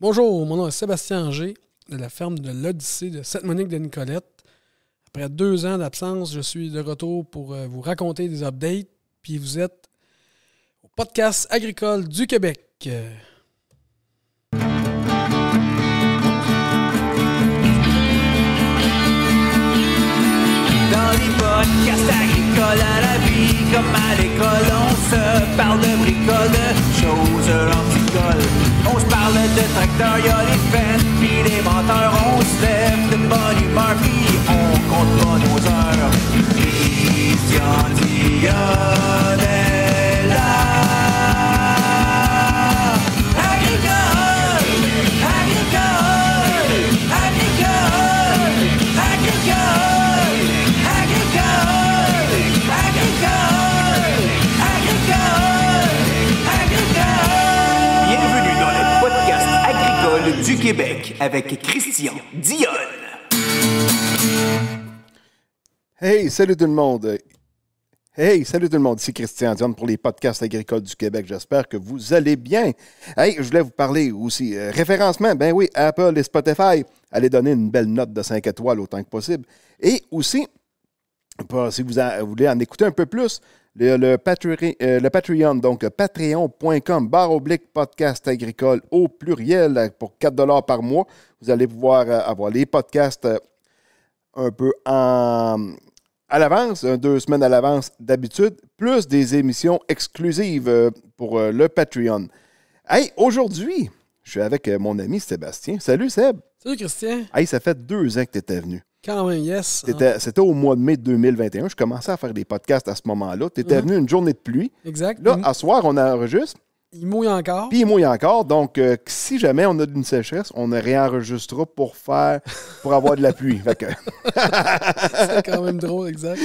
Bonjour, mon nom est Sébastien Anger de la ferme de l'Odyssée de Sainte-Monique de Nicolette. Après deux ans d'absence, je suis de retour pour euh, vous raconter des updates. Puis vous êtes au podcast agricole du Québec. Dans l'école à la vie comme à l'école. On se parle de bricoles, de choses anticoles. On se parle de tracteurs, y'a les fêtes, pis les menteurs. On se lève de bonne humeur, pis on compte pas nos heures. Christian Dionne. Québec avec Christian Dion. Hey, salut tout le monde. Hey, salut tout le monde, ici Christian Dionne pour les podcasts agricoles du Québec. J'espère que vous allez bien. Hey, je voulais vous parler aussi euh, référencement. Ben oui, Apple et Spotify, allez donner une belle note de 5 étoiles autant que possible. Et aussi, bah, si vous voulez en écouter un peu plus, euh, le, Patreon, donc patreon.com, barre oblique podcast agricole au pluriel pour 4 par mois. Vous allez pouvoir euh, avoir les podcasts euh, un peu en, à l'avance, deux semaines à l'avance d'habitude, plus des émissions exclusives pour le Patreon. Hey, aujourd'hui, je suis avec mon ami Sébastien. Salut Seb. Salut Christian. Hey, ça fait deux ans que tu étais venu. Quand même, yes. Hein. C'était au mois de mai 2021. Je commençais à faire des podcasts à ce moment-là. Tu étais mm-hmm. venu une journée de pluie. Exact. Là, à soir, on enregistre. Il mouille encore. Puis il mouille encore. Donc, euh, si jamais on a une sécheresse, on réenregistrera pour faire pour avoir de la pluie. C'est quand même drôle, exact.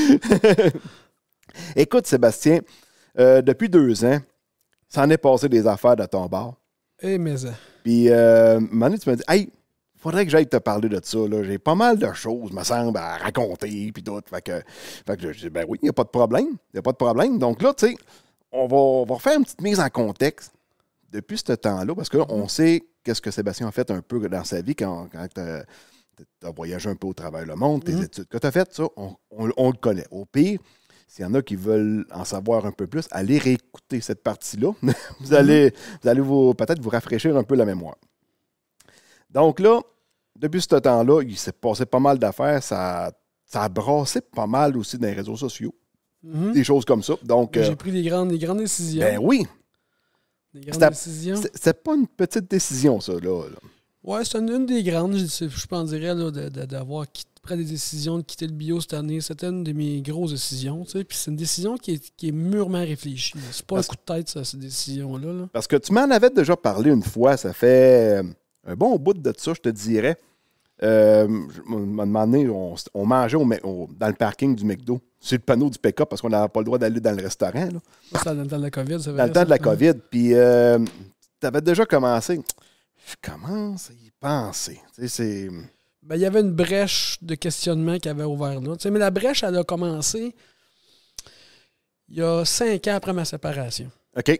Écoute, Sébastien, euh, depuis deux ans, ça en est passé des affaires de ton bar. Eh, mais. Hein. Puis, euh, Manu, tu m'as dit, hey, faudrait que j'aille te parler de ça. J'ai pas mal de choses, me semble, à raconter, puis d'autres. Fait que, ben oui, il n'y a pas de problème. Il n'y a pas de problème. Donc là, tu sais, on va, on faire une petite mise en contexte depuis ce temps-là, parce qu'on mm-hmm. sait qu'est-ce que Sébastien a fait un peu dans sa vie quand, quand tu as, voyagé un peu au travers le monde, tes mm-hmm. études que tu as faites, ça, on, le connaît. Au pire, s'il y en a qui veulent en savoir un peu plus, allez réécouter cette partie-là. Mm-hmm. vous, allez, allez peut-être vous rafraîchir un peu la mémoire. Donc là, depuis ce temps-là, il s'est passé pas mal d'affaires. Ça, ça a brassé pas mal aussi dans les réseaux sociaux. Mhm. Des choses comme ça. Donc, euh, J'ai pris des grandes, grandes décisions. Ben oui. Des grandes décisions. C'est pas une petite décision, ça, là. Ouais, c'est une, des grandes, je, je d'avoir pris des décisions de quitter le bio cette année. C'était une de mes grosses décisions. Tu sais, puis c'est une décision qui est, qui est mûrement réfléchie. C'est pas un coup de tête, ça, cette décision Là. Parce que tu m'en avais déjà parlé une fois, ça fait euh, un bon bout de ça, je te dirais. Euh, m'a demandé, on, on mangeait dans le parking du McDo, C'est le panneau du pick parce qu'on n'avait pas le droit d'aller dans le restaurant. Ça, dans le temps de la COVID, ça Dans le temps de la COVID. Puis, euh, tu avais déjà commencé. Je commence à y penser. Ben, il y avait une brèche de questionnement qui avait ouvert là. mais la brèche, elle a commencé il y a cinq ans après ma séparation. OK.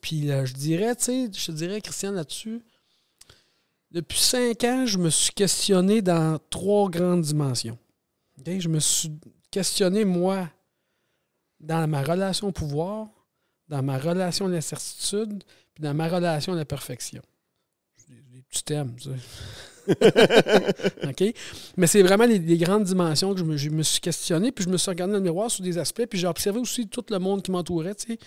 puis je dirais, je dirais, Christian, là-dessus, depuis cinq ans, je me suis questionné dans trois grandes dimensions. Je me suis questionné, moi, dans ma relation au pouvoir, dans ma relation à l'incertitude, puis dans ma relation à la perfection. Des petits thèmes, sais. OK? Mais c'est vraiment les, grandes dimensions que je me, suis questionné, puis je me suis regardé dans le miroir sur des aspects, puis j'ai observé aussi tout le monde qui m'entourait, tu sais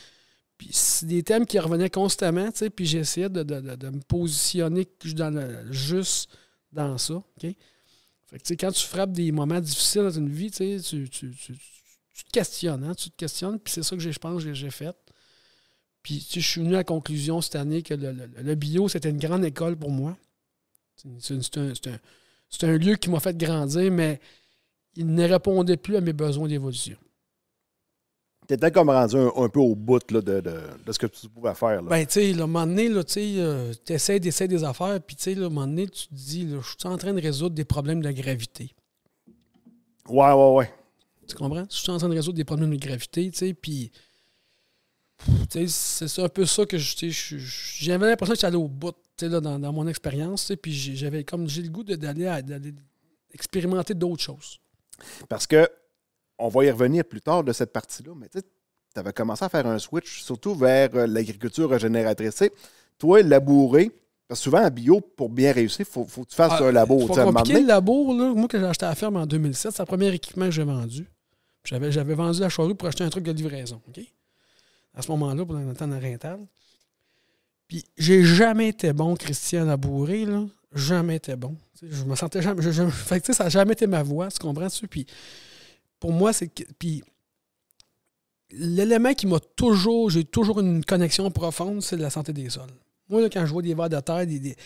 c'est des thèmes qui revenaient constamment, tu puis j'essayais de, de, me positionner euh, juste dans ça. quand tu frappes des moments difficiles dans une vie, tu, tu, te questionnes, hein, tu te questionnes, puis c'est ça que je pense que j'ai fait. Puis je suis venu à la conclusion cette année que le, bio, c'était une grande école pour moi. C'est un lieu qui m'a fait grandir, mais il ne répondait plus à mes besoins d'évolution. Tu étais comme rendu un, peu au bout de, de, de, ce que tu pouvais faire. Là. Ben, tu sais, à un moment donné, tu euh, essaies, d'essayer des affaires, puis tu sais, à un moment donné, tu te dis, je suis en train de résoudre des problèmes de gravité. Ouais, ouais, ouais. Tu comprends? Je suis en train de résoudre des problèmes de gravité, tu sais, puis. C'est un peu ça que j'avais l'impression que j'allais au bout là, dans, dans, mon expérience. Puis j'avais comme j'ai le goût d'aller expérimenter d'autres choses. Parce que on va y revenir plus tard de cette partie-là, mais tu avais commencé à faire un switch, surtout vers euh, l'agriculture régénératrice. Toi, labourer, parce que souvent, en bio, pour bien réussir, il faut, que tu fasses ah, un labo. C'est compliqué le labo. Là, moi, quand j'ai acheté la ferme en 2007, c'est le premier équipement que j'ai vendu. J'avais, j'avais vendu la charrue pour acheter un truc de livraison. À ce moment-là, pour le temps de rental. Puis, j'ai jamais été bon, Christian, à labourer. Jamais été bon. je me sentais jamais. ça n'a jamais été ma voix, tu comprends-tu? Puis, pour moi, c'est que. Puis l'élément qui m'a toujours. J'ai toujours une connexion profonde, c'est la santé des sols. Moi, quand je vois des vers de terre, des,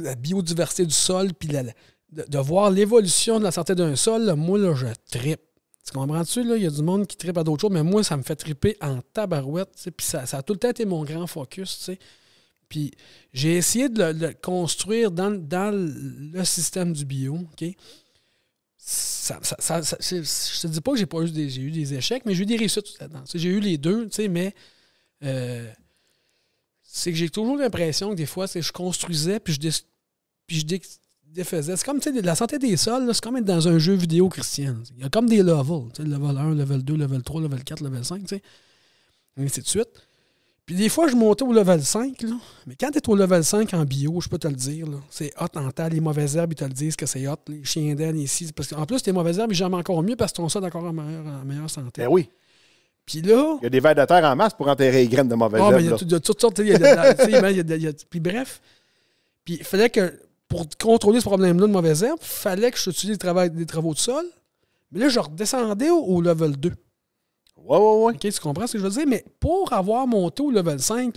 la biodiversité du sol, puis de, voir l'évolution de la santé d'un sol, moi, là, je tripe. Tu comprends-tu? Il y a du monde qui tripe à d'autres choses, mais moi, ça me fait tripper en tabarouette. Puis ça, ça, a tout le temps été mon grand focus. sais Puis j'ai essayé de le, construire dans, le système du bio. Okay? ça, ça, je te dis pas que j'ai pas eu des, échecs, mais j'ai eu des réussites tout dedans J'ai eu les deux, mais euh, c'est que j'ai toujours l'impression que des fois, c'est je construisais puis je, je défaisais. C'est comme de la santé des sols, c'est comme être dans un jeu vidéo chrétien Il y a comme des levels, level 1, level 2, level 3, level 4, level 5, ainsi de suite. Puis des fois, je montais au level 5, mais quand tu es au level 5 en bio, je peux te le dire, c'est hot en temps. Les mauvaises herbes, ils te le disent que c'est hot. Les chiens ici. Parce qu'en plus, tes mauvaises herbes, j'aime encore mieux parce que ton sol encore en meilleure, santé. Ben oui. Puis là. Il y a des vers de terre en masse pour enterrer les graines de mauvaises ah, herbes. il y, a toutes sortes. Il y a, puis bref. Puis il fallait que, pour contrôler ce problème-là de mauvaises herbes, il fallait que je utilise des travaux, des de sol. Mais là, je redescendais au level 2. Ouais, ouais, ouais. tu comprends ce que je veux dire? Mais pour avoir mon taux level 5,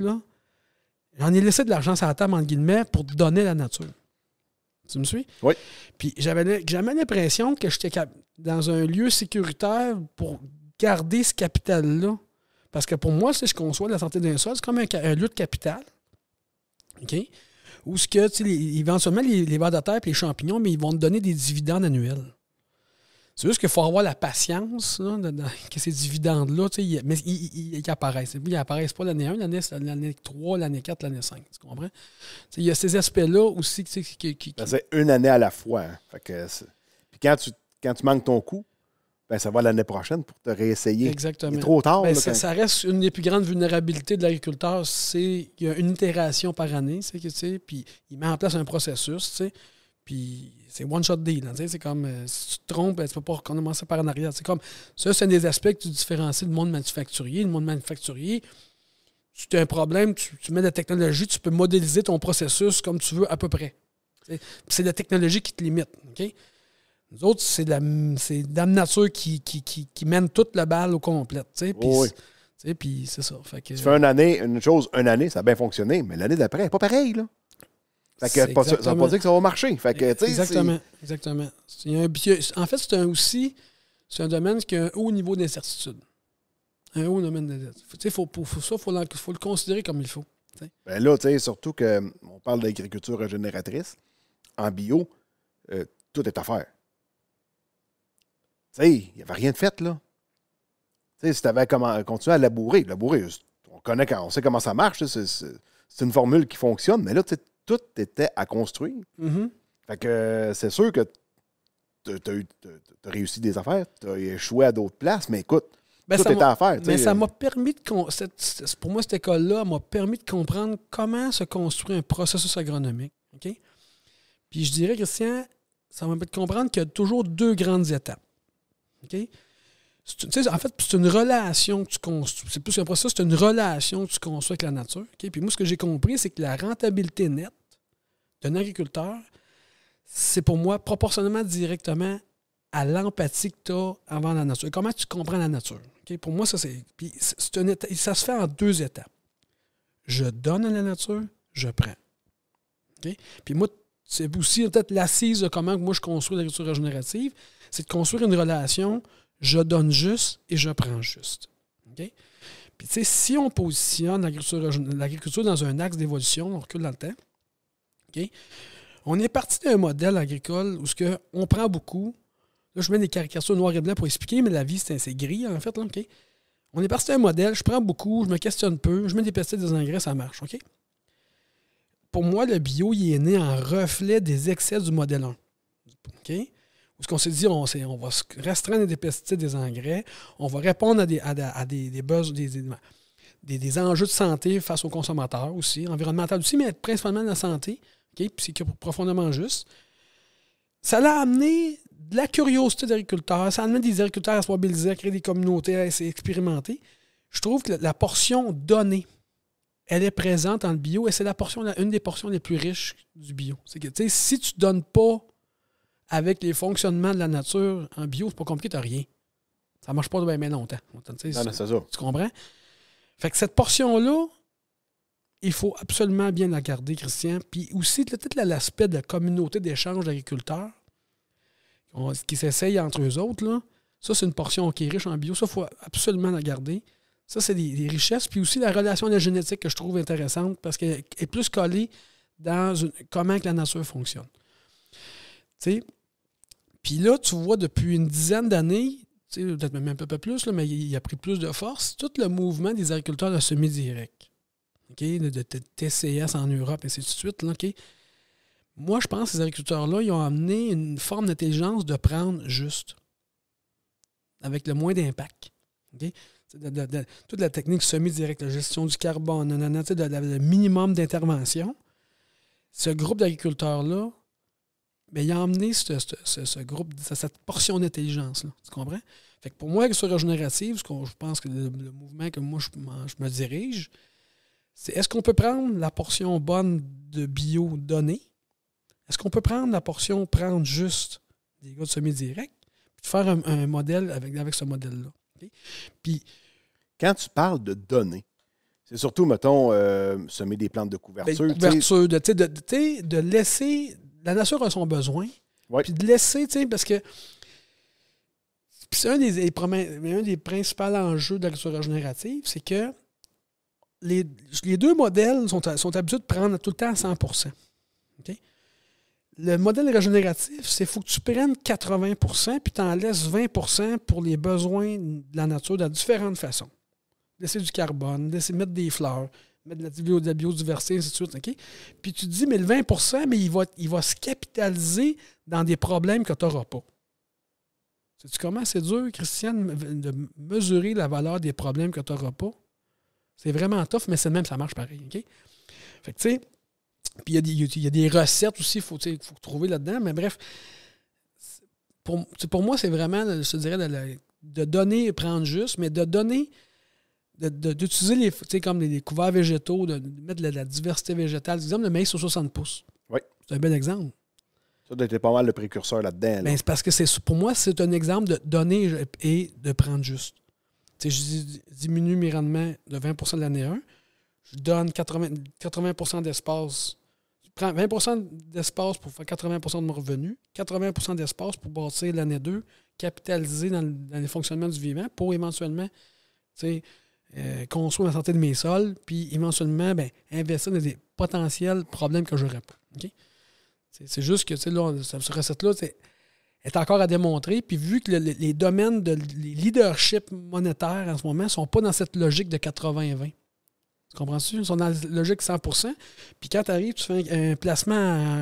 j'en ai laissé de l'argent sur la table, en guillemets, pour donner la nature. Tu me suis? Oui. Puis j'avais l'impression que j'étais dans un lieu sécuritaire pour garder ce capital-là. Parce que pour moi, si je conçois la santé d'un sol, c'est comme un, lieu de capital. OK? Où ce que, tu éventuellement, les, les vers de terre et les champignons, mais ils vont te donner des dividendes annuels. C'est juste qu'il faut avoir la patience que ces dividendes-là, mais ils, apparaissent. Ils n'apparaissent pas l'année 1, l'année 3, l'année 4, l'année 5. Tu comprends? il y a ces aspects-là aussi qui. qui, qui... c'est une année à la fois. Hein. Puis quand tu, manques ton coup, ben, ça va l'année prochaine pour te réessayer. Exactement. Il trop tard. Ben, ça, reste une des plus grandes vulnérabilités de l'agriculteur, c'est qu'il y a une itération par année, puis il met en place un processus, puis c'est one-shot deal. Hein, c'est comme, euh, si tu te trompes, ben, tu peux pas recommencer par en arrière. C'est comme, ça, c'est un des aspects que tu différencies du monde manufacturier. Le monde manufacturier, si tu as un problème, tu, mets de la technologie, tu peux modéliser ton processus comme tu veux à peu près. C'est la technologie qui te limite. OK? Nous autres, c'est Dame Nature qui, mène toute la balle au complet. Puis c'est ça. tu fais une année, une chose, une année, ça a bien fonctionné, mais l'année d'après, pas pareil. Là ça ne veut pas dire que ça va marcher. exactement. exactement. Un, en fait, c'est un aussi, c'est un domaine qui a un haut niveau d'incertitude. Un haut domaine d'incertitude. Faut, pour, ça, il faut, le considérer comme il faut. Ben là, tu sais, surtout qu'on hum, parle d'agriculture régénératrice, en bio, euh, tout est à faire. Tu sais, il n'y avait rien de fait, là. Tu sais, si tu avais continué à labourer, labourer, on connaît, on sait comment ça marche, c'est une formule qui fonctionne, mais là, tu sais, tout était à construire. Mhm. Fait que euh, c'est sûr que tu as, réussi des affaires, tu as échoué à d'autres places, mais écoute, ben, tout était à faire. Mais ça m'a permis de. pour moi, cette école-là m'a permis de comprendre comment se construit un processus agronomique. OK? Puis je dirais, Christian, ça m'a permis de comprendre qu'il y a toujours deux grandes étapes. OK? en fait, c'est une relation que tu construis. C'est plus qu'un processus, c'est une relation que tu construis avec la nature. Puis moi, ce que j'ai compris, c'est que la rentabilité nette d'un agriculteur, c'est pour moi proportionnellement directement à l'empathie que tu as avant la nature. comment tu comprends la nature? Pour moi, ça, c'est. Puis ça se fait en deux étapes. Je donne à la nature, je prends. Puis moi, c'est aussi peut-être l'assise de comment moi je construis l'agriculture régénérative, c'est de construire une relation je donne juste et je prends juste. Puis, si on positionne l'agriculture dans un axe d'évolution, on recule dans le temps, on est parti d'un modèle agricole où ce que on prend beaucoup. Là, je mets des caricatures noires et blanc pour expliquer, mais la vie, c'est gris, en fait. Là, On est parti d'un modèle, je prends beaucoup, je me questionne peu, je mets des pesticides, des engrais, ça marche. OK? Pour moi, le bio, il est né en reflet des excès du modèle 1 ce qu'on s'est dit, on, on va restreindre des pesticides, des engrais, on va répondre à des, des, des, des, des, enjeux de santé face aux consommateurs aussi, environnemental aussi, mais principalement de la santé, puis c'est profondément juste. Ça l'a amené de la curiosité des agriculteurs, ça amené des agriculteurs à se mobiliser, à créer des communautés, à s'expérimenter. Je trouve que la portion donnée, elle est présente dans le bio et c'est la portion, une des portions les plus riches du bio. C'est que si tu ne donnes pas avec les fonctionnements de la nature, en bio, c'est pas compliqué, t'as rien. Ça marche pas de bien, longtemps. Tu comprends? Fait que cette portion-là, il faut absolument bien la garder, Christian. Puis aussi, peut-être l'aspect de la communauté d'échange d'agriculteurs qui s'essayent entre eux autres, là. Ça, c'est une portion qui est riche en bio. Ça, il faut absolument la garder. Ça, c'est des, richesses. Puis aussi la relation à la génétique que je trouve intéressante parce qu'elle est plus collée dans comment que la nature fonctionne. Puis là, tu vois, depuis une dizaine d'années, peut-être même un peu, plus, mais il a pris plus de force, tout le mouvement des agriculteurs de semi-direct, de, TCS en Europe, et ainsi de suite. Moi, je pense que ces agriculteurs-là, ils ont amené une forme d'intelligence de prendre juste, avec le moins d'impact. toute la technique semi direct la gestion du carbone, le minimum d'intervention. Ce groupe d'agriculteurs-là mais ben, il a emmené ce, groupe, cette portion d'intelligence-là. Tu comprends? Fait que pour moi, sur Régénérative, ce je pense que le, mouvement que moi, je, me dirige, c'est est-ce qu'on peut prendre la portion bonne de bio données Est-ce qu'on peut prendre la portion, prendre juste des gars de semi-direct, puis faire un, modèle avec, avec ce modèle-là? Puis. Quand tu parles de données, c'est surtout, mettons, euh, semer des plantes de ben, couverture. De couverture, de, de, de, laisser la nature a son besoin. Puis de laisser, tu sais, parce que c'est un des, principaux enjeux de la nature régénérative, c'est que les, deux modèles sont, habitués de prendre tout le temps à 100 Le modèle régénératif, c'est qu'il faut que tu prennes 80 puis tu en laisses 20 pour les besoins de la nature de différentes façons. Laisser du carbone, laisser mettre des fleurs, mettre de la, biodiversité, ainsi de suite. Puis tu te dis, mais le 20 mais il va, il va se capitaliser dans des problèmes que tu n'auras pas. Sais-tu comment c'est dur, Christiane, de mesurer la valeur des problèmes que tu n'auras pas? C'est vraiment tough, mais c'est même, ça marche pareil. OK? Fait que, tu sais, puis il y, a des recettes aussi, il faut, faut trouver là-dedans. Mais bref, pour, moi, c'est vraiment, je dirais, de, de donner et prendre juste, mais de donner d'utiliser les, tu comme les, couverts végétaux, de, mettre de la, diversité végétale. Exemple, le maïs sur 60 pouces. Oui. C'est un bel exemple. Ça, tu pas mal le précurseur là-dedans. Ben, c'est parce que c'est pour moi, c'est un exemple de donner et de prendre juste. Tu sais, je diminue mes rendements de 20 de l'année 1. Je donne 80, 80 d'espace. Je prends 20 d'espace pour faire 80 de mon revenu, 80 d'espace pour bâtir l'année 2, capitaliser dans, dans les fonctionnements du vivant pour éventuellement. Tu sais, euh, construire la santé de mes sols, puis éventuellement, ben, investir dans des potentiels problèmes que j'aurais pas. C'est juste que là, cette recette-là est encore à démontrer. Puis vu que les domaines de leadership monétaire en ce moment ne sont pas dans cette logique de 80-20. Tu comprends-tu? Ils sont dans la logique 100 Puis quand tu arrives, tu fais un, placement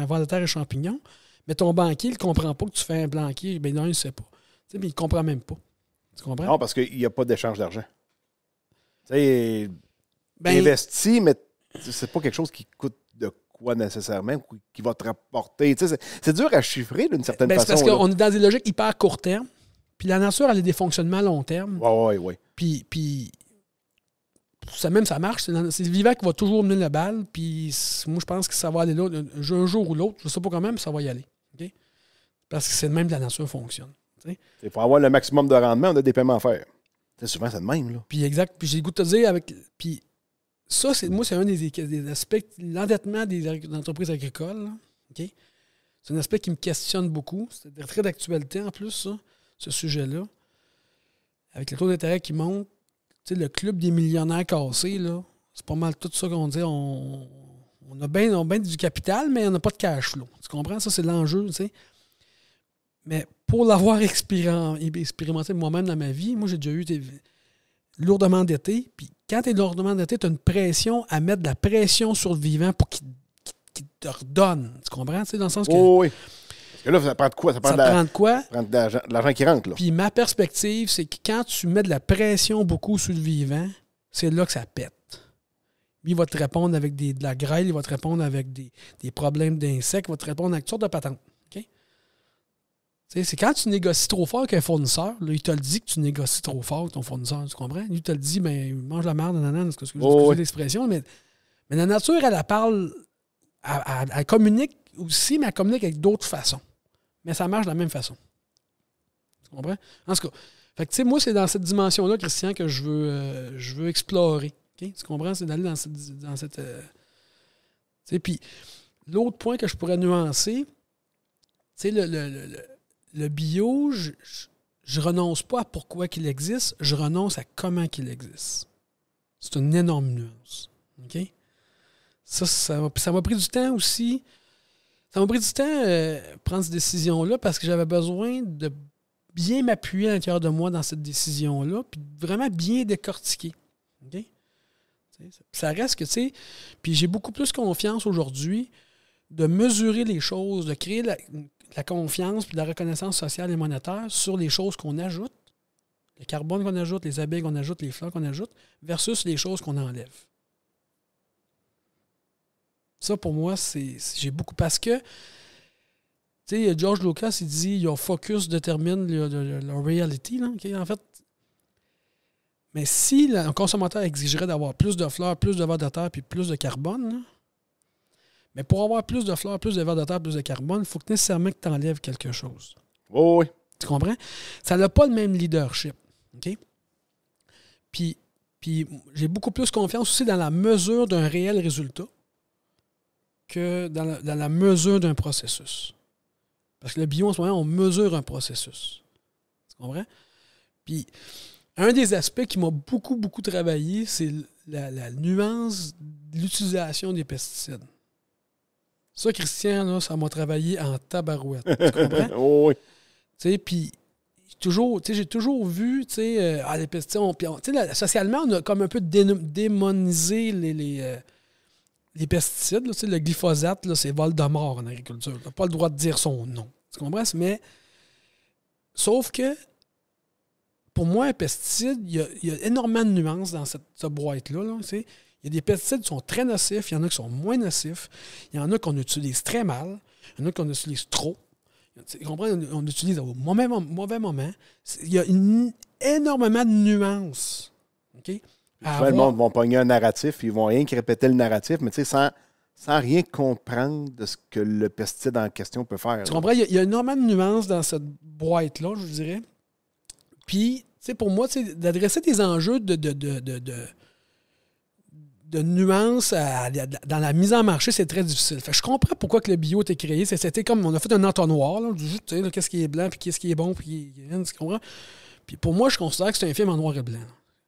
en de terre et champignons, mais ton banquier, ne comprend pas que tu fais un blanquier. Ben non, il ne sait pas. mais il ne comprend même pas. Tu comprends? Non, parce qu'il n'y a pas d'échange d'argent sais, ben, investi, mais c'est pas quelque chose qui coûte de quoi nécessairement, qui va te rapporter. C'est dur à chiffrer d'une certaine ben, façon. Parce qu'on est dans des logiques hyper court terme, puis la nature, elle a des fonctionnements à long terme. Oui, oui, Puis, ça même, ça marche. C'est Vivant qui va toujours mener la balle, puis moi, je pense que ça va aller un jour ou l'autre, je sais pas quand même, ça va y aller. Parce que c'est même que la nature fonctionne. Il faut avoir le maximum de rendement, on a des paiements à faire. C'est souvent ça de même, là. Puis exact. Puis j'ai le goût de te dire avec. Puis ça, c'est moi, c'est un des, aspects. L'endettement des, entreprises agricoles, C'est un aspect qui me questionne beaucoup. C'est très d'actualité en plus, ce sujet-là. Avec le taux d'intérêt qui montent, le club des millionnaires cassés, là, c'est pas mal tout ça qu'on dit. On, on a bien du capital, mais on n'a pas de cash flow. Tu comprends? Ça, c'est l'enjeu. tu sais. Mais pour l'avoir expérimenté moi-même dans ma vie, moi, j'ai déjà eu des lourdement d'été. Puis quand tu es lourdement endetté, tu as une pression à mettre de la pression sur le vivant pour qu'il te redonne. Tu comprends? C'est dans le sens que. oui. Et là, ça prend de quoi? Ça prend, de, prend l'argent qui rentre. Puis ma perspective, c'est que quand tu mets de la pression beaucoup sur le vivant, c'est là que ça pète. Il va te répondre avec de la grêle, il va te répondre avec des, des problèmes d'insectes, il va te répondre avec toutes sortes de patentes. C'est quand tu négocies trop fort qu'un fournisseur, il te le dit que tu négocies trop fort avec ton fournisseur, tu comprends? Il te le dit, mais ben, mange la merde, nanana, parce que oh, c'est l'expression, mais, mais la nature, elle, parle, elle, communique aussi, mais elle communique avec d'autres façons. Mais ça marche de la même façon. Tu comprends? En tout cas, moi, c'est dans cette dimension-là, Christian, que je veux, euh, je veux explorer. Tu comprends? C'est d'aller dans cette. Dans euh, puis, l'autre point que je pourrais nuancer, tu sais, le le bio, je, je, renonce pas à pourquoi qu'il existe, je renonce à comment qu'il existe. C'est une énorme nuance. OK? Ça, ça m'a pris du temps aussi. Ça m'a pris du temps euh, prendre cette décision-là parce que j'avais besoin de bien m'appuyer à l'intérieur de moi dans cette décision-là, puis vraiment bien décortiquer. Ça reste que, tu sais, puis j'ai beaucoup plus confiance aujourd'hui de mesurer les choses, de créer la, la confiance puis la reconnaissance sociale et monétaire sur les choses qu'on ajoute, le carbone qu'on ajoute, les abeilles qu'on ajoute, les fleurs qu'on ajoute, versus les choses qu'on enlève. Ça, pour moi, J'ai beaucoup. Parce que, tu sais, George Lucas, il dit Your focus determine le, reality. En fait, mais si un consommateur exigerait d'avoir plus de fleurs, plus de vers de terre puis plus de carbone, mais pour avoir plus de fleurs, plus de verre de terre, plus de carbone, il faut nécessairement que tu enlèves quelque chose. oui. Tu comprends? Ça n'a pas le même leadership. OK? Puis, puis j'ai beaucoup plus confiance aussi dans la mesure d'un réel résultat que dans la, mesure d'un processus. Parce que le bio, en ce moment, on mesure un processus. Tu comprends? Puis, un des aspects qui m'a beaucoup, beaucoup travaillé, c'est la, la nuance de l'utilisation des pesticides. Ça, Christian, ça m'a travaillé en tabarouette. Tu comprends? oui. Tu sais, puis toujours, j'ai toujours vu, tu sais, euh, ah, les sais socialement, on a comme un peu démonisé les, les, euh, pesticides. le glyphosate, là, c'est vol de mort en agriculture. Tu pas le droit de dire son nom. Tu comprends? Mais, sauf que, pour moi, un pesticide, il y, a énormément de nuances dans cette, boîte-là. Là, il y a des pesticides qui sont très nocifs, il y en a qui sont moins nocifs, il y en a qu'on utilise très mal, il y en a qu'on utilise trop. Tu comprends? On, utilise au mauvais, moment. Il y a énormément de nuances. OK? Souvent, le monde va pogner un narratif, ils vont rien que répéter le narratif, mais tu sais, sans, rien comprendre de ce que le pesticide en question peut faire. Tu comprends? Il y, a, énormément de nuances dans cette boîte-là, je vous dirais. Puis, tu sais, pour moi, c'est d'adresser des enjeux de de nuances dans la mise en marché, c'est très difficile. je comprends pourquoi que le bio été créé. C'était comme on a fait un entonnoir, qu'est-ce qui est blanc, puis qu'est-ce qui est bon, puis tu comprends? Puis pour moi, je considère que c'est un film en noir et blanc.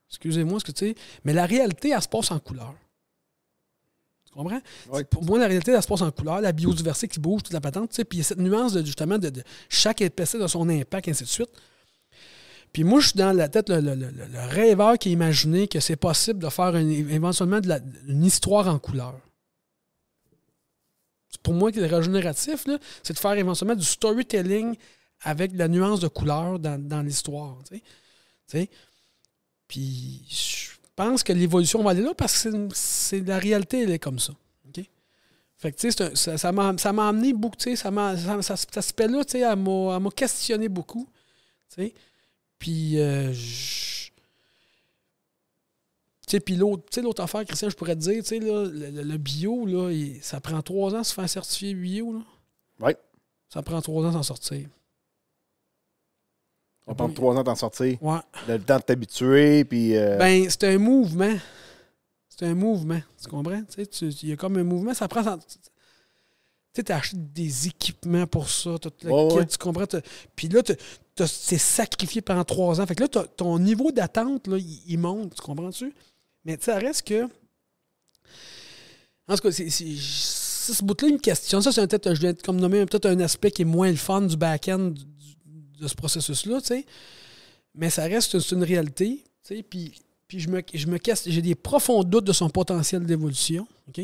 Excusez-moi ce que tu sais. Mais la réalité, elle se passe en couleur. Tu comprends? Pour moi, la réalité, elle se passe en couleur, la biodiversité qui bouge, toute la patente, tu sais. Puis cette nuance de, justement de, chaque épaisseur, de son impact, et ainsi de suite. Puis moi, je suis dans la tête le, rêveur qui a imaginé que c'est possible de faire éventuellement de une histoire en couleur. Pour moi, qui est régénératif, c'est de faire éventuellement du storytelling avec de la nuance de couleur dans, l'histoire. Tu sais. Puis je pense que l'évolution va aller là parce que c'est la réalité, elle est comme ça. Fait que, tu sais, ça m'a amené beaucoup, tu sais, ça, m'a ça, cet aspect-là, tu sais, m'a questionné beaucoup. Tu sais. Puis, euh, tu sais, l'autre, l'autre affaire, Christian, je pourrais te dire, tu sais, le, le, bio, là, ça prend trois ans de se faire certifier bio. Là. Oui. Ça prend trois ans d'en sortir. Ça prend trois ans d'en sortir. Ouais. Le temps de t'habituer, puis. Euh, ben, c'est un mouvement. C'est un mouvement. Tu comprends? Tu sais, il y a comme un mouvement. Ça prend. Tu sais, acheté des équipements pour ça, tu comprends? Puis là, t'es sacrifié pendant trois ans. Fait que là, ton niveau d'attente, il, monte, tu comprends-tu? Mais ça reste que. En tout cas, c'est ce bout-là une question. Ça, c'est peut-être, je comme nommer peut-être un aspect qui est moins le fun du back-end de ce processus-là, tu sais. Mais ça reste une, réalité, tu Puis, puis je me, je me casse, j'ai des profonds doutes de son potentiel d'évolution, OK?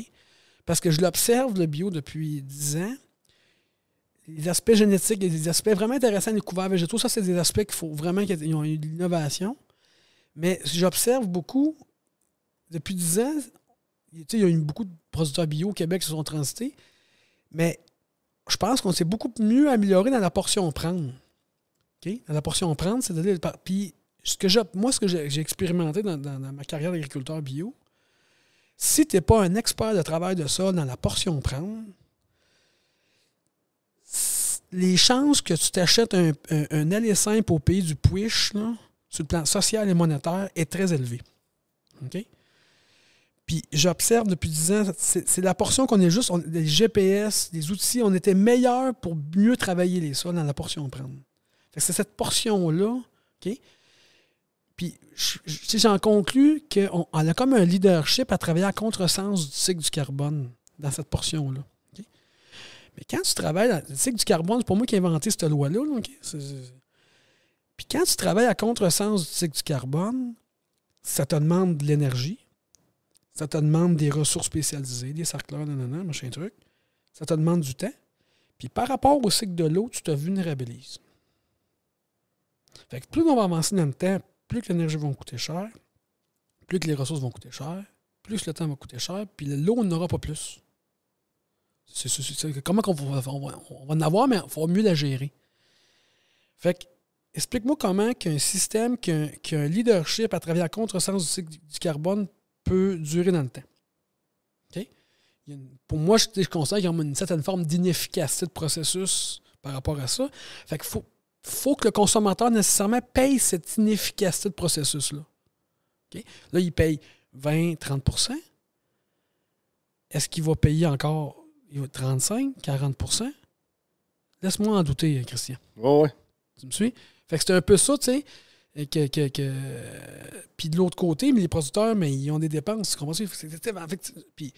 parce que je l'observe, le bio, depuis dix ans. Les aspects génétiques, et des aspects vraiment intéressants des couverts végétaux, ça, c'est des aspects qu'il faut vraiment qu'ils y eu de l'innovation. Mais j'observe beaucoup, depuis 10 ans, il y a eu beaucoup de producteurs bio au Québec qui se sont transités, mais je pense qu'on s'est beaucoup mieux amélioré dans la portion prendre. Dans la portion prendre, c'est-à-dire. Puis, ce que moi, ce que j'ai expérimenté dans ma carrière d'agriculteur bio, si tu n'es pas un expert de travail de sol dans la portion prendre, les chances que tu t'achètes un, un, simple au pays du push, là, sur le plan social et monétaire, est très élevée. Puis j'observe depuis 10 ans, c'est la portion qu'on est juste, on, les GPS, les outils, on était meilleurs pour mieux travailler les sols dans la portion prendre. C'est cette portion-là, OK? Puis, j'en conclus qu'on on a comme un leadership à travailler à contresens du cycle du carbone dans cette portion-là. Mais quand tu travailles le cycle du carbone, c'est pour moi qui ai inventé cette loi-là. Puis quand tu travailles à contresens du cycle du carbone, ça te demande de l'énergie, ça te demande des ressources spécialisées, des cercleurs, nanana, machin truc. Ça te demande du temps. Puis par rapport au cycle de l'eau, tu te vulnérabilises. Fait que plus on va avancer dans le temps, plus que l'énergie va coûter cher, plus que les ressources vont coûter cher, plus le temps va coûter cher, puis l'eau, on n'aura pas plus. C'est, comment qu'on on va, en avoir, mais il faut mieux la gérer. Fait que, explique-moi comment qu'un système, qu'un, leadership à travers contre sens du cycle du carbone peut durer dans le temps. pour moi, je, constate qu'il y a une certaine forme d'inefficacité de processus par rapport à ça. Fait faut, faut que le consommateur nécessairement paye cette inefficacité de processus-là. Là, il paye 20, 30 Est-ce qu'il va payer encore 35, 40 Laisse-moi en douter, Christian. Oui, oui. Tu me suis? Fait que c'est un peu ça, tu sais. Puis de l'autre côté, mais les producteurs, mais ils ont des dépenses. Comment ça? Puis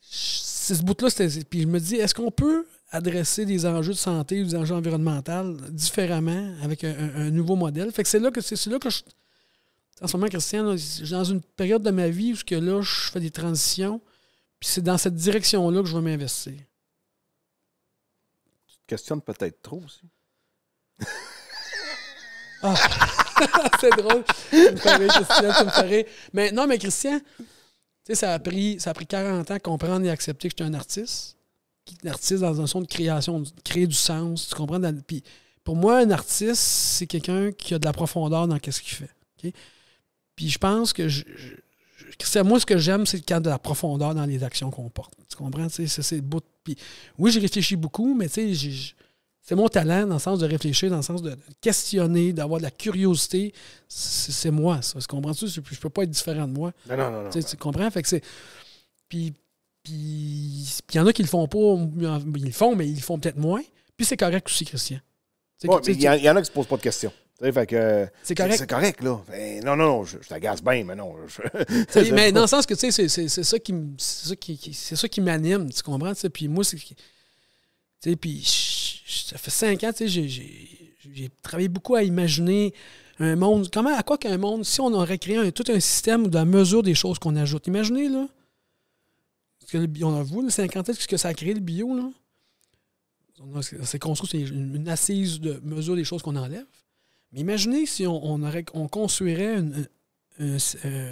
c'est ce bout-là. Puis je me dis, est-ce qu'on peut adresser des enjeux de santé ou des enjeux environnementaux différemment avec un, nouveau modèle. Fait que c'est là que c'est là que je. En ce moment, Christian, je suis dans une période de ma vie où que là, je fais des transitions, puis c'est dans cette direction-là que je veux m'investir. Tu te questionnes peut-être trop aussi. Ah! c'est drôle. me Mais non, mais Christian, tu sais, ça a pris, ça a pris 40 ans à comprendre et accepter que j'étais un artiste qui un artiste dans un son de création, de créer du sens, tu comprends? Puis pour moi, un artiste, c'est quelqu'un qui a de la profondeur dans ce qu'il fait. Puis je pense que je, moi, ce que j'aime, c'est quand de la profondeur dans les actions qu'on porte. Tu comprends? C'est beau. Puis, oui, j'ai réfléchi beaucoup, mais tu sais, c'est mon talent dans le sens de réfléchir, dans le sens de questionner, d'avoir de la curiosité. C'est moi, ça. Tu comprends-tu? Je peux pas être différent de moi. Non, non, non. tu comprends? Fait que c'est. Puis puis il y en a qui le font pas, ils font, mais ils le font peut-être moins. Puis c'est correct aussi, Christian. il y, y, en a qui se posent pas de questions. C'est correct. C'est correct, là. Ben, non, non, non, je, t'agace bien, mais non. mais dans le sens que, tu sais, c'est ça qui, qui, ça qui m'anime, tu comprends? Puis moi, c'est. Tu sais, puis ça fait cinq ans, tu sais, j'ai travaillé beaucoup à imaginer un monde. Comment, à quoi qu'un monde, si on aurait créé un, tout un système de la mesure des choses qu'on ajoute. Imaginez, là on a vu, le 50 ce que ça a créé le bio, là. C'est construit c'est une, assise de mesure des choses qu'on enlève. Mais imaginez si on, aurait, construirait euh,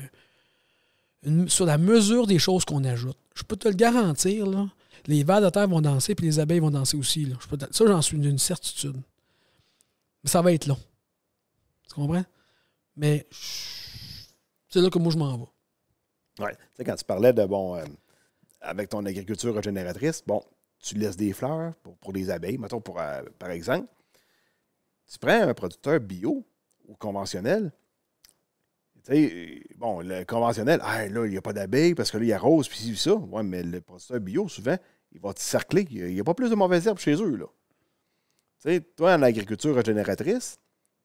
sur la mesure des choses qu'on ajoute. Je peux te le garantir, là. Les vers de terre vont danser, puis les abeilles vont danser aussi. Là. ça, j'en suis d'une certitude. Mais ça va être long. Tu comprends? Mais c'est là que moi, je m'en vais. Oui. Tu sais, quand tu parlais de, bon, euh, avec ton agriculture régénératrice, bon, tu laisses des fleurs pour, des les abeilles, mettons, pour, euh, par exemple. Tu prends un producteur bio ou conventionnel, tu sais, euh, bon, le conventionnel, là, il n'y a pas d'abeilles parce que là, il rose, puis ça. Ouais, mais le producteur bio, souvent, il va te cercler. Il n'y a, pas plus de mauvaises herbes chez eux, là. Tu sais, toi, en agriculture régénératrice,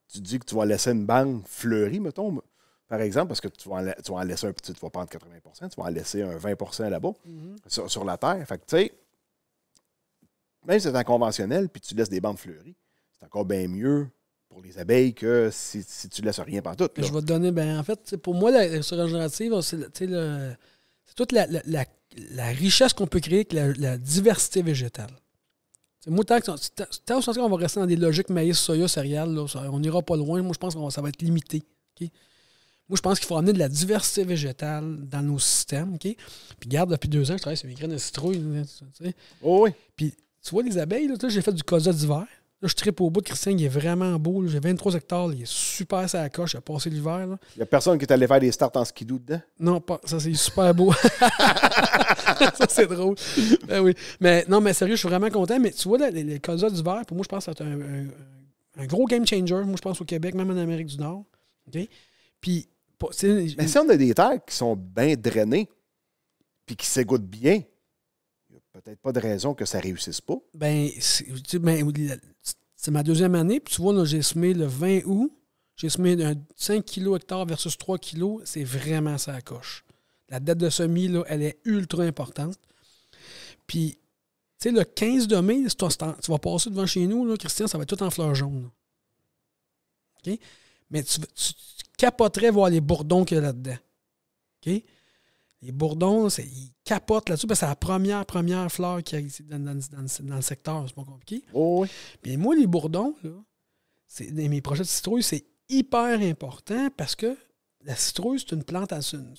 tu dis que tu vas laisser une banque fleurie, mettons, par exemple, parce que tu vas en, laisser un petit, tu vas prendre 80 tu vas en laisser un 20 là-bas, mhm. sur, la terre. Fait que, tu sais, même si c'est un conventionnel, puis tu laisses des bandes fleuries, c'est encore bien mieux pour les abeilles que si, si tu laisses rien partout. Je vais te donner, ben, en fait, pour moi, la régénérative c'est toute la, richesse qu'on peut créer avec la, diversité végétale. moi, tant, qu'on va rester dans des logiques maïs, soya, céréales, on n'ira pas loin. Moi, je pense que ça va être limité. Moi, je pense qu'il faut amener de la diversité végétale dans nos systèmes. OK? Puis, garde, depuis deux ans, je travaille sur mes graines de citrouille. oh oui. Puis, tu vois, les abeilles, là, j'ai fait du cosa d'hiver. Là, je tripe au bout de Christian, il est vraiment beau. J'ai 23 hectares, il est super ça la coche, il a passé l'hiver. Il n'y a personne qui est allé faire des starts en skidoo dedans? Non, pas. Ça, c'est super beau. ça, c'est drôle. Ben, oui. Mais non, mais sérieux, je suis vraiment content. Mais tu vois, les, d'hiver, pour moi, je pense que c'est un, gros game changer. Moi, je pense au Québec, même en Amérique du Nord. Puis mais si on a des terres qui sont bien drainées, puis qui s'égouttent bien, il n'y a peut-être pas de raison que ça ne réussisse pas. Ben, ben c'est ma deuxième année, puis tu vois, j'ai semé le 20 août, j'ai semé 5 kg hectare versus 3 kg, c'est vraiment ça la coche. La date de semis, elle est ultra importante. Puis, tu sais, le 15 de mai, tu vas passer devant chez nous, là, Christian, ça va être tout en fleurs jaunes. OK? Mais tu, Capoterait voir les bourdons qu'il y a là-dedans. OK? Les bourdons, ils capotent là-dessus parce que c'est la première, première fleur qui existe dans, le secteur. C'est pas compliqué. Oh, oui. Mais moi, les bourdons, c'est, mes projets de citrouille, c'est hyper important parce que la citrouille, c'est une plante à une,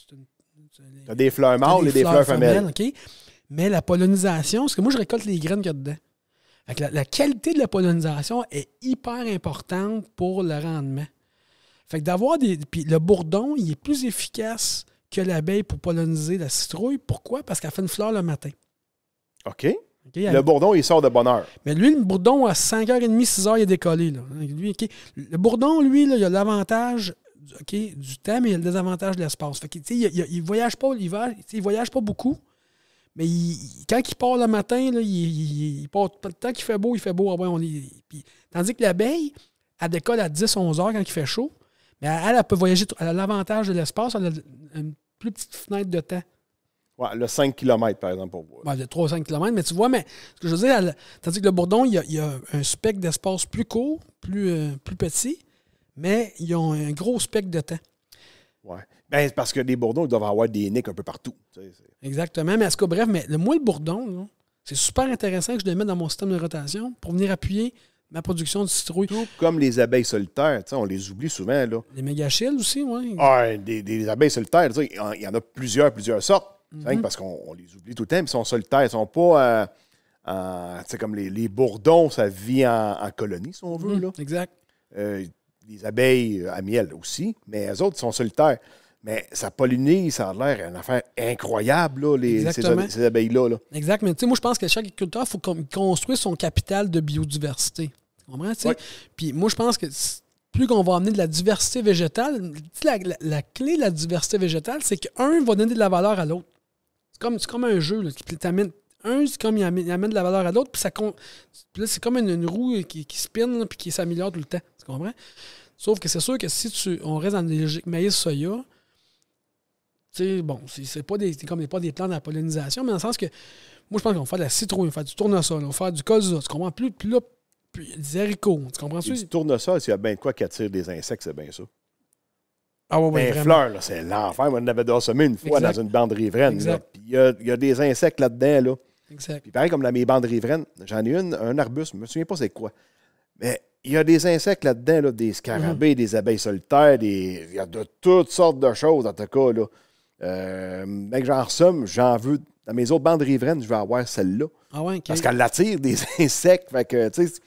T'as des fleurs mâles et des fleurs, femelles. Mais la pollinisation, parce que moi, je récolte les graines qu'il y a dedans. la, qualité de la pollinisation est hyper importante pour le rendement. Fait d'avoir des. le bourdon, il est plus efficace que l'abeille pour polliniser la citrouille. Pourquoi? Parce qu'elle fait une fleur le matin. OK. Le bourdon, il sort de bonne heure. Mais lui, le bourdon, à 5h30, 6h, il est décollé. Là. Le bourdon, lui, là, il a l'avantage du temps, mais il a le désavantage de l'espace. il ne voyage pas l'hiver, il voyage pas beaucoup, mais quand il part le matin, là, il, part, tant qu'il fait beau, il fait beau. Ah tandis que l'abeille, elle décolle à 10-11h quand il fait chaud, elle, peut voyager. Elle a l'avantage de l'espace. Elle a une plus petite fenêtre de temps. Ouais, le 5 km, par exemple, pour vous. Ouais, le 3-5 km, mais tu vois, mais ce que je veux dire, tandis que le bourdon, il y a, un spectre d'espace plus court, plus, euh, plus petit, mais ils ont un gros spectre de temps. Oui. Ben, parce que les bourdons, ils doivent avoir des nicks un peu partout. Exactement. Mais en ce cas, bref, mais le, moi, le bourdon, c'est super intéressant que je le mette dans mon système de rotation pour venir appuyer ma production de citrouille. Tout comme les abeilles solitaires, on les oublie souvent. Là. Les mégachilles aussi, oui. Ah, des, abeilles solitaires, il y en a plusieurs, plusieurs sortes. Mhm. Parce qu'on les oublie tout le temps, mais sont solitaires, ils sont pas. Euh, comme les, bourdons, ça vit en, colonie, si on veut. Mhm, exact. Euh, les abeilles euh, à miel aussi, mais les autres sont solitaires. Mais ça pollinise, ça a l'air une affaire incroyable, les, ces, abeilles-là. Là. Exact. Mais tu sais, moi, je pense que chaque agriculteur, il faut construire son capital de biodiversité. Tu comprends? Puis moi, je pense que plus qu'on va amener de la diversité végétale, la, clé de la diversité végétale, c'est qu'un va donner de la valeur à l'autre. C'est comme, comme un jeu. un, c'est comme il amène, de la valeur à l'autre, puis ça là, c'est comme une, roue euh, qui, qui spinne, puis qui s'améliore tout le temps. Tu comprends? Sauf que c'est sûr que si tu, on reste dans une logique maïs-soya, bon, c'est pas des, comme pas des plans de la pollinisation, mais dans le sens que moi, je pense qu'on va faire de la citrouille, on va faire du tournesol, on va faire du colza. Tu comprends? Plus, plus là, puis des haricots. Tu comprends-tu? Du tournesol, s'il y a bien de quoi qui attire des insectes, c'est bien ça. Ah ouais, ouais, les ben, fleurs, c'est l'enfer. On avait déjà semé une fois dans une bande riveraine. il y, a des insectes là-dedans. Là. Exact. Puis pareil, comme dans mes bande riveraines, j'en ai une, un arbuste, je me souviens pas c'est quoi. Mais il y a des insectes là-dedans, là, des scarabées, mm-hmm. des abeilles solitaires, il y a de toutes sortes de choses, en tout cas. Là. Euh, j'en somme, j'en veux. Dans mes autres bandes riveraines, je vais avoir celle-là. Ah parce qu'elle attire des insectes. que, tu c'est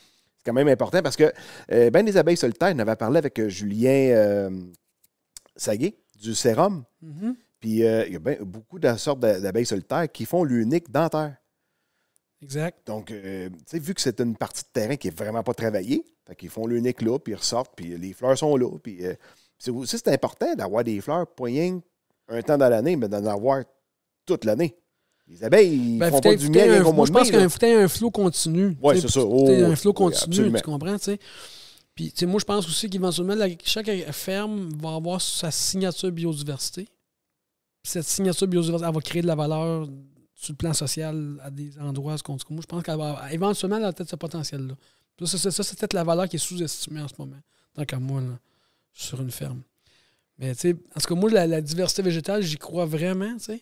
quand même important parce que euh, ben des abeilles solitaires, on avait parlé avec euh, Julien euh, Saguet du sérum. Mhm. Puis il y a ben, beaucoup de sortes d'abeilles solitaires qui font l'unique dentaire. Exact. Donc, tu sais, vu que c'est une partie de terrain qui n'est vraiment pas travaillée, fait font l'unique là, puis ils ressortent, puis les fleurs sont là. Puis c'est c'est important d'avoir des fleurs, pour un temps dans l'année, mais d'en avoir toute l'année. Les abeilles, ils ben, font pas du miel un, Moi, je pense qu'un faut un flot continu. Oui, c'est ça. un oh, flot continu, tu comprends, tu sais. Puis, tu sais, moi, je pense aussi qu'éventuellement, chaque ferme va avoir sa signature biodiversité. cette signature biodiversité, elle va créer de la valeur sur le plan social à des endroits. Ce moi, je pense qu'elle va éventuellement, ce potentiel-là. Ça, c'est peut-être la valeur qui est sous-estimée en ce moment, tant qu'à moi, sur une ferme. Mais tu en tout cas, moi, la, diversité végétale, j'y crois vraiment, tu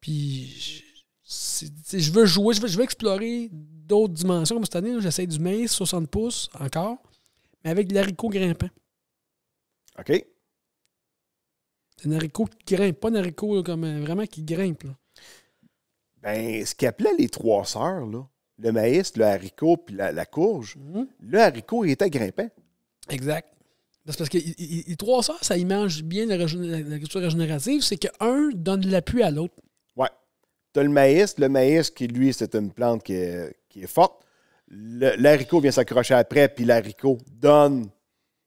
Puis je veux jouer, je veux, explorer d'autres dimensions. Comme cette année, j'essaie du maïs 60 pouces encore, mais avec de l'haricot grimpant. OK. Un haricot qui grimpe, pas un haricot comme euh, vraiment qui grimpe. Ben, ce qu'appelaient les trois sœurs, le maïs, le haricot puis la, courge, mhm. le haricot il était grimpant. Exact parce que les trois sœurs, ça image bien la culture régénérative, c'est qu'un un donne de l'appui à l'autre. Oui. Tu as le maïs, le maïs qui, lui, c'est une plante qui est, forte. L'haricot vient s'accrocher après, puis l'haricot donne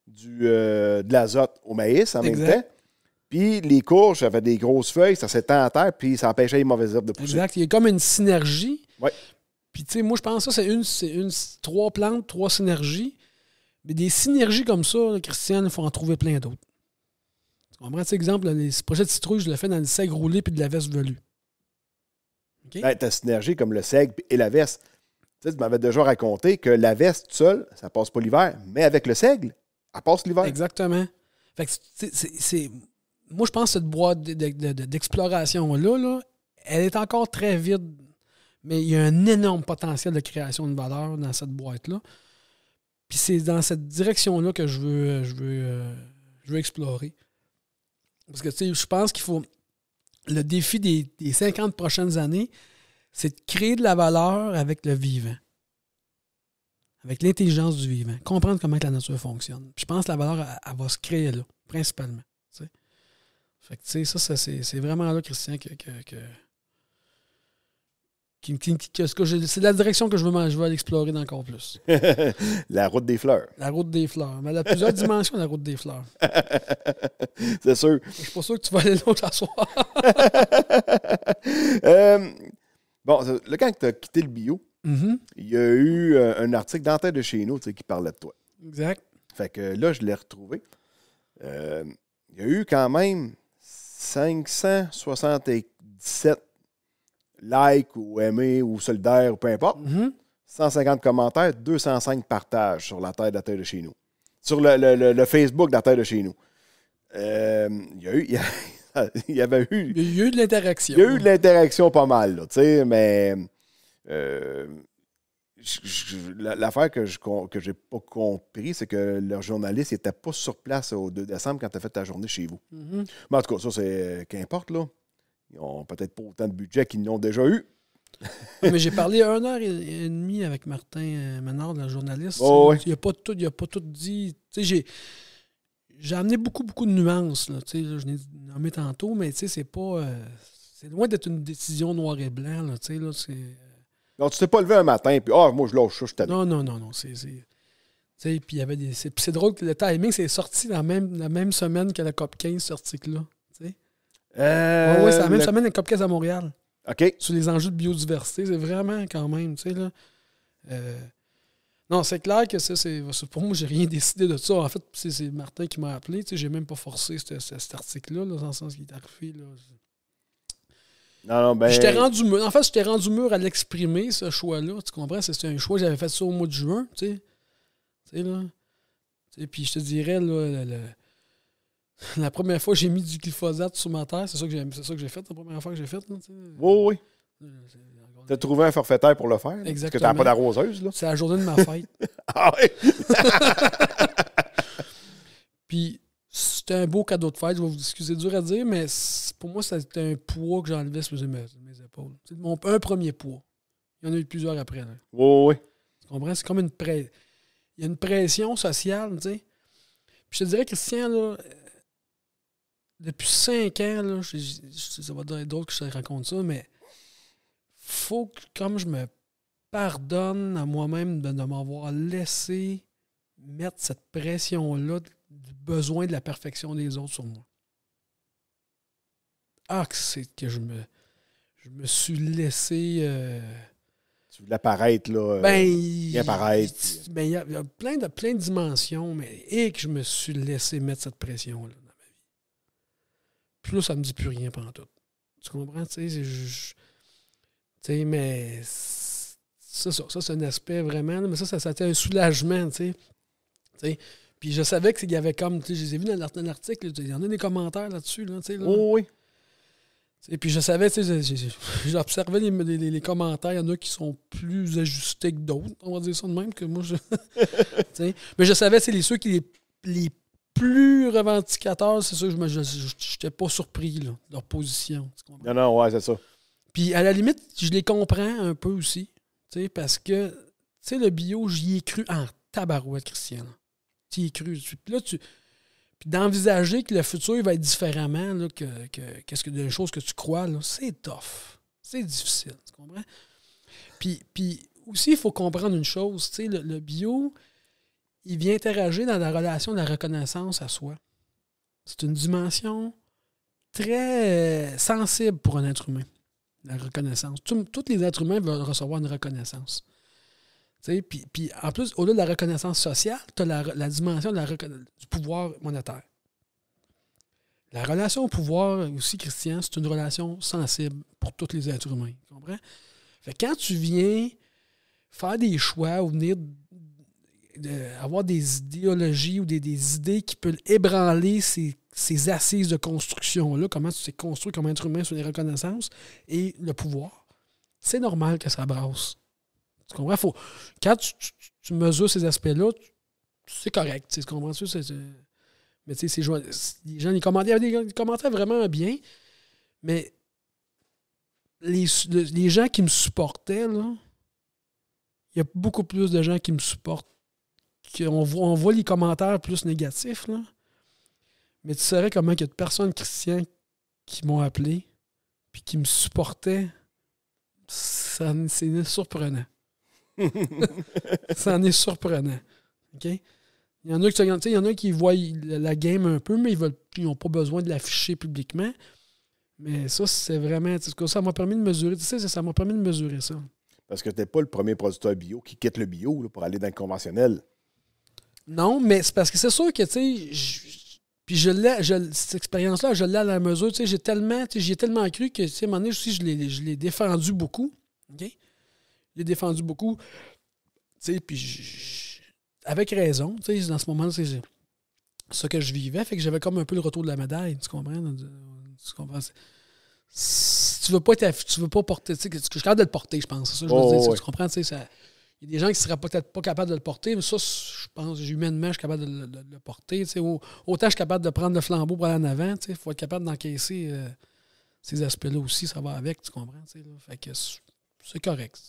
du, euh, de l'azote au maïs en même temps. Puis les courges, ça des grosses feuilles, ça s'étend à terre, puis ça empêchait les mauvaises herbes de pousser. Exact. Il y a comme une synergie. Oui. Puis, tu sais, moi, je pense que ça, c'est une, une, trois plantes, trois synergies. Mais des synergies comme ça, Christiane, il faut en trouver plein d'autres. On prend cet exemple, les projets de citrouille, je le fais dans le seigle roulé puis de la veste velue. Ben, t'as Ben, synergie comme le seigle et la veste. Tu, sais, tu m'avais déjà raconté que la veste seule, ça passe pas l'hiver, mais avec le seigle, elle passe l'hiver. Exactement. c'est, moi, je pense que cette boîte dexploration là, elle est encore très vide, mais il y a un énorme potentiel de création de valeur dans cette boîte-là. Puis c'est dans cette direction-là que je veux, euh, je veux, explorer. Parce que, tu sais, je pense qu'il faut. Le défi des, 50 prochaines années, c'est de créer de la valeur avec le vivant, avec l'intelligence du vivant, comprendre comment la nature fonctionne. Puis je pense que la valeur, elle, va se créer là, principalement. Fait que, tu sais, ça, c'est vraiment là, Christian, que c'est la direction que je veux, je veux aller explorer encore plus. la route des fleurs. La route des fleurs. Mais elle a plusieurs dimensions, la route des fleurs. c'est sûr. Je suis pas sûr que tu vas aller l'autre soir. Euh, bon, là, quand tu as quitté le bio, mm-hmm. il y a eu euh, un article tête de chez nous qui parlait de toi. Exact. Fait que là, je l'ai retrouvé. Euh, il y a eu quand même 577 like ou aimer ou solidaire ou peu importe. 150 mhm. commentaires, 205 partages sur la terre de la terre de chez nous. Sur le, Facebook de la terre de chez nous. Euh, il y a eu. Il y, avait eu. Il y a eu de l'interaction. Il y a eu de l'interaction pas mal, tu sais, mais. Euh, l'affaire que je que j'ai pas compris, c'est que le journaliste n'était pas sur place au 2 décembre quand tu as fait ta journée chez vous. Mhm. Mais en tout cas, ça, c'est euh, qu'importe, là. Ils n'ont peut-être pas autant de budget qu'ils n'ont déjà eu. Mais j'ai parlé une heure et, demie avec Martin euh, Menard, le journaliste. Oh, il n'a pas, tout, il a pas tout dit. J'ai, amené beaucoup, beaucoup de nuances. Là, je l'ai nommé tantôt, mais c'est pas. Euh, c'est loin d'être une décision noir et blanc. Là, là, euh, Non, tu t'es pas levé un matin, puis ah, oh, moi, je lâche ça, je Non, non, non, non. C'est, c'est... Puis drôle que le timing, c'est sorti la même, la même semaine que la COP 15, cet article-là. Euh, oui, ouais, ça euh, le... à Montréal. OK. Sur les enjeux de biodiversité, c'est vraiment quand même, tu sais, là. Euh, non, c'est clair que ça, c'est. Pour moi, j'ai rien décidé de ça. En fait, c'est Martin qui m'a appelé. Tu sais, j'ai même pas forcé cet article-là, dans le sens qu'il est arrivé. Là. Non, non, ben. J'étais rendu En fait, j'étais rendu mûr à l'exprimer, ce choix-là. Tu comprends? C'était un choix. J'avais fait ça au mois de juin, tu sais. là. Et puis je te dirais, là, la première fois que j'ai mis du glyphosate sur ma terre, c'est ça que j'ai, c'est ça que j'ai fait, la première fois que j'ai fait. Oui oui, oui. Euh, t'as trouvé un forfaitaire pour le faire. Exactement. Parce que t'as pas d'arroseuse, là. C'est la journée de ma fête. ah oui! Puis, c'était un beau cadeau de fête, je vais vous excuser, dur à dire, mais pour moi, c'était un poids que j'enlevais sur mes, épaules. C'est mon, un premier poids. Il y en a eu plusieurs après. Oui, oui. Tu comprends? C'est comme une pression. Il y a une pression sociale, tu sais. Puis je te dirais, Christian, là, depuis cinq ans, ça va être d'autres que je te raconte ça, mais faut que, comme je me pardonne à moi-même de, ne m'avoir laissé mettre cette pression-là du besoin de la perfection des autres sur moi. Ah, c'est que je me, je me suis laissé. Euh, tu voulais là. il y, a plein de plein de dimensions, mais et que je me suis laissé mettre cette pression-là. Puis là, ça me dit plus rien pendant tout. Tu comprends? Tu sais, mais ça. Ça, c'est un aspect vraiment. Mais ça, ça, c'était un soulagement, tu sais. Puis je savais qu'il y avait comme, je les ai vus dans l'article, il y en a des commentaires là-dessus, là, tu sais. oui. Et puis je savais, tu sais, j'observais les, commentaires, il y en a qui sont plus ajustés que d'autres, on va dire ça de même que moi. mais je savais, c'est les ceux qui les, les plus revendicateur, c'est sûr que je n'étais pas surpris de leur position. Non, non, ouais, c'est ça. Puis à la limite, je les comprends un peu aussi. Parce que tu le bio, j'y ai cru en tabarouette, Christian. J'y ai cru. Puis là, tu. Puis d'envisager que le futur va être différemment que, que, -ce que des choses que tu crois, c'est tough. C'est difficile. Tu comprends? Puis, puis aussi, il faut comprendre une chose. Tu sais, le bio, il vient interagir dans la relation de la reconnaissance à soi. C'est une dimension très euh, sensible pour un être humain, la reconnaissance. tous les êtres humains veulent recevoir une reconnaissance. Puis en plus, au-delà de la reconnaissance sociale, tu as la, dimension de la, du pouvoir monétaire. La relation au pouvoir aussi, Christian, c'est une relation sensible pour tous les êtres humains. Tu comprends? Fait quand tu viens faire des choix ou venir avoir des idéologies ou des, idées qui peuvent ébranler ces, assises de construction-là, comment tu t'es construit comme être humain sur les reconnaissances et le pouvoir, c'est normal que ça brasse. Tu comprends? Faut, quand tu, mesures ces aspects-là, c'est correct. Tu comprends? mais tu sais, les gens, ils commentaient, ils commentaient vraiment bien, mais les, les gens qui me supportaient, là, il y a beaucoup plus de gens qui me supportent qu'on voit, on voit les commentaires plus négatifs, là. Mais tu sais comment il y a de personnes chrétiennes qui m'ont appelé puis qui me supportaient. Ça, c'est surprenant. ça en est surprenant. Il y en a qui, il y en a qui voient la game un peu, mais ils n'ont pas besoin de l'afficher publiquement. Mais ça, c'est vraiment. Ça m'a permis de mesurer. Tu sais, ça m'a permis de mesurer ça. Parce que tu n'es pas le premier producteur bio qui quitte le bio pour aller dans le conventionnel. Non, mais c'est parce que c'est sûr que, tu sais, puis je l'ai, cette expérience-là, je l'ai à la mesure, tu sais, j'ai tellement, tu j'y ai tellement cru que, tu sais, à un moment donné, je l'ai, défendu beaucoup, OK? Je l'ai défendu beaucoup, tu sais, puis avec raison, tu sais, dans ce moment-là, c'est ce que je vivais, fait que j'avais comme un peu le retour de la médaille, tu comprends? Tu comprends? tu veux pas, tu veux pas porter, tu sais, je suis capable de le porter, je pense, c'est ça, je veux dire, oh, tu comprends, tu sais, ça il y a des gens qui ne seraient peut-être pas capables de le porter, mais ça, je pense, humainement, je suis capable de, le porter. Autant je suis capable de prendre le flambeau pour aller en avant, il faut être capable d'encaisser euh, ces aspects-là aussi, ça va avec, tu comprends? Fait que c'est correct.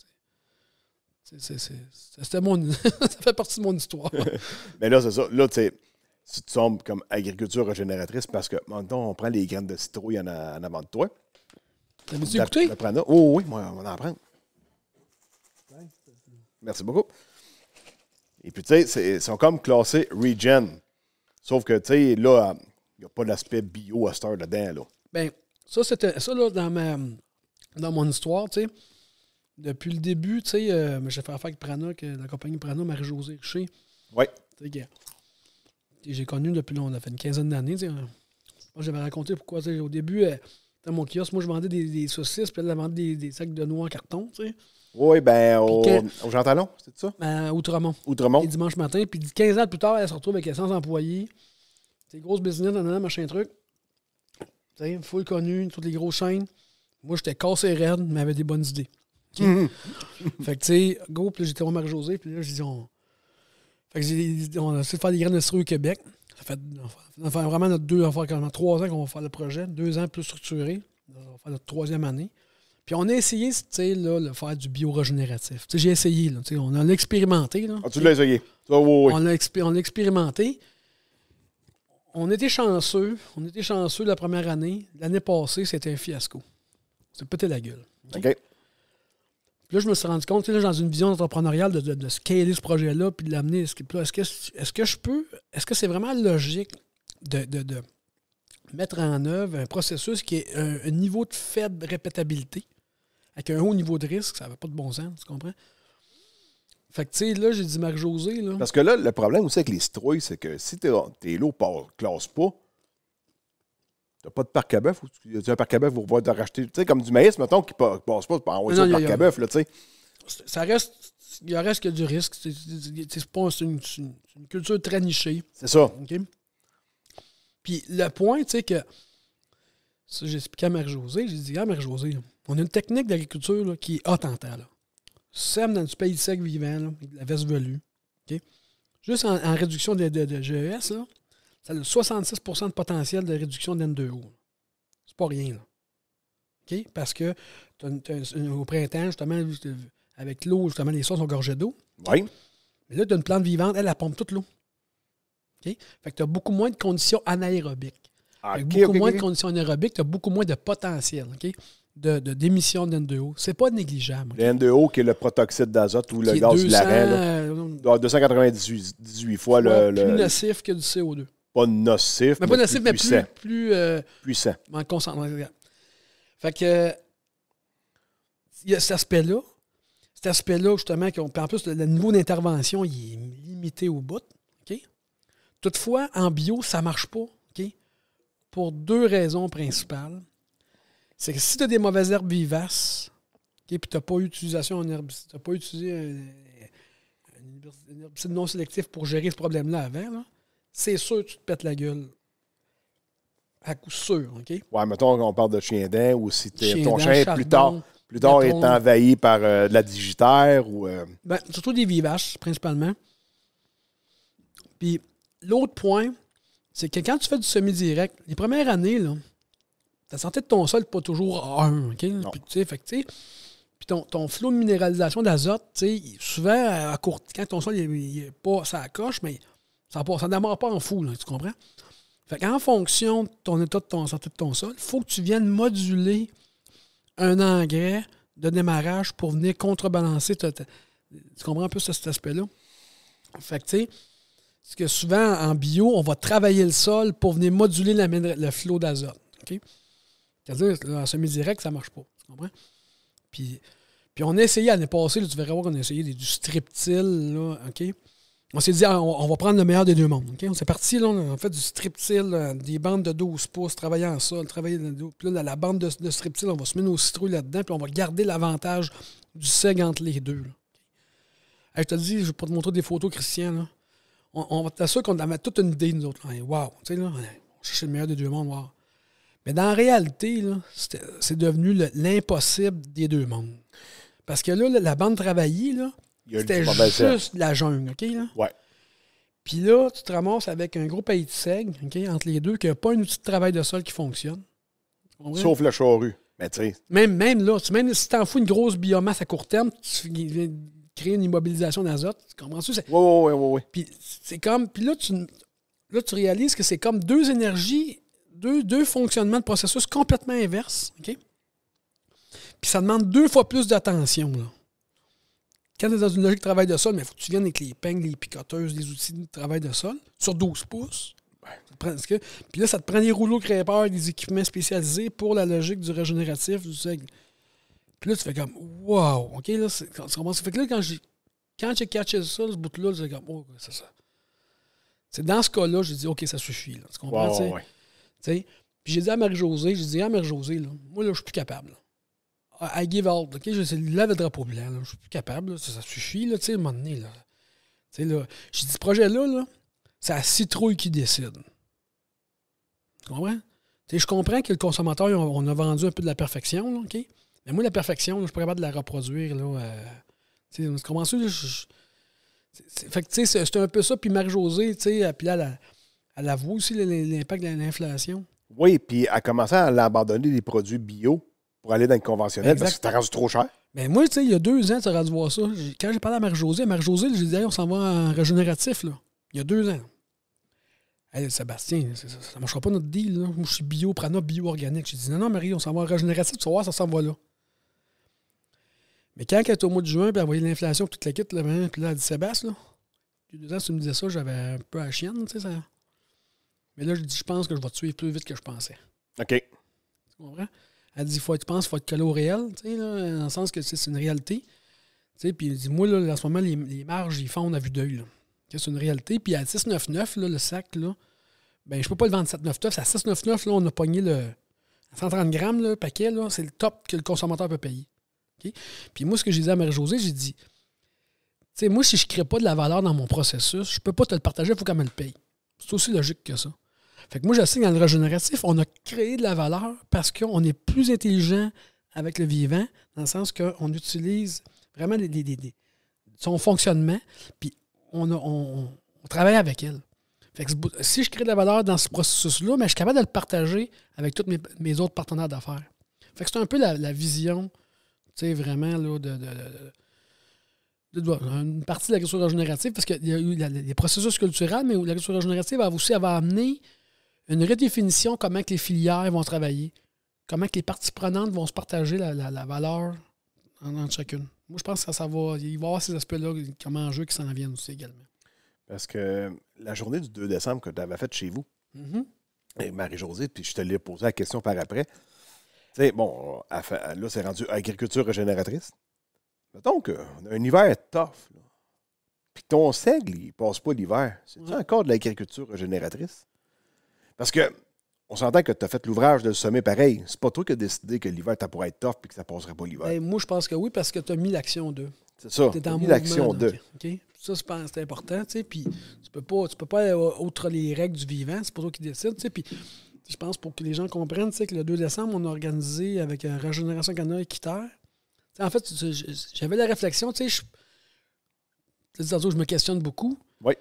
ça fait partie de mon histoire. Mais là, c'est ça. Là, tu tu tombes comme agriculture régénératrice parce que, maintenant, on prend les graines de citrouille en, avant de toi. T'as-tu écouté? Oh, oui, moi, on en prend. Merci beaucoup. Et puis, tu sais, ils sont comme classés regen. Sauf que, tu sais, là, il euh, n'y a pas l'aspect bio à ce dedans, là. Ben, ça, c'était. Ça, là, dans, ma, dans mon histoire, tu sais, depuis le début, tu sais, euh, j'ai fait affaire avec Prana, que la compagnie Prana, Marie-Josée Richer. Oui. J'ai connu depuis là on a fait une quinzaine d'années. Hein. Moi, J'avais raconté pourquoi, au début, euh, dans mon kiosque, moi, je vendais des, saucisses, puis elle vendait des, des, sacs de noix en carton, tu sais. Oui, ben, au, au Jean Talon, c'est ça? Ben, Outremont. Outremont. Et dimanche matin. Puis 15 ans plus tard, elle se retrouve avec 100 employés. C'est grosse business, nanana, machin truc. une full connue, toutes les grosses chaînes. Moi, j'étais cassé raide, mais avait des bonnes idées. Mhm. fait que, tu sais, go, puis j'étais au Marc-José, puis là, j'ai dit, on. Fait que on a essayé de faire des graines de au Québec. Ça fait, vraiment notre deux, on trois ans qu'on va faire le projet, deux ans plus structuré. On va faire notre troisième année. Puis on a essayé, tu sais, là, de faire du biorégénératif. Tu sais, j'ai essayé, là, tu sais, on a expérimenté. Là, ah, tu l'as essayé. Toi, oui, On, a on a expérimenté. On était chanceux. On était chanceux la première année. L'année passée, c'était un fiasco. C'est pété la gueule. OK. Puis là, je me suis rendu compte, là, dans une vision entrepreneuriale, de, de, scaler ce projet-là, puis de l'amener. Est-ce que, est que, que, je peux. Est-ce que c'est vraiment logique de, de mettre en œuvre un processus qui est un niveau de faible répétabilité, avec un haut niveau de risque, ça n'avait pas de bon sens, tu comprends? Fait que, tu sais, là, j'ai dit Marc-José. Là. Parce que là, le problème aussi avec les citrouilles, c'est que si tes lots ne classent pas, n'as pas de parc à bœuf ou tu as un parc à bœuf vous racheter, tu sais, comme du maïs, mettons, qui passe pas, tu peux envoyer ça parc à bœuf, là, tu sais. Ça reste, il reste que du risque. C'est, c'est, pas, une, culture très nichée. C'est ça. OK? Puis le point, tu sais, que ça, j'expliquais à marc j'ai dit, ah, José, on a une technique d'agriculture qui est haute en terre. Sème dans du pays sec vivant, la veste velue. Juste en, réduction de, GES, ça a 66 de potentiel de réduction d'N2O. C'est pas rien. Là. Parce que au printemps, justement, avec l'eau, justement, les sols sont gorgés d'eau. Oui. Mais là, tu as une plante vivante, elle, elle pompe toute l'eau. OK? Fait que tu as beaucoup moins de conditions anaérobiques. Ah, beaucoup moins de conditions anaérobiques, tu as beaucoup moins de potentiel de, de de N2O. C'est pas négligeable. Le N2O qui est le protoxyde d'azote ou le gaz de l'arène. 298 fois le, le, Plus nocif que du CO2. Pas nocif, mais, nocif, plus puissant. plus, plus euh, puissant. En concentration. Fait que il y a cet aspect-là. Cet aspect-là, justement, qu'on, en plus, le, niveau d'intervention, il est limité au bout. Toutefois, en bio, ça ne marche pas. Pour deux raisons principales c'est que si tu as des mauvaises herbes vivaces, et puis tu n'as pas eu herbicide, tu pas utilisé un, herbicide non sélectif pour gérer ce problème-là avant, c'est sûr que tu te pètes la gueule. À coup sûr, OK? Ouais, mettons qu'on parle de chien d'un ou si ton chien plus tard est envahi par euh, de la digitaire ou. Euh, ben, surtout des vivaces, principalement. Puis l'autre point, c'est que quand tu fais du semi-direct, les premières années, là, la santé de ton sol n'est pas toujours 1, OK? Puis, ton, ton flot de minéralisation d'azote, tu sais, souvent, à court, quand ton sol, pas, ça accroche, mais ça ne démarre pas en fou, tu comprends? Fait qu'en fonction de ton état de ton santé de ton sol, il faut que tu viennes moduler un engrais de démarrage pour venir contrebalancer. tu comprends un peu cet aspect-là? Fait que, tu sais, que souvent, en bio, on va travailler le sol pour venir moduler le flot d'azote. ok? C'est-à-dire, en semi-direct, ça ne marche pas. Tu comprends? Puis, puis on a essayé l'année passée, tu verras voir qu'on a essayé du striptil, là, OK? On s'est dit, ah, on, va prendre le meilleur des deux mondes, OK? On s'est parti, là, on fait du striptil, des bandes de 12 pouces, travaillant en sol, travailler Puis là, la, bande de, striptil, on va se mettre nos citrouilles là-dedans, puis on va garder l'avantage du seg entre les deux, là. je te dis, je vais pas te montrer des photos, Christian, là. On, on va t'assurer qu'on avait toute une idée, nous autres. Hey, wow! Tu sais, là, on le meilleur des deux mondes, wow! Mais dans la réalité, c'est devenu l'impossible des deux mondes. Parce que là, la bande travaillée, c'était juste la jungle, OK? Là? Puis là, tu te ramasses avec un gros pays de seigle, entre les deux, qui n'a pas un outil de travail de sol qui fonctionne. Sauf la charrue. Mais tu Même, même là, tu, même si t'en fous une grosse biomasse à court terme, tu viens créer une immobilisation d'azote. Tu comprends ça? Oui, oui, oui, Puis c'est comme. Puis tu. Là, tu réalises que c'est comme deux énergies deux, fonctionnements de processus complètement inverses. OK? Puis ça demande deux fois plus d'attention. Là. Quand tu es dans une logique de travail de sol, il faut que tu viennes avec les peignes, les picoteuses, les outils de travail de sol sur 12 pouces. Que, puis là, ça te prend les rouleaux crépeurs, les équipements spécialisés pour la logique du régénératif, du seigle. Puis là, tu fais comme Wow! OK, là, tu commences. Fait que là, quand j'ai, quand j'ai catché ça, ce bout-là, fais comme Oh, c'est ça. C'est dans ce cas-là, j'ai dit OK, ça suffit. tu comprends? Puis j'ai dit à Marie-Josée, j'ai dit à Marie-Josée, moi, là, je suis plus capable. à I give out, OK? Je lève le drapeau blanc, Je suis plus capable, Ça, suffit, là, tu sais, à un moment donné, là. Tu sais, là, j'ai dit, ce projet-là, là, c'est la citrouille qui décide. Tu comprends? sais je comprends que le consommateur, on, a vendu un peu de la perfection, OK? Mais moi, la perfection, je suis pas capable de la reproduire, là. Euh, tu sais, ça, je, fait que, tu sais, c'est un peu ça. Puis Marie-Josée, tu sais, puis là, elle avoue aussi l'impact de l'inflation. Oui, puis elle commencé à abandonner des produits bio pour aller dans le conventionnel parce que c'était rendu trop cher. Mais moi, tu sais, il y a deux ans, tu aurais dû voir ça. Quand j'ai parlé à Marie-Josée, Marie-Josée, ai dit, on s'en va en régénératif, là. Il y a deux ans. Elle dit, Sébastien, ça ne marchera pas notre deal, Moi, je suis bio, prana, bio-organique. J'ai dit, non, non, Marie, on s'en va en régénératif, tu vas voir, ça s'en va là. Mais quand elle était au mois de juin, puis elle voyait l'inflation, toute la quitte, là, hein, puis là, elle dit, Sébastien, là, il y a deux ans, tu me disais ça, j'avais un peu à chienne, tu sais, ça. Mais là, je dis, je pense que je vais te suivre plus vite que je pensais. OK. Tu comprends? Elle dit, faut, tu penses, il faut être collé au réel, tu sais, là, dans le sens que c'est une réalité. Tu sais, puis elle dit, moi, là, en ce moment, les, marges, ils fondent à vue d'œil. C'est une réalité. Puis à 699, là, le sac, là, ben, je peux pas le vendre 799. À 699, là, on a pogné le 130 grammes, le paquet, là, c'est le top que le consommateur peut payer. Ok. Puis moi, ce que j'ai dit à Marie-Josée, j'ai dit, tu sais, moi, si je crée pas de la valeur dans mon processus, je peux pas te le partager, il faut qu'elle me le paye. C'est aussi logique que ça. Fait que moi, je sais que dans le régénératif, on a créé de la valeur parce qu'on est plus intelligent avec le vivant, dans le sens qu'on utilise vraiment les son fonctionnement, puis on, on, travaille avec elle. Fait que si je crée de la valeur dans ce processus-là, mais je suis capable de le partager avec tous mes, autres partenaires d'affaires. Fait que c'est un peu la, vision, tu vraiment, là, de, de, une partie de la l'agriculture régénérative, parce qu'il y a eu les processus culturels, mais la l'agriculture régénérative va aussi avoir amené une redéfinition comment que les filières vont travailler, comment que les parties prenantes vont se partager la, valeur en, chacune. Moi, je pense que ça, va. Il va y avoir ces aspects-là comme enjeu qui s'en viennent aussi également. Parce que euh, la journée du 2 décembre que tu avais faite chez vous, mm-hmm. et Marie-Josée, puis je te l'ai posé la question par après. Tu sais, bon, là, c'est rendu agriculture régénératrice. Mettons un hiver tough, Puis ton seigle, il passe pas l'hiver. cest encore de l'agriculture régénératrice? Parce que on s'entend que tu as fait l'ouvrage de le sommet pareil. C'est pas toi qui as décidé que l'hiver, ça pourrait être tough et que ça passerait pas l'hiver. Ben, moi, je pense que oui, parce que tu as mis l'action 2. C'est ça. Tu es dans mis l'action 2. Ça, c'est important. Puis tu peux pas, peux pas aller outre les règles du vivant. C'est pas toi qui décides. Puis je pense pour que les gens comprennent que le 2 décembre, on a organisé avec la euh, Régénération Canada Équitaire. en fait, j'avais la réflexion. Tu sais, je, je me questionne beaucoup. Oui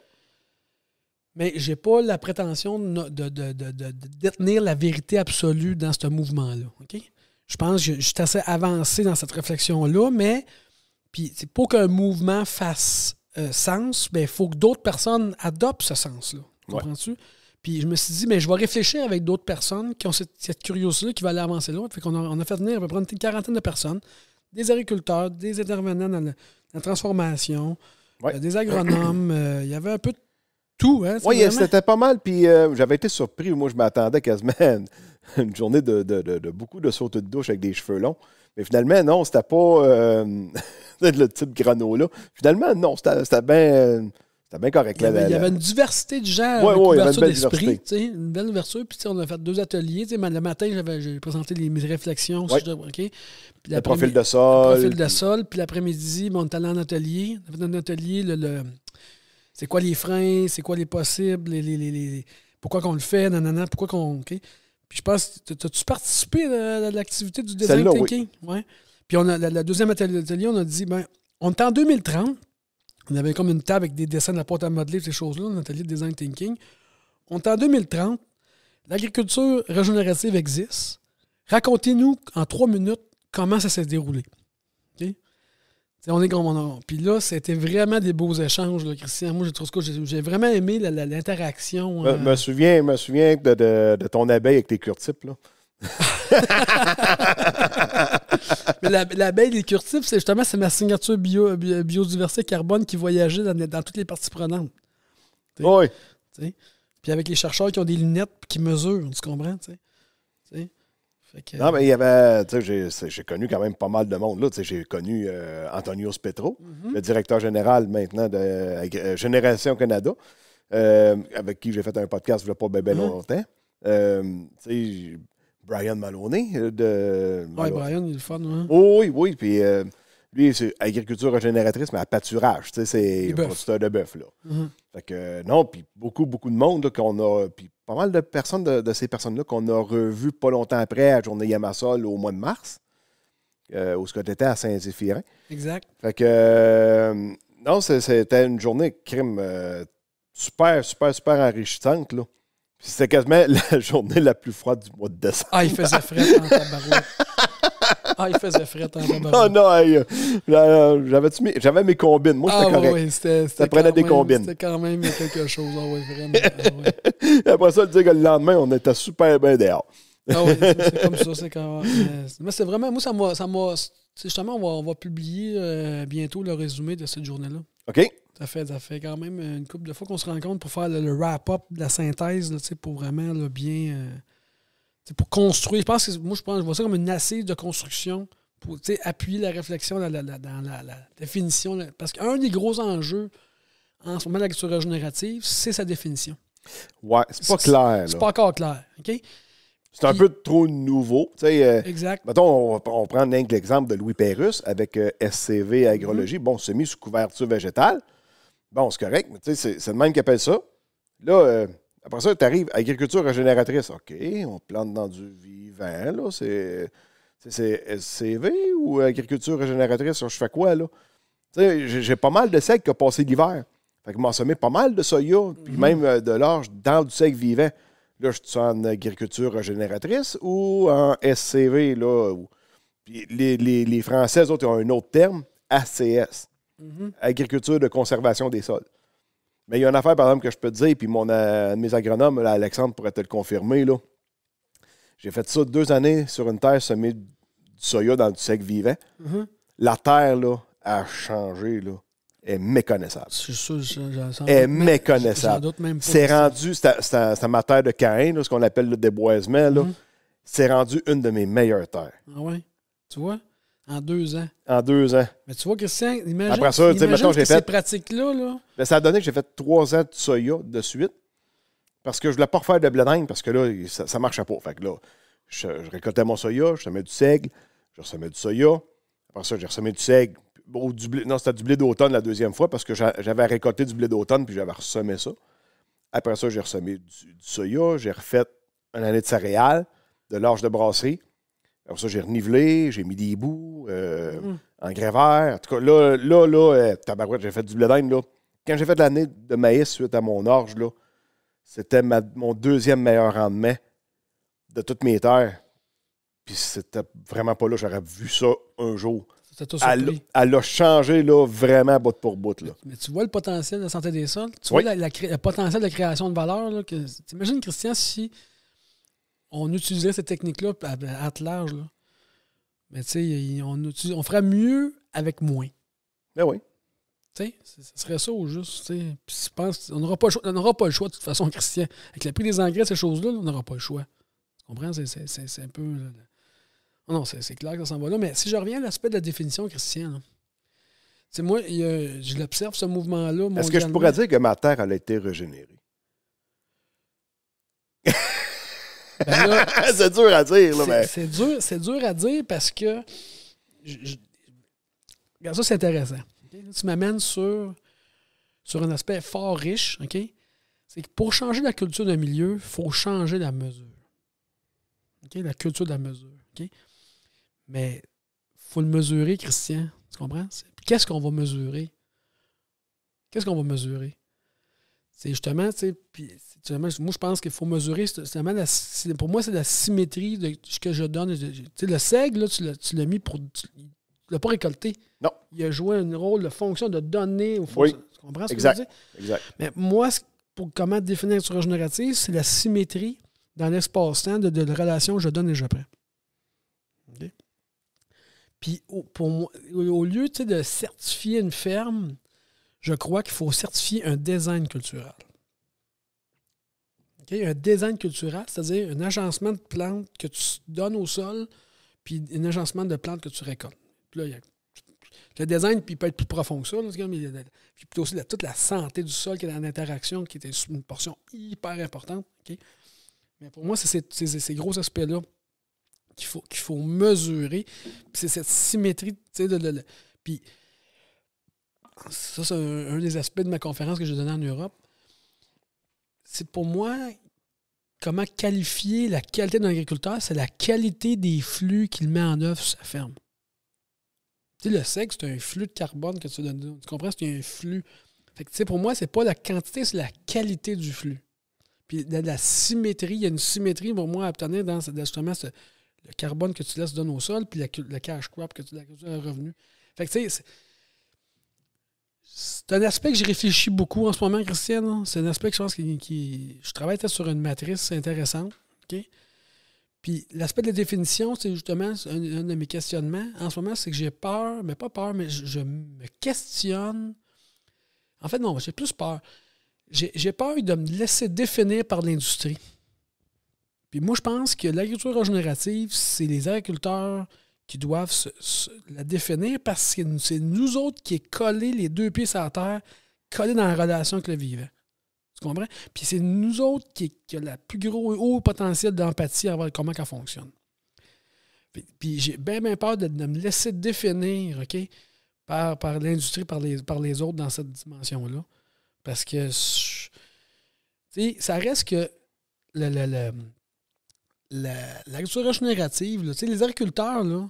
mais je n'ai pas la prétention de, détenir la vérité absolue dans ce mouvement-là. OK? Je pense que je, suis assez avancé dans cette réflexion-là, mais puis pour qu'un mouvement fasse euh, sens, il ben, faut que d'autres personnes adoptent ce sens-là. Comprends-tu? Puis je me suis dit, mais je vais réfléchir avec d'autres personnes qui ont cette, curiosité-là, qui va aller avancer là. qu'on a, on a fait venir à peu près une quarantaine de personnes, des agriculteurs, des intervenants dans, la transformation, euh, des agronomes. Euh, il y avait un peu de oui, hein, c'était pas mal. Puis euh, j'avais été surpris. Moi, je m'attendais quasiment une journée de, beaucoup de sautes de douche avec des cheveux longs. Mais finalement, non, c'était pas euh, le type là. Finalement, non, c'était bien. C'était bien correct. Il y, avait, il y avait, une diversité de gens une oui, ouverture d'esprit. Une belle ouverture. Puis on a fait deux ateliers. le matin, j'ai présenté les, mes réflexions. le profil de sol. Le profil de sol. Puis l'après-midi, mon on en atelier. un atelier, le c'est quoi les freins, c'est quoi les possibles, pourquoi qu'on le fait, nanana, pourquoi qu'on. Puis je pense, as-tu participé à, l'activité du design thinking? Puis on a, la, deuxième atelier, on a dit, ben, on est en 2030, on avait comme une table avec des dessins de la porte à modeler, ces choses-là, un atelier de design thinking. On est en 2030, l'agriculture régénérative existe. Racontez-nous en trois minutes comment ça s'est déroulé. OK on est comme on a. Puis là, c'était vraiment des beaux échanges, Christian. Moi, je trouve que j'ai vraiment aimé l'interaction. Je euh. me souviens, me souviens de, ton abeille avec tes curtips. là. Mais l'abeille des curtips, c'est justement c'est ma signature bio, biodiversité carbone qui voyageait dans, toutes les parties prenantes. oui. Puis avec les chercheurs qui ont des lunettes qui mesurent, tu comprends? Non, mais il y avait. J'ai connu quand même pas mal de monde. J'ai connu euh, Antonio Spetro, mhm. le directeur général maintenant de euh, Génération Canada, euh, avec qui j'ai fait un podcast il y a pas bien mhm. longtemps. Tu Brian Maloney de. Oui, Brian, il est le fun. Hein. oui, oui. Puis lui, c'est agriculture régénératrice, mais à pâturage. Tu sais, c'est producteur de bœuf. Là. Mm-hmm. Fait que euh, non, puis beaucoup, beaucoup de monde qu'on a. Puis pas mal de personnes de, ces personnes-là qu'on a revues pas longtemps après à Journée Yamasol au mois de mars, euh, au tu à Saint-Zéphirin. Exact. Fait que euh, non, c'était une journée crime euh, super, super, super enrichissante. Là. C'était quasiment la journée la plus froide du mois de décembre. Ah, il faisait frais en tabarouette. Ah, il faisait fret en hein, Ah non, euh, euh, j'avais mes, j'avais mes combines. Moi, j'étais ah, Oui, c'était, ça prenait des combines. C'était quand même quelque chose. Ah, oui, vraiment. Ah, Après ça, le, le lendemain, on était super bien dehors. ah oui, c'est comme ça. C'est quand... Mais c'est vraiment, moi, ça m'a. Ça justement, on va, on va publier euh, bientôt le résumé de cette journée-là. OK. Ça fait, ça fait quand même une couple de fois qu'on se rencontre pour faire le, wrap-up la synthèse, pour vraiment le bien pour construire. Je pense que moi, je, vois ça comme une assise de construction pour appuyer la réflexion dans la, définition. Parce qu'un des gros enjeux en ce moment de culture régénérative, c'est sa définition. Ouais, c'est pas clair. C'est pas encore clair. C'est un peu trop nouveau. Euh, exact. Mettons, on, prend l'exemple de Louis Perrus avec euh, SCV mm-hmm. Agrologie. Bon, c'est mis sous couverture végétale. Bon, c'est correct, mais c'est le même qui appelle ça. Là, euh, après ça, tu arrives à agriculture régénératrice. OK, on plante dans du vivant, là. C'est, SCV ou agriculture régénératrice? Je fais quoi, là? j'ai pas mal de sec qui a passé l'hiver. Fait que m'en pas mal de soya, puis mhm. même euh, de l'orge dans du sec vivant. Là, je suis en agriculture régénératrice ou en SCV, là. Puis les, Français, autres, ont un autre terme, ACS. Mhm. Agriculture de conservation des sols. Mais il y a une affaire, par exemple, que je peux te dire, puis mon, euh, mes agronomes, Alexandre pourrait te le confirmer. Là. J'ai fait ça deux années sur une terre semée du soya dans le sec vivant. Mhm. La terre a changé. Là est méconnaissable. C'est ça, j'en Est méconnaissable. c'est rendu, c'est, ma terre de Caïn, ce qu'on appelle le déboisement, là. Mhm. c'est rendu une de mes meilleures terres. Ah ouais? Tu vois? En deux ans. En deux ans. Mais tu vois, Christian, imagine, Après ça, imagine que fait, ces pratiques-là. Là. ça a donné que j'ai fait trois ans de soya de suite parce que je ne voulais pas refaire de bledingue parce que là, ça ne marchait pas. Fait que là, je, récoltais mon soya, je semais du seigle, je ressemais du soya. Après ça, j'ai ressemé du seigle. Au, du blé, non, c'était du blé d'automne la deuxième fois parce que j'avais récolté du blé d'automne puis j'avais ressemé ça. Après ça, j'ai ressemé du, du soya, j'ai refait une année de céréales, de l'orge de brasserie. Alors ça, j'ai renivelé, j'ai mis des bouts, euh, mm-hmm. en En tout cas, là, là, là, euh, j'ai fait du blé Quand j'ai fait l'année de maïs suite à mon orge, là, c'était mon deuxième meilleur rendement de toutes mes terres. Puis c'était vraiment pas là, j'aurais vu ça un jour. Elle, elle, a changé là, vraiment bout pour bout. Mais, tu vois le potentiel de la santé des sols, tu vois le potentiel de création de valeur. Là, t'imagines, Christian, si on utiliserait cette technique-là à, l'âge. large. Mais tu sais, on, ferait mieux avec moins. Ben oui. Tu sais, ce serait ça au juste. Puis je pense qu'on n'aura pas, pas, le choix de toute façon, Christian. Avec la prix des engrais, ces choses-là, on n'aura pas le choix. Tu comprends? C'est un peu. non, c'est clair que ça s'en va là. Mais si je reviens à l'aspect de la définition, Christian, c'est moi, je l'observe, ce mouvement-là. Est-ce que je pourrais dire que ma terre, elle a été régénérée? c'est dur à dire. mais... c'est, dur, dur à dire parce que. ça, c'est intéressant. tu m'amènes sur, sur un aspect fort riche. OK? C'est que pour changer la culture d'un milieu, il faut changer la mesure. OK? La culture de la mesure. OK? Mais faut le mesurer, Christian. Tu comprends? Qu'est-ce qu'on va mesurer? Qu'est-ce qu'on va mesurer? C'est justement, puis, justement, moi, je pense qu'il faut mesurer, pour moi, c'est la symétrie de ce que je donne. le seigle, tu l'as mis pour. Tu, ne l'as pas récolté. Non. Il a joué un rôle de fonction de donner au fond. Tu comprends ce que je veux dire? Exact. Mais moi, pour comment définir la générative? c'est la symétrie dans l'espace-temps de, de, la relation je donne et je prends. Puis pour moi, au lieu de certifier une ferme je crois qu'il faut certifier un design culturel. Un design culturel, c'est-à-dire un agencement de plantes que tu donnes au sol, puis un agencement de plantes que tu récoltes. le design puis peut être plus profond que ça. mais il y a, aussi toute la santé du sol qui est en interaction, qui est une portion hyper importante. Mais pour moi, c'est ces, gros aspects-là qu'il faut, qu'il faut mesurer. C'est cette symétrie. De, de, ça, c'est un, des aspects de ma conférence que j'ai donnée en Europe. C'est pour moi, comment qualifier la qualité d'un agriculteur, c'est la qualité des flux qu'il met en œuvre sur sa ferme. le sec, c'est un flux de carbone que tu donnes. Tu comprends? C'est un flux. Fait tu sais, pour moi, c'est pas la quantité, c'est la qualité du flux. Puis la, la symétrie, il y a une symétrie pour moi à obtenir dans justement ce, le carbone que tu laisses donner au sol, puis la, le cash crop que tu laisses revenu. C'est un aspect que j'ai réfléchi beaucoup en ce moment, Christiane. C'est un aspect que je pense qui. je travaille sur une matrice intéressante. Puis l'aspect de la définition, c'est justement un, de mes questionnements. En ce moment, c'est que j'ai peur, mais pas peur, mais je, je me questionne. En fait, non, j'ai plus peur. J'ai peur de me laisser définir par l'industrie. Puis moi, je pense que l'agriculture régénérative, c'est les agriculteurs qui doivent la définir parce que c'est nous autres qui est collé les deux pieds à la terre, collé dans la relation avec le vivant. Tu comprends? Puis c'est nous autres qui, qui a le plus gros et haut potentiel d'empathie à voir comment ça fonctionne. Puis, j'ai bien, bien peur de, me laisser définir, OK, par, par l'industrie, par les, par les autres dans cette dimension-là. Parce que, ça reste que le, le, le, la, l'agriculture régénérative, les agriculteurs, là,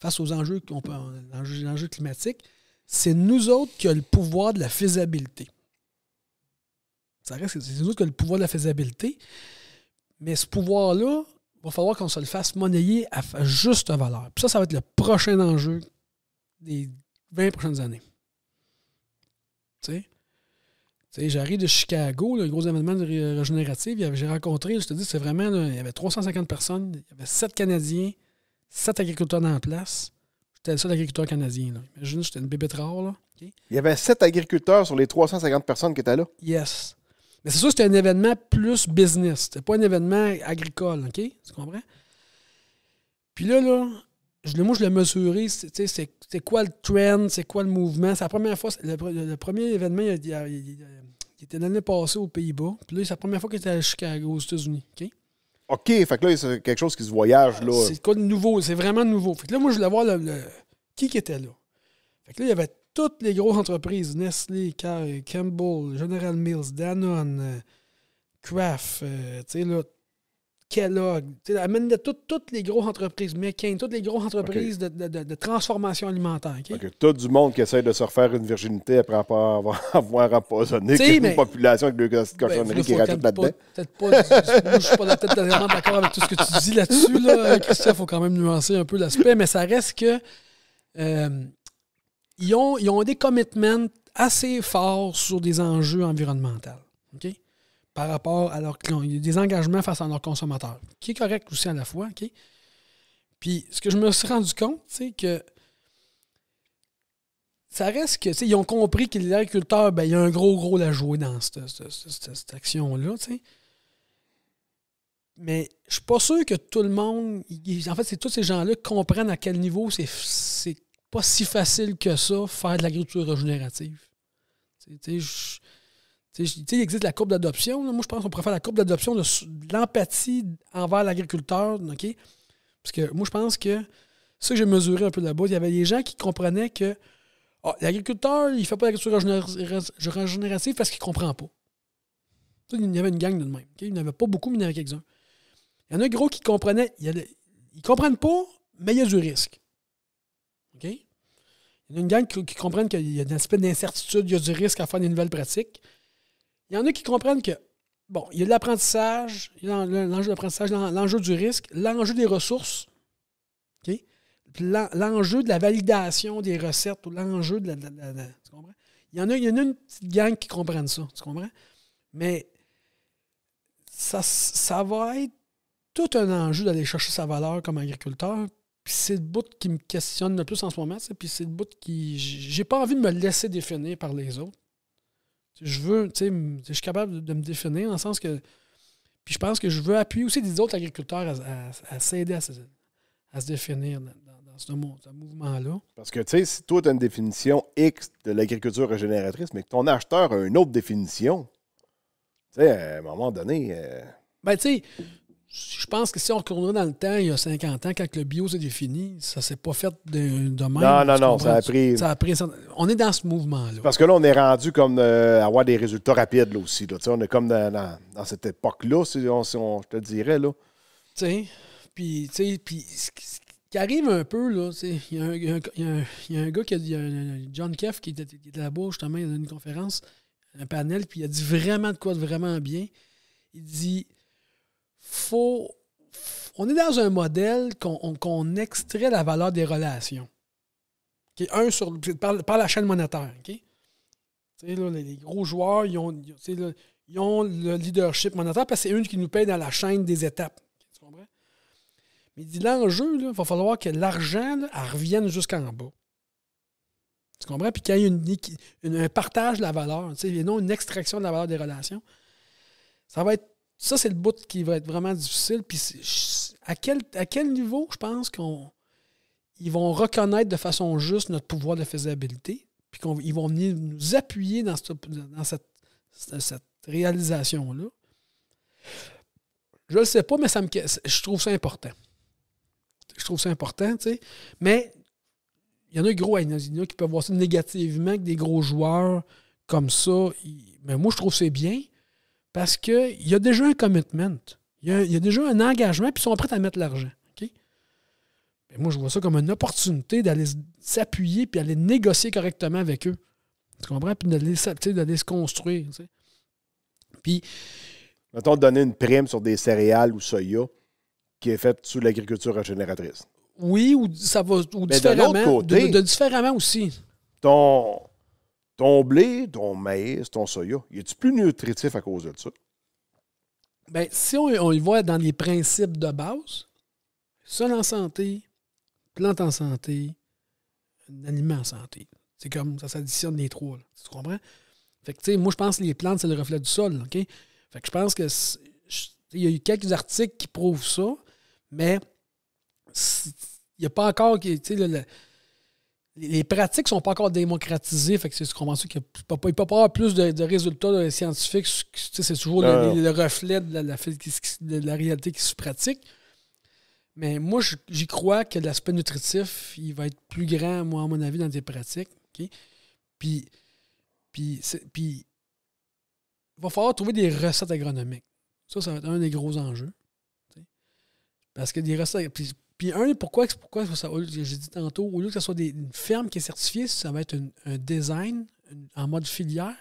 face aux enjeux, qu'on peut, enjeux, climatiques, c'est nous autres qui avons le pouvoir de la faisabilité. Ça reste c'est nous autres qui avons le pouvoir de la faisabilité, mais ce pouvoir-là, il va falloir qu'on se le fasse monnayer à juste valeur. Puis ça, ça va être le prochain enjeu des 20 prochaines années. Tu sais? J'arrive de Chicago, le gros événement régénératif. J'ai rencontré, je te dis, c'est vraiment, il y avait 350 personnes, il y avait 7 Canadiens, sept agriculteurs dans la place. J'étais le seul agriculteur canadien. Là. Imagine, j'étais une bébête rare. Là. Il y avait sept agriculteurs sur les 350 personnes qui étaient là. Yes. Mais c'est sûr c'était un événement plus business. C'était pas un événement agricole, OK? Tu comprends? Puis là, là, je, moi, je l'ai mesuré. C'est quoi le trend? C'est quoi le mouvement? C'est la première fois. Le, premier événement, il, était l'année passée aux Pays-Bas. Puis là, c'est la première fois qu'il était à Chicago, aux États-Unis. OK? OK, fait que là, c'est quelque chose qui se voyage, là. C'est quoi de nouveau? C'est vraiment nouveau. Fait que là, moi, je voulais voir le, qui qui était là. Fait que là, il y avait toutes les grosses entreprises, Nestlé, Campbell, General Mills, Danone, euh, Kraft, euh, tu sais, là, Kellogg, amène de toutes les grosses entreprises, McCain, toutes les grosses entreprises de, de, de, transformation alimentaire. OK? Tout du monde qui essaie de se refaire une virginité après avoir, avoir empoisonné une mais, population avec deux ben, cochonneries qui rajoutent là-dedans. Peut-être je suis pas peut-être d'accord avec tout ce que tu dis là-dessus, là, Christian, il faut quand même nuancer un peu l'aspect, mais ça reste que euh, ils, ont, ils ont des commitments assez forts sur des enjeux environnementaux. OK? par rapport à leur des engagements face à leurs consommateurs, qui est correct aussi à la fois, OK? Puis ce que je me suis rendu compte, c'est que ça reste que, ils ont compris que agriculteurs, ben, il y a un gros rôle à jouer dans cette, action-là, Mais je suis pas sûr que tout le monde, en fait, c'est tous ces gens-là comprennent à quel niveau c'est pas si facile que ça faire de l'agriculture régénérative. Tu il existe la courbe d'adoption. Moi, je pense qu'on préfère la courbe d'adoption de, l'empathie envers l'agriculteur. OK? Parce que moi, je pense que ça que j'ai mesuré un peu là-bas, il y avait des gens qui comprenaient que ah, l'agriculteur, il ne fait pas l'agriculture régénérative parce qu'il ne comprend pas. Il y avait une gang de même. Il n'y en avait pas beaucoup, mais il y en avait quelques-uns. Il y en a un gros qui comprenait... ils ne comprennent pas, mais il y a du risque. OK? Il y en a une gang qui, qui comprennent qu'il y a un aspect d'incertitude, il y a du risque à faire des nouvelles pratiques. Il y en a qui comprennent que, bon, il y a de l'apprentissage, l'enjeu de l'apprentissage, l'enjeu du risque, l'enjeu des ressources, l'enjeu de la validation des recettes ou l'enjeu de la. tu comprends? Il y, en a, il y en une petite gang qui comprennent ça, tu comprends? Mais ça, ça va être tout un enjeu d'aller chercher sa valeur comme agriculteur. Puis c'est le bout qui me questionne le plus en ce moment. Puis c'est le bout qui. J'ai pas envie de me laisser définir par les autres. Je veux, tu sais, je suis capable de me définir dans le sens que. Puis je pense que je veux appuyer aussi des autres agriculteurs à, s'aider à, se définir dans, ce, mouvement-là. Parce que, tu sais, si toi, tu as une définition X de l'agriculture régénératrice, mais que ton acheteur a une autre définition, tu sais, à un moment donné. Euh, ben, tu sais, je pense que si on retournait dans le temps, il y a 50 ans, quand le bio s'est défini, ça s'est pas fait de, de même. Non, non, non, ça a pris. on est dans ce mouvement-là. Parce que là, on est rendu comme euh, avoir des résultats rapides là, aussi. On est comme dans, cette époque-là, si on, je te dirais. Là. sais, puis, sais puis ce qui arrive un peu, là, il y, y, a un gars qui a John Keff qui était, de là-bas, justement, il a une conférence, un panel, puis il a dit vraiment de quoi de vraiment bien. Il dit faut. On est dans un modèle qu'on extrait la valeur des relations. Un sur, par, la chaîne monétaire. les, gros joueurs, ils ont, le leadership monétaire parce que c'est eux qui nous payent dans la chaîne des étapes. Tu comprends? Mais l'enjeu, il va falloir que l'argent revienne jusqu'en bas. Tu comprends? Puis qu'il y ait un partage de la valeur, et non une extraction de la valeur des relations, ça va être ça, c'est le bout qui va être vraiment difficile. Puis à quel, à quel niveau, je pense qu'on ils vont reconnaître de façon juste notre pouvoir de faisabilité, puis qu'ils vont venir nous appuyer dans cette, dans cette, réalisation-là. Je ne le sais pas, mais ça me, je trouve ça important. Je trouve ça important, tu sais. Mais il y en a gros, à qui peuvent voir ça négativement, que des gros joueurs comme ça. mais moi, je trouve que c'est bien. Parce qu'il y a déjà un commitment. Il y, a déjà un engagement, puis ils sont prêts à mettre l'argent. moi, je vois ça comme une opportunité d'aller s'appuyer puis aller négocier correctement avec eux. Tu comprends? Puis d'aller se construire. Puis. Mettons, donner une prime sur des céréales ou soya qui est faite sous l'agriculture régénératrice. Oui, ou ça va. Ou différemment. De, de, de différemment aussi. Ton ton blé, ton maïs, ton soya, est-tu plus nutritif à cause de ça? Bien, si on, y voit dans les principes de base, sol en santé, plante en santé, aliment en santé. C'est comme ça s'additionne les trois. tu comprends? Fait que, tu sais, moi, je pense que les plantes, c'est le reflet du sol. OK? Fait que je pense que. Il y a eu quelques articles qui prouvent ça, mais il n'y a pas encore. Tu sais, les pratiques ne sont pas encore démocratisées. Fait que c'est ne peut pas avoir plus de, résultats scientifiques. C'est toujours le, reflet de la, de la, réalité qui se pratique. Mais moi, j'y crois que l'aspect nutritif, il va être plus grand, moi, à mon avis, dans des pratiques. Puis, puis, il va falloir trouver des recettes agronomiques. Ça, ça va être un des gros enjeux. Parce que des recettes. Puis un, pourquoi, pourquoi ça, j'ai dit tantôt, au lieu que ce soit des, une ferme qui est certifiée, ça va être un design en mode filière.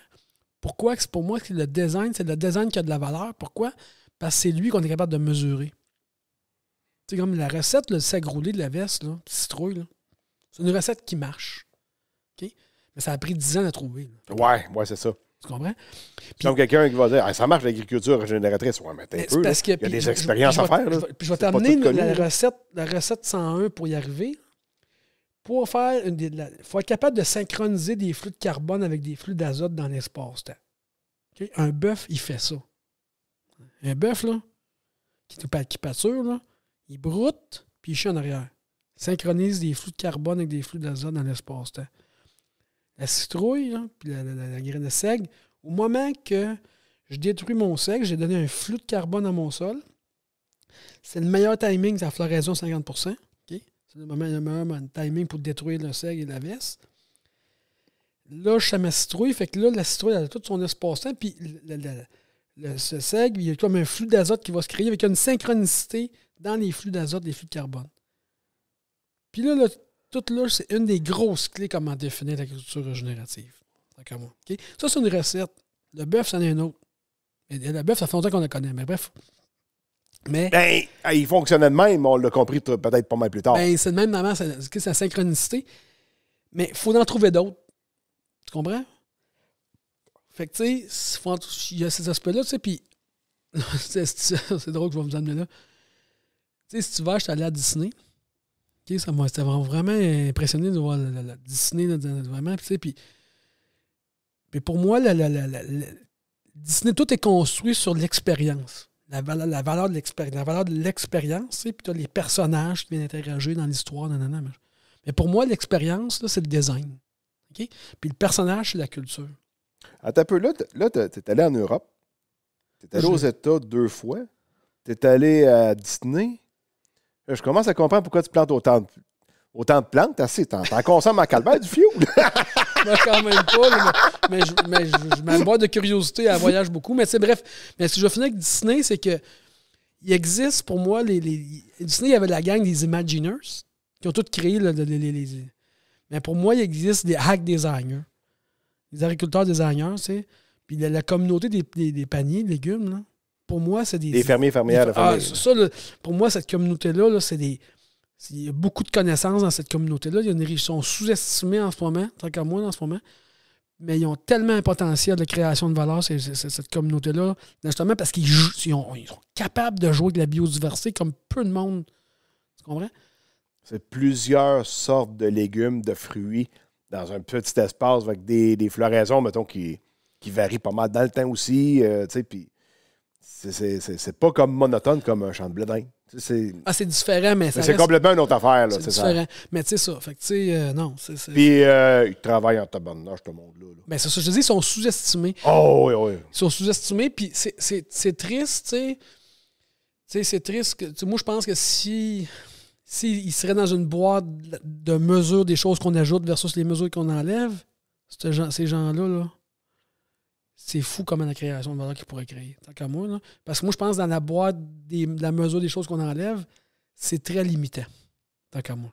Pourquoi? Pour moi, le design, c'est le design qui a de la valeur. Pourquoi? Parce que c'est lui qu'on est capable de mesurer. C'est comme la recette, le sac roulé de la veste, là, qui C'est une recette qui marche. Mais ça a pris dix ans à trouver. Ouais, ouais, c'est ça. Puis, Donc, quelqu'un qui va dire ah, ça marche l'agriculture régénératrice. Ouais, un il y a des expériences à faire. Puis Je, vais t'amener la recette, la recette 101 pour y arriver. Pour faire une. Il faut être capable de synchroniser des flux de carbone avec des flux d'azote dans l'espace-temps. Un bœuf, il fait ça. Un bœuf, là, qui, qui pâture, il broute, puis il chie en arrière. Synchronise des flux de carbone avec des flux d'azote dans l'espace-temps la citrouille, puis la, graine de seigle, au moment que je détruis mon seigle, j'ai donné un flux de carbone à mon sol. C'est le meilleur timing, c'est la floraison 50 C'est le, meilleur timing pour détruire le seigle et la veste. Là, je suis à ma citrouille, fait que là, la citrouille, a tout son espace-temps, puis le, ce seigle, il y a comme un flux d'azote qui va se créer avec une synchronicité dans les flux d'azote, les flux de carbone. Puis là, le, tout là, c'est une des grosses clés comment définir l'agriculture régénérative. D'accord, Ça, c'est une recette. Le bœuf, c'en est un autre. Et le bœuf, ça fait longtemps qu'on le connaît, mais bref. Mais, ben, il fonctionnait de même, on l'a compris peut-être pas mal plus tard. Ben, c'est le même, nom, c'est la synchronicité. Mais il faut en trouver d'autres. Tu comprends? Fait que, tu sais, il y a ces aspects-là, tu sais, puis c'est drôle que je vais vous amener là. Tu sais, si tu vas, je suis allé à Disney ça m'a vraiment impressionné de voir Disney, vraiment, puis... pour moi, Disney, tout est construit sur l'expérience. La, valeur de l'expérience. La valeur de l'expérience, puis tu les personnages qui viennent interagir dans l'histoire, Mais, pour moi, l'expérience, c'est le design. Puis le personnage, c'est la culture. peu, là, tu es allé en Europe. Tu es allé aux États deux fois. Tu es allé à Disney. Je commence à comprendre pourquoi tu plantes autant de, autant de plantes. T'en consommes en calvaire du fioul. quand même pas, mais, je, mais je, de curiosité, elle voyage beaucoup. Mais c'est bref, mais si je finis avec Disney, c'est que il existe pour moi les, Disney, il y avait la gang des Imaginers qui ont tout créé Mais pour moi, il existe des hack designers, les agriculteurs designers, tu sais. Puis la, communauté des, des, des paniers de légumes, là pour moi, c'est des. Des fermiers, fermières, ah, ça, Pour moi, cette communauté-là, c'est des. Il y a beaucoup de connaissances dans cette communauté-là. Il y a qui sont sous-estimés en ce moment, tant qu'à moi, en ce moment. Mais ils ont tellement un potentiel de création de valeur, cette communauté-là, justement parce qu'ils sont capables de jouer avec la biodiversité comme peu de monde. Tu comprends? C'est plusieurs sortes de légumes, de fruits dans un petit espace avec des, floraisons, mettons, qui, qui varient pas mal dans le temps aussi. Euh, sais, puis c'est pas comme monotone comme un champ de blé Ah, c'est différent, mais, mais C'est complètement une autre affaire, là, c'est différent. Mais tu sais ça, fait tu sais, euh, non. Puis euh, ils travaillent en tabarnage, tout le monde-là. Mais ben, c'est ça, je dis, ils sont sous-estimés. Oh oui, oui. Ils sont sous-estimés, puis c'est triste, tu sais. Tu sais, c'est triste. Que, moi, je pense que si seraient dans une boîte de mesures des choses qu'on ajoute versus les mesures qu'on enlève, ces gens-là, là, c'est fou comme la création de valeur qu'il pourrait créer. Tant moi, Parce que moi, je pense dans la boîte des, la mesure des choses qu'on enlève, c'est très limité. Tant moi.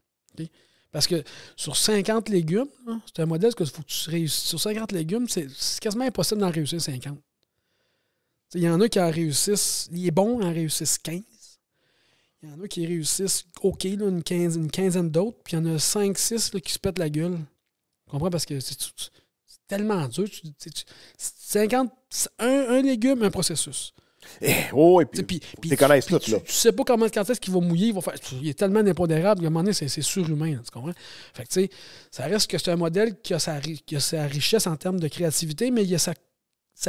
Parce que sur 50 légumes, c'est un modèle que faut que tu réussisses. Sur 50 légumes, c'est quasiment impossible d'en réussir 50. Il y en a qui en réussissent, il est bon, en réussissent 15. Il y en a qui réussissent OK, une quinzaine, une quinzaine d'autres, puis il y en a 5-6 qui se pètent la gueule. Tu comprends? Parce que c'est tellement dur. Tu, un, légume, un processus. Eh, oh, et puis, tu sais pas comment, quand est-ce qu'il va mouiller, il faire. Il est tellement impondérable À un moment donné, c'est surhumain, Fait ça reste que c'est un modèle qui a, sa, qui a, sa, richesse en termes de créativité, mais il y a sa,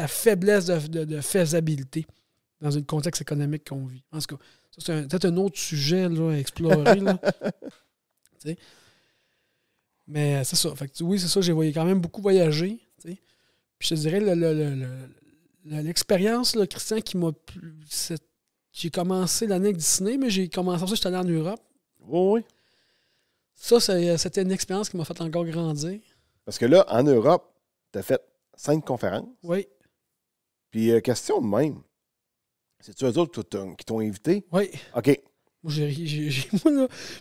faiblesse de, faisabilité dans un contexte économique qu'on vit. En tout cas, c'est peut-être un autre sujet à explorer. Mais euh, c'est ça. oui, c'est ça, j'ai quand même beaucoup voyagé. Puis je te dirais, l'expérience, le, Christian, qui m'a J'ai commencé l'année avec Disney, mais j'ai commencé ça, j'étais allé en Europe. oui. Ça, euh, c'était une expérience qui m'a fait encore grandir. Parce que là, en Europe, tu as fait cinq conférences. Oui. Puis, euh, question de même. C'est-tu eux autres qui t'ont invité? Oui. OK. Moi, j'ai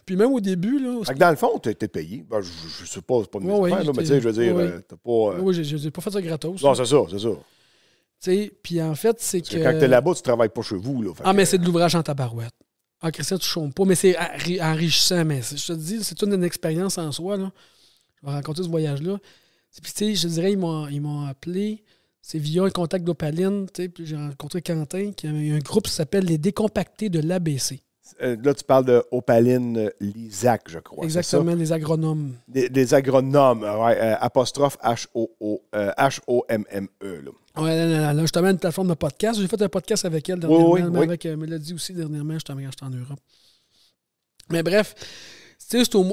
Puis même au début. Là, fait que dans le fond, tu étais payé. Ben, je, ne sais pas, c'est pas de mais tu sais, je veux dire, euh, t'as pas. Oui, je n'ai pas fait ça gratos. Non, c'est ça, c'est ça. Tu sais, puis en fait, c'est que. que quand t'es là-bas, tu travailles pas chez vous. Là, ah, mais c'est de l'ouvrage en tabarouette. Ah, Christian, tu chômes pas, mais c'est enrichissant. Mais je te dis, c'est une, une expérience en soi. Là. Je vais raconter ce voyage-là. Puis, tu sais, je dirais, ils m'ont appelé. C'est via un contact d'Opaline. Puis j'ai rencontré Quentin, qui a un groupe qui s'appelle Les Décompactés de l'ABC. Euh, là, tu parles de Opaline euh, Lisac, je crois. Exactement, les agronomes. Les, agronomes, oui. Euh, apostrophe H-O-M-M-E. Oui, là, justement, une plateforme de podcast. J'ai fait un podcast avec elle dernièrement, avec Mélodie aussi dernièrement, je quand en Europe. Mais bref, c'est au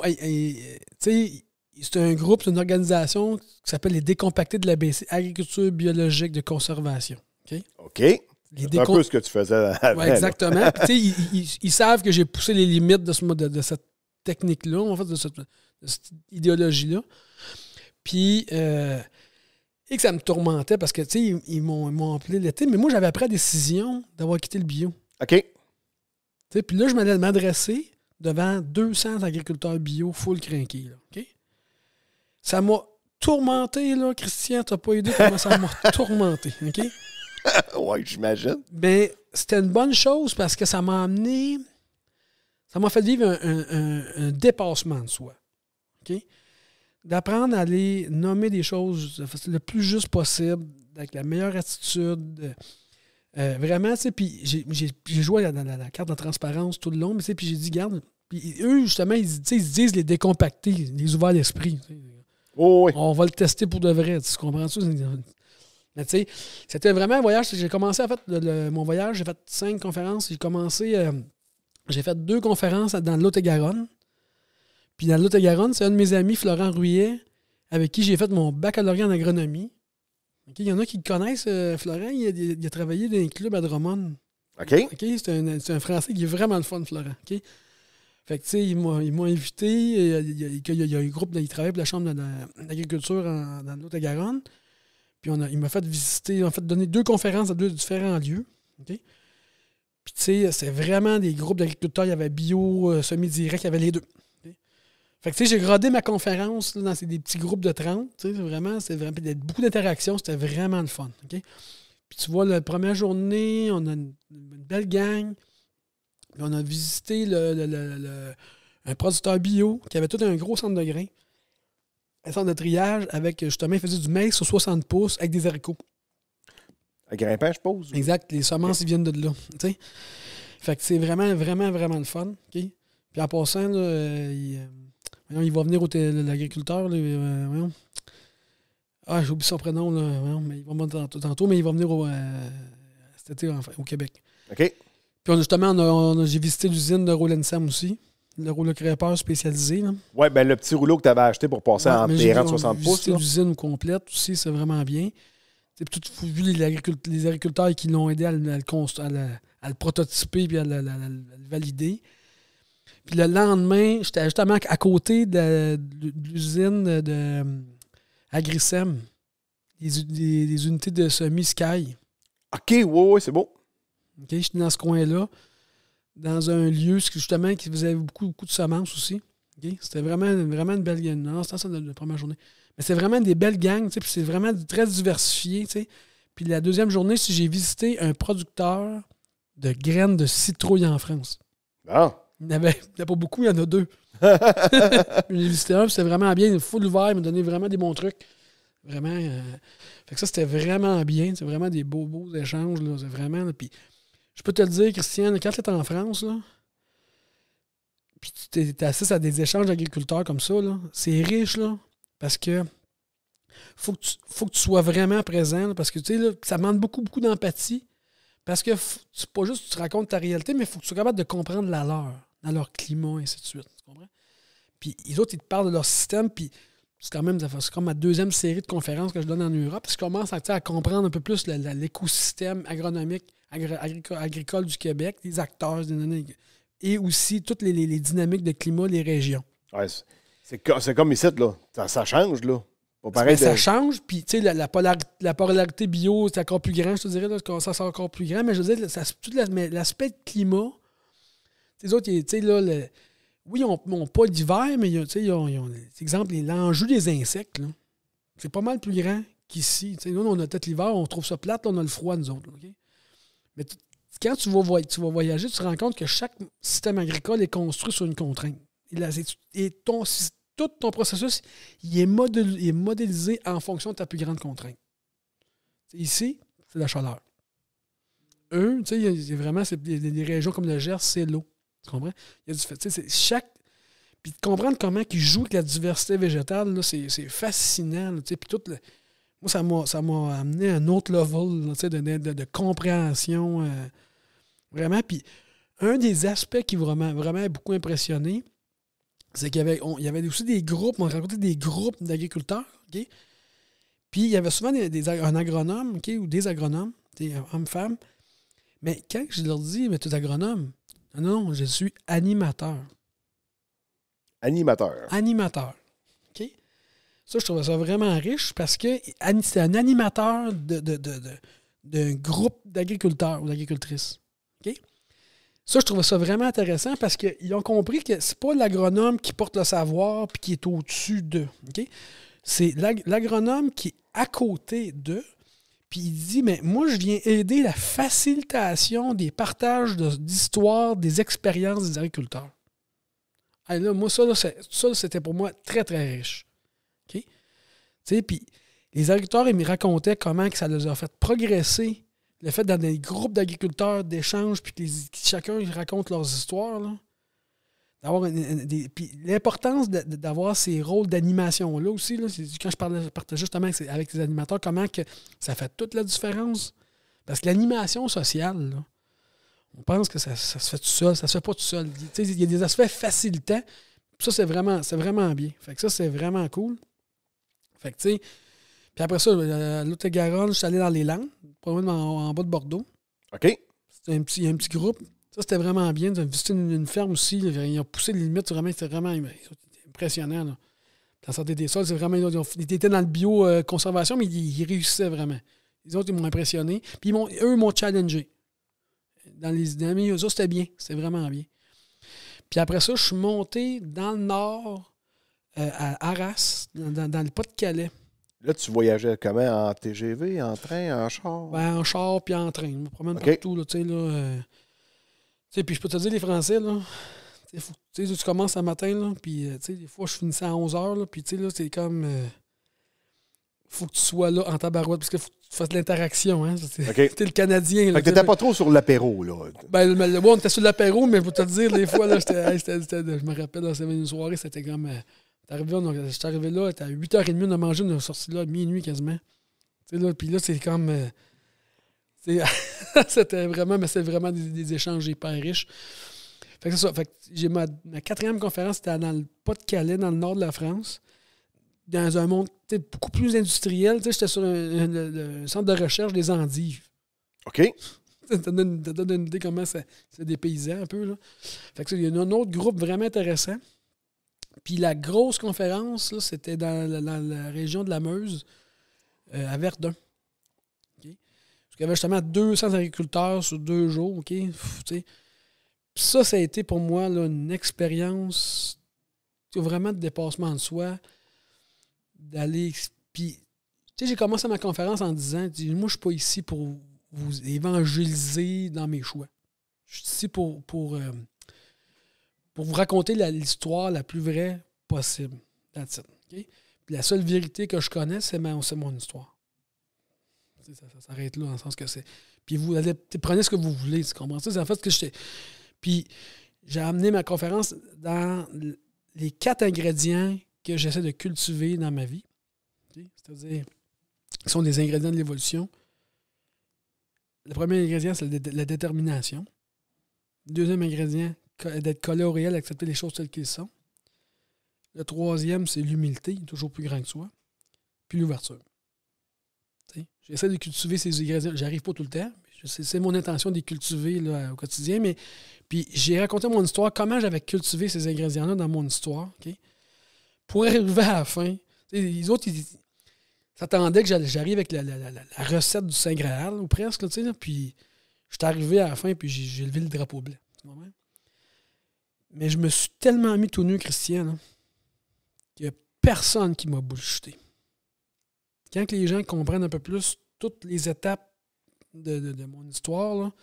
C'est un groupe, c'est une organisation qui s'appelle les Décompactés de la BC, Agriculture biologique de conservation. OK? OK. Les C'est un peu ce que tu faisais avant. Ouais, exactement. ils, ils, ils, savent que j'ai poussé les limites de, ce, cette technique-là, en fait, de cette, idéologie-là. Puis, euh, et que ça me tourmentait parce que, tu sais, ils, m'ont appelé l'été, mais moi, j'avais pris la décision d'avoir quitté le bio. OK. sais, puis là, je m'allais m'adresser devant 200 agriculteurs bio full crinqués. OK? Ça m'a tourmenté, là, Christian. t'as pas idée comment ça m'a tourmenté. OK? Oui, j'imagine. Ben, c'était une bonne chose parce que ça m'a amené. Ça m'a fait vivre un, dépassement de soi. OK? D'apprendre à aller nommer des choses le plus juste possible, avec la meilleure attitude. Euh, vraiment, tu puis j'ai joué la, carte de transparence tout le long, mais tu puis j'ai dit, garde, puis eux, justement, ils, disent les décompacter, les ouverts l'esprit. Oh oui. On va le tester pour de vrai. Tu comprends ça? tu sais, c'était vraiment un voyage. J'ai commencé, en fait, mon voyage, j'ai fait cinq conférences. J'ai commencé, euh, j'ai fait deux conférences dans lhôtel Garonne. Puis dans lhôtel Garonne, c'est un de mes amis, Florent Rouillet, avec qui j'ai fait mon baccalauréat en agronomie. il y en a qui connaissent, euh, Florent. Il a, travaillé dans un club à Drummond. OK. c'est un, Français qui est vraiment le fun, Florent. OK. Fait que, tu sais, ils m'ont invité. Il y, a, il, un groupe, il travaille pour la Chambre d'agriculture dans lhôtel garonne puis on il m'a fait visiter, en fait, donner deux conférences à deux différents lieux. Puis tu sais, c'est vraiment des groupes d'agriculteurs. Il y avait bio, euh, semi-direct, il y avait les deux. Fait que tu sais, j'ai gradé ma conférence dans ces, des petits groupes de 30. Tu sais, vraiment, c'est vraiment, beaucoup d'interactions. C'était vraiment le fun. Puis tu vois, la première journée, on a une, belle gang. on a visité un producteur bio qui avait tout un gros centre de grains un centre de triage avec euh, justement, il faisait du maïs sur 60 pouces avec des haricots. À grimpant, je suppose. Exact. Les semences, ils viennent de là. Fait que c'est vraiment, vraiment, vraiment le fun. Puis en passant, euh, euh, il, va venir au l'agriculteur. ah, j'ai oublié son prénom, là, mais il va venir tantôt, mais il va venir au, cet été, au Québec. OK. Puis justement, on j'ai visité l'usine de Roland Sam aussi. Le rouleau crépeur spécialisé. Oui, ben, le petit rouleau que tu avais acheté pour passer en terrain 60 pouces. C'est l'usine complète aussi, c'est vraiment bien. Tout, vu les, agriculteurs, les agriculteurs qui l'ont aidé à, le, prototyper puis à le, valider. Puis le lendemain, j'étais justement à côté de, l'usine de, de euh, des, unités de semi-sky. OK, oui, oui, c'est beau. OK, j'étais dans ce coin-là dans un lieu, justement, qui faisait beaucoup, beaucoup de semences aussi. C'était vraiment, vraiment une belle gang. Non, c'était ça la, première journée. Mais c'est vraiment des belles gangs, puis c'est vraiment très diversifié. Puis la deuxième journée, si j'ai visité un producteur de graines de citrouille en France. Ah! Il n'y en, a pas beaucoup, il y en a deux. j'ai visité un, c'était vraiment bien. Il faut ouvert, il m'a donné vraiment des bons trucs. Vraiment. Euh, ça, c'était vraiment bien. C'est vraiment des beaux, beaux échanges. C'est vraiment. Puis je peux te le dire, Christiane, quand tu es en France, là, puis tu assistes à des échanges d'agriculteurs comme ça, c'est riche, là, parce que faut que tu, faut que tu sois vraiment présent, parce que tu sais, ça demande beaucoup, beaucoup d'empathie, parce que c'est pas juste que tu racontes ta réalité, mais il faut que tu sois capable de comprendre la leur, dans leur climat, et ainsi de suite. Tu comprends? Puis les autres, ils te parlent de leur système, puis c'est quand même comme ma deuxième série de conférences que je donne en Europe. je commence à, comprendre un peu plus l'écosystème agronomique, agricole du Québec, les acteurs et aussi toutes les, dynamiques de climat, les régions. Ouais, c'est comme ici, là. Ça, change, là. Ben, ça change, puis tu sais, la, polarité, bio, c'est encore plus grand, je te dirais, ça sort encore plus grand, mais je veux dire, l'aspect climat, les autres, tu sais, là, le, oui, on n'ont pas l'hiver, mais exemple, l'enjeu des insectes, c'est pas mal plus grand qu'ici. Nous, on a peut-être l'hiver, on trouve ça plate, on a le froid, nous autres. Mais quand tu vas, voyager, tu te rends compte que chaque système agricole est construit sur une contrainte. Et, ton, tout ton processus est, modélisé, en fonction de ta plus grande contrainte. Ici, c'est la chaleur. Eux, tu vraiment, c'est des régions comme le Gers, c'est l'eau. Tu comprends? Il y a du fait. Chaque. Puis de comprendre comment ils jouent avec la diversité végétale, c'est fascinant. sais, puis tout Moi, ça m'a, amené à un autre level tu de, de, compréhension. Euh, vraiment. Puis un des aspects qui vraiment, vraiment beaucoup impressionné, c'est qu'il y avait, y avait aussi des groupes, on racontait des groupes d'agriculteurs, OK? Puis il y avait souvent des, un agronome, OK, ou des agronomes, des hommes-femmes. Mais quand je leur dis, mais tu es agronome, non, non, je suis animateur. Animateur. Animateur. OK? Ça, je trouvais ça vraiment riche parce que c'est un animateur d'un de, de, groupe d'agriculteurs ou d'agricultrices. OK? Ça, je trouvais ça vraiment intéressant parce qu'ils ont compris que c'est pas l'agronome qui porte le savoir puis qui est au-dessus d'eux. Ok. C'est l'agronome qui est à côté d'eux puis il dit, mais moi, je viens aider la facilitation des partages d'histoires, des expériences des agriculteurs. moi, ça, c'était pour moi très, très riche. OK? Puis les agriculteurs, ils me racontaient comment que ça les a fait progresser. Le fait dans des groupes d'agriculteurs d'échange, puis que chacun, ils racontent leurs histoires, là. D'avoir l'importance d'avoir ces rôles d'animation-là aussi, quand je parlais, justement avec, les animateurs, comment que ça fait toute la différence. Parce que l'animation sociale, on pense que ça, se fait tout seul, ça se fait pas tout seul. Il y a des aspects facilitants. Ça, c'est vraiment, vraiment bien. Fait que ça, c'est vraiment cool. Fait que, tu sais, puis après ça, euh, l'autre garonne je suis allé dans les Landes, probablement en, bas de Bordeaux. OK. C'était un petit, un petit groupe. Ça, c'était vraiment bien. Ils visité une, ferme aussi. Ils ont poussé les limites. c'était vraiment impressionnant. La santé des sols, c'est vraiment. Ils, étaient dans le bio-conservation, euh, mais ils, réussissaient vraiment. Les autres, ils m'ont impressionné. Puis, ils eux, m'ont challengé. Dans les autres, c'était bien. C'était vraiment bien. Puis après ça, je suis monté dans le nord, euh, à Arras, dans, le Pas-de-Calais. Là, tu voyageais comment? En TGV, en train, en char? Ben, en char puis en train. Je me promène partout. Là, euh, sais, puis je peux te dire, les Français, là, sais, tu commences un matin, là, puis euh, des fois, je finissais à 11 h, puis tu sais, là, c'est comme. Euh, faut que tu sois là en tabarouette, parce que faut que tu fasses l'interaction. Hein? c'était le Canadien. Là, fait que t'étais pas trop sur l'apéro, là. Ben, ben on était sur l'apéro, mais pour te dire, des fois, là, je me rappelle, dans une soirée, c'était comme. Je euh, arrivé, j'étais arrivé là, à 8h30, on a mangé, on est sorti là, minuit quasiment. là, puis là, c'est comme. C'était vraiment, mais c'est vraiment des, échanges hyper riches. Fait que ça. j'ai ma, quatrième conférence, c'était dans le Pas-de-Calais, dans le nord de la France, dans un monde beaucoup plus industriel. J'étais sur un, centre de recherche des Andives. OK. Ça donne, donne, une idée comment c'est des paysans un peu. Fait que il y a un autre groupe vraiment intéressant. Puis la grosse conférence, c'était dans, la région de la Meuse, euh, à Verdun. Il y avait justement 200 agriculteurs sur deux jours, OK? ça, ça a été pour moi une expérience vraiment de dépassement de soi, d'aller... j'ai commencé ma conférence en disant, moi, je suis pas ici pour vous évangéliser dans mes choix. Je suis ici pour, pour, euh, pour vous raconter l'histoire la, plus vraie possible. la seule vérité que je connais, c'est mon histoire ça, s'arrête là, dans le sens que c'est. Puis vous allez, prenez ce que vous voulez, tu comprends ça? C'est en fait ce que j'étais. Puis j'ai amené ma conférence dans les quatre ingrédients que j'essaie de cultiver dans ma vie. C'est-à-dire, ce sont des ingrédients de l'évolution. Le premier ingrédient, c'est la, détermination. Le deuxième ingrédient, d'être collé au réel, accepter les choses telles qu'elles sont. Le troisième, c'est l'humilité, toujours plus grand que soi. Puis l'ouverture. J'essaie de cultiver ces ingrédients. J'arrive pas tout le temps. C'est mon intention de les cultiver au quotidien. Mais puis j'ai raconté mon histoire, comment j'avais cultivé ces ingrédients-là dans mon histoire. ok Pour arriver à la fin, les autres, ils s'attendaient que j'arrive avec la, recette du Saint Graal, ou presque. sais puis je suis arrivé à la fin, puis j'ai levé le drapeau blanc. Mais je me suis tellement mis tout nu, Christian, qu'il n'y a personne qui m'a bullshité quand les gens comprennent un peu plus toutes les étapes de, mon histoire, là,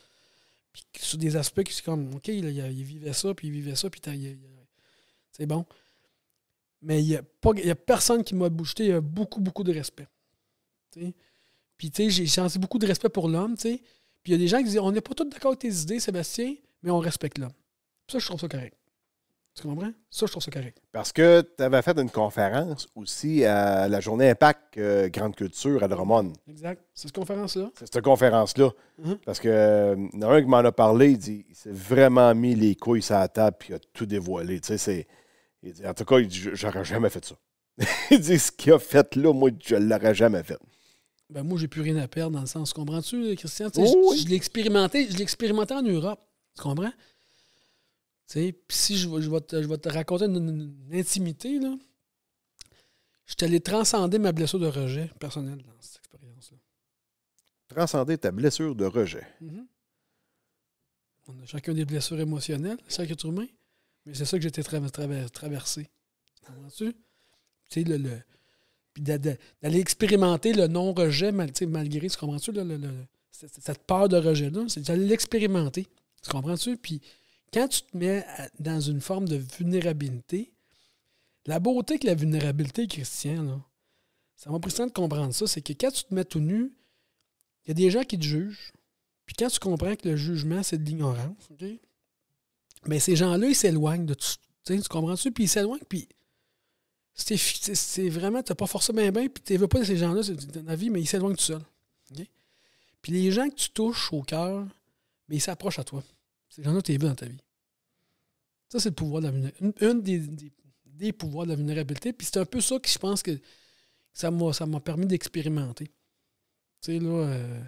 puis sur des aspects qui sont comme, OK, il, vivait ça, puis il vivait ça, puis c'est bon. Mais il n'y a, personne qui m'a bouché, il y a beaucoup, beaucoup de respect. Puis, j'ai senti beaucoup de respect pour l'homme, Puis, il y a des gens qui disent, on n'est pas tous d'accord avec tes idées, Sébastien, mais on respecte l'homme. Ça, je trouve ça correct. Tu comprends? Ça, je trouve ça correct. Parce que tu avais fait une conférence aussi à la journée Impact euh, Grande Culture à Drummond. Exact. C'est cette conférence-là. C'est cette conférence-là. Uh-huh. Parce que y euh, un qui m'en a parlé, il dit il s'est vraiment mis les couilles sur la table et il a tout dévoilé. Tu il dit, en tout cas, il dit j'aurais jamais fait ça. il dit ce qu'il a fait là, moi, je ne l'aurais jamais fait. Ben, moi, j'ai plus rien à perdre dans le sens. Comprends-tu, Christian? Je, l'ai je expérimenté en Europe. Tu comprends? si je, je, vais te, raconter une, intimité, là, je suis allé transcender ma blessure de rejet personnelle dans cette expérience-là. Transcender ta blessure de rejet. Mm-hmm. On a chacun des blessures émotionnelles, chaque être humain, mais c'est ça que j'étais tra traversé. tu sais, le, d'aller expérimenter le non-rejet mal, malgré, tu comprends-tu, cette, peur de rejet-là, c'est d'aller l'expérimenter. Tu comprends-tu? Puis quand tu te mets dans une forme de vulnérabilité, la beauté que la vulnérabilité chrétienne, ça m'a pris de comprendre ça, c'est que quand tu te mets tout nu, il y a des gens qui te jugent. Puis quand tu comprends que le jugement, c'est de l'ignorance, mais ben, ces gens-là, ils s'éloignent de tout. Tu comprends ça? Puis ils s'éloignent, puis c'est vraiment, tu n'as pas forcément bien, puis tu veux pas de ces gens-là dans ta vie, mais ils s'éloignent tout seuls. Puis les gens que tu touches au cœur, mais ben, ils s'approchent à toi. Ces gens-là, tu les veux dans ta vie c'est le pouvoir de la vulnérabilité. Une, des, pouvoirs de la vulnérabilité. Puis c'est un peu ça que je pense que ça m'a permis d'expérimenter. Tu là. Euh,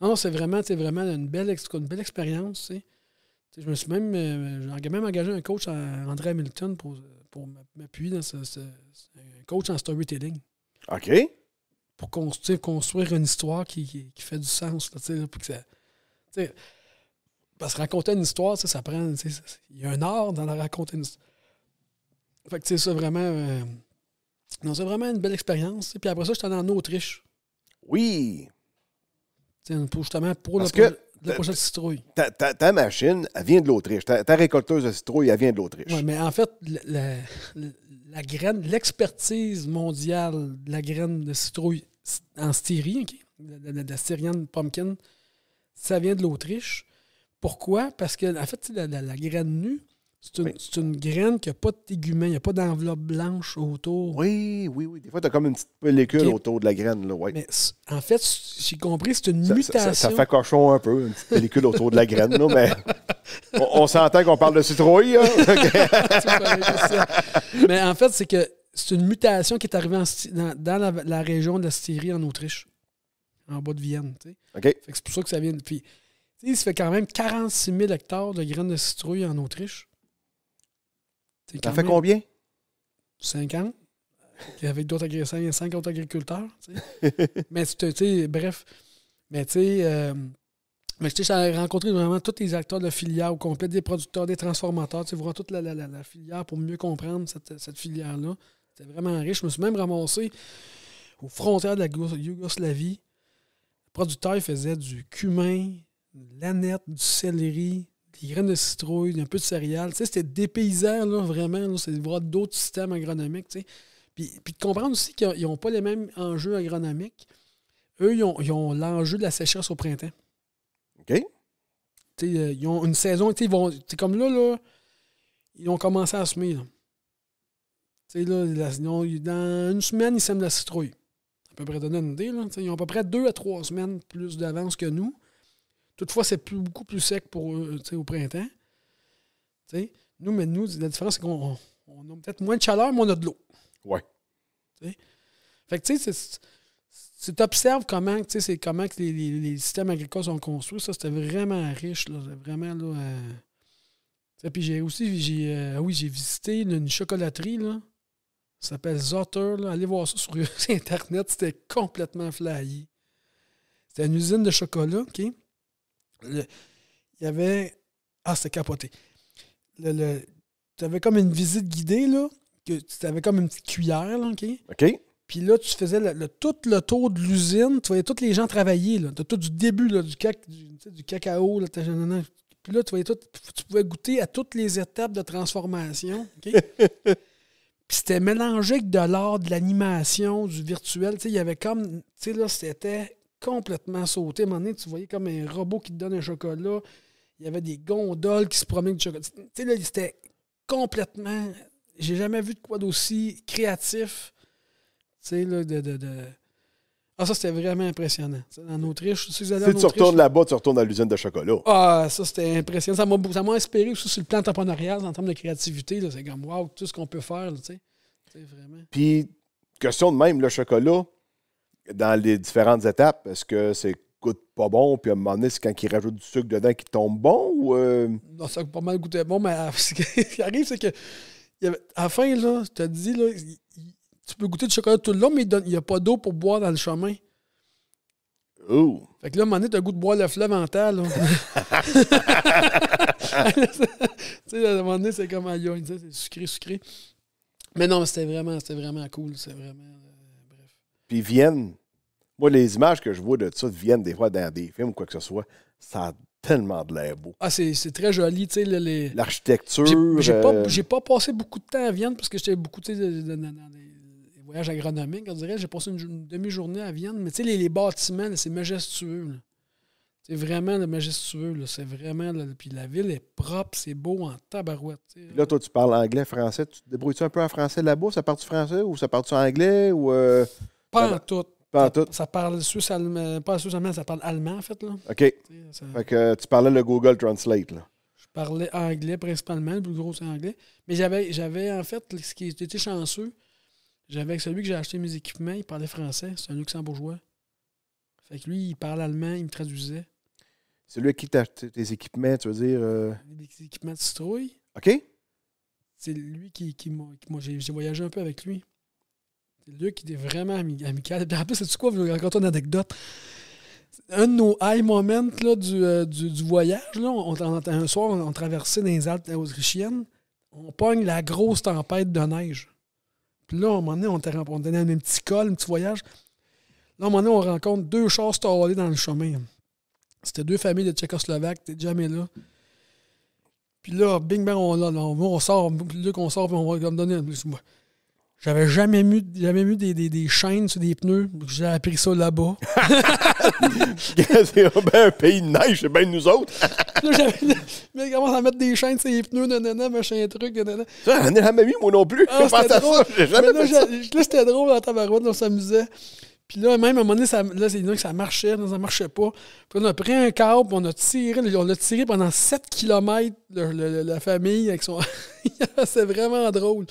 non, c'est vraiment, vraiment une belle, belle expérience. Tu sais. Je me suis même, euh, j'ai même engagé un coach, à André Hamilton, pour, m'appuyer dans ce, coach en storytelling. OK. Pour construire, construire une histoire qui, fait du sens. Parce que raconter une histoire, ça, ça prend. Il y a un art dans la raconter une histoire. Fait que, c'est ça vraiment. Euh, non, c'est vraiment une belle expérience. Puis après ça, j'étais allé en Autriche. Oui! justement, pour le, de citrouille. Ta, ta, ta, machine, elle vient de l'Autriche. Ta, récolteuse de citrouille, elle vient de l'Autriche. Oui, mais en fait, la, graine, l'expertise mondiale de la graine de citrouille en styrie, de, la Syrienne pumpkin, ça vient de l'Autriche. Pourquoi? Parce que, en fait, la, graine nue, c'est une, graine qui n'a pas de tégument, il n'y a pas d'enveloppe blanche autour. Oui, oui, oui. Des fois, tu as comme une petite pellicule autour de la graine. Là, ouais. Mais en fait, j'ai compris, c'est une mutation. Ça, fait cochon un peu, une petite pellicule autour de la graine, là, mais on, s'entend qu'on parle de citrouille. Hein. mais en fait, c'est que c'est une mutation qui est arrivée dans, la, région de la Styrie, en Autriche, en bas de Vienne. C'est pour ça que ça vient. Puis il se fait quand même 46 000 hectares de graines de citrouille en Autriche. Ça fait combien? 50. Avec d'autres agriculteurs, 5 autres agriculteurs. mais tu sais, bref. Mais tu sais, euh, rencontré vraiment tous les acteurs de la filière au complet, des producteurs, des transformateurs, tu vois toute la, filière pour mieux comprendre cette, filière-là. C'était vraiment riche. Je me suis même ramassé aux frontières de la Yougoslavie. Le producteur, faisait du cumin, l'aneth, du céleri, des graines de citrouille, un peu de céréales. Tu c'était dépaysant, là, vraiment. c'est de voir d'autres systèmes agronomiques. puis, de comprendre aussi qu'ils n'ont pas les mêmes enjeux agronomiques. Eux, ils ont, l'enjeu de la sécheresse au printemps. OK. Euh, ils ont une saison, ils vont, comme là, là, ils ont commencé à semer. Là. dans une semaine, ils sèment la citrouille. À peu près donner une idée. Ils ont à peu près deux à trois semaines plus d'avance que nous. Toutefois, c'est beaucoup plus sec pour euh, au printemps. nous, mais nous, la différence, c'est qu'on a peut-être moins de chaleur, mais on a de l'eau. Oui. Fait que, tu sais, observes comment, comment que les, systèmes agricoles sont construits. Ça, c'était vraiment riche, vraiment, là... Euh, puis j'ai aussi, j'ai, euh, ah oui, j'ai visité une, chocolaterie, là. Ça s'appelle Zotter. Allez voir ça sur Internet. C'était complètement fly. C'était une usine de chocolat, OK? il y avait. Ah, c'était capoté. Le, tu avais comme une visite guidée, là. Que, tu avais comme une petite cuillère, là, OK? OK. Puis là, tu faisais le, tout le tour de l'usine. Tu voyais tous les gens travailler, là. As tout du début, là, du, cac, du, cacao, là, puis là, tu voyais tout, tu pouvais goûter à toutes les étapes de transformation. OK? puis c'était mélangé avec de l'art, de l'animation, du virtuel. Tu sais, Il y avait comme, tu sais, là, c'était complètement sauté. À un moment donné, tu voyais comme un robot qui te donne un chocolat. Il y avait des gondoles qui se promenaient du chocolat. Tu sais, là, c'était complètement. J'ai jamais vu de quoi d'aussi créatif. Tu sais, là, de, Ah, ça, c'était vraiment impressionnant. en Autriche, tu sais tu retournes là-bas, tu retournes à l'usine de chocolat. Ah, ça, c'était impressionnant. Ça m'a inspiré aussi sur le plan entrepreneurial, en termes de créativité. C'est comme, wow, tout ce qu'on peut faire, tu sais. Vraiment... Puis, question de même, le chocolat, dans les différentes étapes? Est-ce que c'est goûte pas bon, puis à un moment donné, c'est quand ils rajoutent du sucre dedans qui tombe bon ou. Euh? Non, ça a pas mal goûté bon, mais ce qui arrive, c'est que. à la fin, là, je te dis, là, tu peux goûter du chocolat tout le long, mais il n'y a pas d'eau pour boire dans le chemin. Oh! Fait que là, à un moment donné, t'as le goût de boire le fleuve en terre, là. tu sais, à un moment donné, c'est comme aïe, c'est sucré, sucré. Mais non, c'était vraiment, c'était vraiment cool. C'est vraiment. Puis viennent. Moi, les images que je vois de ça viennent des fois dans des films ou quoi que ce soit. Ça a tellement de l'air beau. Ah, c'est très joli, tu sais, les... L'architecture. J'ai pas, euh, pas, passé beaucoup de temps à Vienne parce que j'étais beaucoup, tu sais, dans, les voyages agronomiques, on dirait. J'ai passé une, demi-journée à Vienne. Mais tu sais, les, bâtiments, c'est majestueux. C'est vraiment le majestueux. C'est vraiment... puis la ville est propre, c'est beau en tabarouette. Puis là, toi, tu parles anglais, français. Tu te débrouilles-tu un peu en français là-bas? Ça part du français ou ça part du anglais? ou... Euh, pas en tout. Pas tout. Ça parle suisse allemand, pas allemand, ça parle allemand en fait OK. Fait que euh, tu parlais le Google Translate Je parlais anglais principalement, le plus gros c'est anglais, mais j'avais j'avais en fait ce qui était chanceux, j'avais celui que j'ai acheté mes équipements, il parlait français, c'est un luxembourgeois. Fait que lui, il parle allemand, il me traduisait. C'est lui qui t'as tes équipements, tu veux dire euh? équipements de citrouille. OK. C'est lui qui, qui, qui moi j'ai voyagé un peu avec lui. Luc, qui est vraiment amical. Puis en plus, c'est quoi, Je vous raconter une anecdote? Un de nos high moments là, du, euh, du, voyage, là, on, un soir, on, traversait dans les Alpes autrichiennes, on pogne la grosse tempête de neige. Puis là, à un moment donné, on était on dans un petit col, un petit voyage. Là, à un moment donné, on rencontre deux chars stallés dans le chemin. C'était deux familles de Tchécoslovaques, t'es jamais là. Puis là, bing bang, on, on, sort, Luc, on sort, puis on va comme donner. J'avais jamais eu jamais des, des, des, chaînes sur des pneus. J'ai appris ça là-bas. c'est un pays de neige, c'est bien nous autres. là, mais commencent à mettre des chaînes sur les pneus, nanana, machin truc, nanana. Ça, on ai jamais vu, moi non plus. Ah, je drôle. ça. Jamais là, là c'était drôle, ta tabarouette, on s'amusait. Puis là, même à un moment donné, ça, là, que ça marchait, ça marchait pas. Puis on a pris un câble, on a tiré, on l'a tiré pendant 7 km, la famille avec son. c'est vraiment drôle.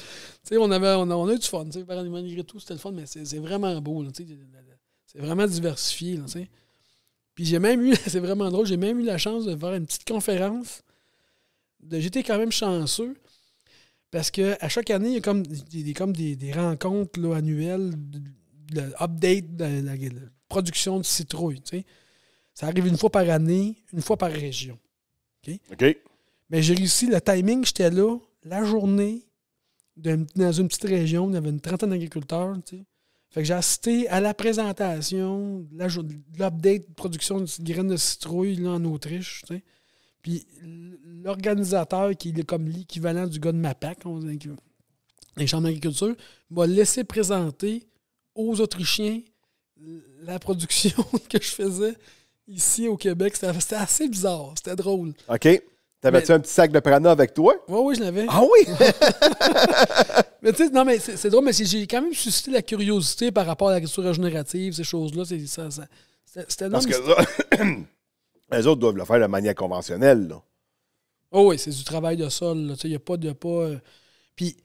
on, avait, on, a, eu du fun, tu malgré tout, c'était le fun, mais c'est vraiment beau, C'est vraiment diversifié, Puis j'ai même eu, c'est vraiment drôle, j'ai même eu la chance de faire une petite conférence. J'étais quand même chanceux. Parce qu'à chaque année, il y a comme, des, comme des, rencontres annuelles l'update de la, production de citrouille. Ça arrive une fois par année, une fois par région. OK? Mais j'ai réussi, le timing, j'étais là, la journée, dans une petite région, il y avait une trentaine d'agriculteurs. Fait que j'ai assisté à la présentation de l'update de production de graines de citrouille en Autriche. Puis l'organisateur, qui est comme l'équivalent du gars de ma PAC, les chambres d'agriculture, m'a laissé présenter aux Autrichiens la production que je faisais ici au Québec. C'était assez bizarre. C'était drôle. OK. T'avais-tu un petit sac de prana avec toi? Oui, oui, je l'avais. Ah oui? mais tu sais, non, mais c'est drôle, mais j'ai quand même suscité la curiosité par rapport à la culture régénérative, ces choses-là. Ça, ça, Parce que là, les autres doivent le faire de manière conventionnelle. Là. Oh oui, c'est du travail de sol. Il n'y a pas de pas. Euh, puis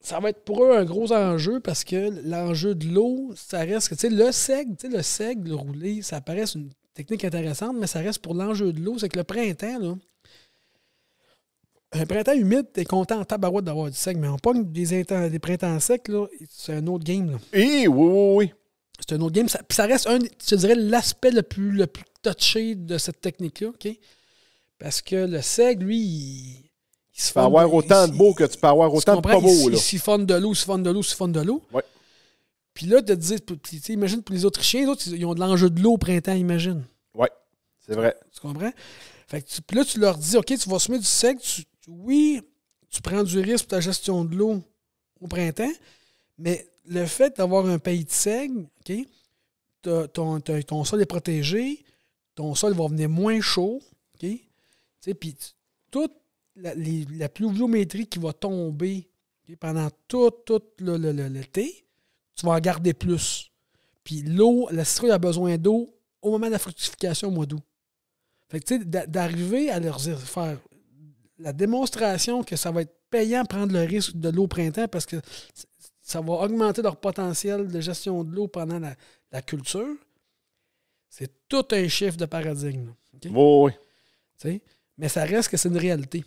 ça va être pour eux un gros enjeu parce que l'enjeu de l'eau, ça reste. Tu sais, le seg, tu sais, le seg, roulé, ça paraît une technique intéressante, mais ça reste pour l'enjeu de l'eau. C'est que le printemps, là, un printemps humide, t'es content en tabarouette d'avoir du sec, mais on pogne des, des printemps secs, c'est un autre game. Là. Et oui, oui, oui. C'est un autre game. Ça, ça reste un, je dirais, l'aspect le plus, le plus touché de cette technique-là, OK? Parce que le seg, lui, il, il se avoir autant de beau que tu peux avoir autant de pas beau. font de l'eau, font de l'eau, font de l'eau. Oui. Puis là, tu te dis, imagine pour les Autrichiens, ils ont de l'enjeu de l'eau au printemps, imagine. Oui, c'est vrai. Tu comprends? Fait puis là, tu leur dis, OK, tu vas semer du sec. oui, tu prends du risque pour ta gestion de l'eau au printemps, mais le fait d'avoir un pays de sec, OK, ton, sol est protégé, ton sol va venir moins chaud, OK? puis tout la, pluviométrie qui va tomber pendant tout, tout l'été, tu vas en garder plus. Puis l'eau, la citrouille a besoin d'eau au moment de la fructification au mois d'août. Fait que, tu sais, d'arriver à leur faire la démonstration que ça va être payant prendre le risque de l'eau printemps parce que ça va augmenter leur potentiel de gestion de l'eau pendant la, culture. C'est tout un chiffre de paradigme. Oui, oui. Mais ça reste que c'est une réalité.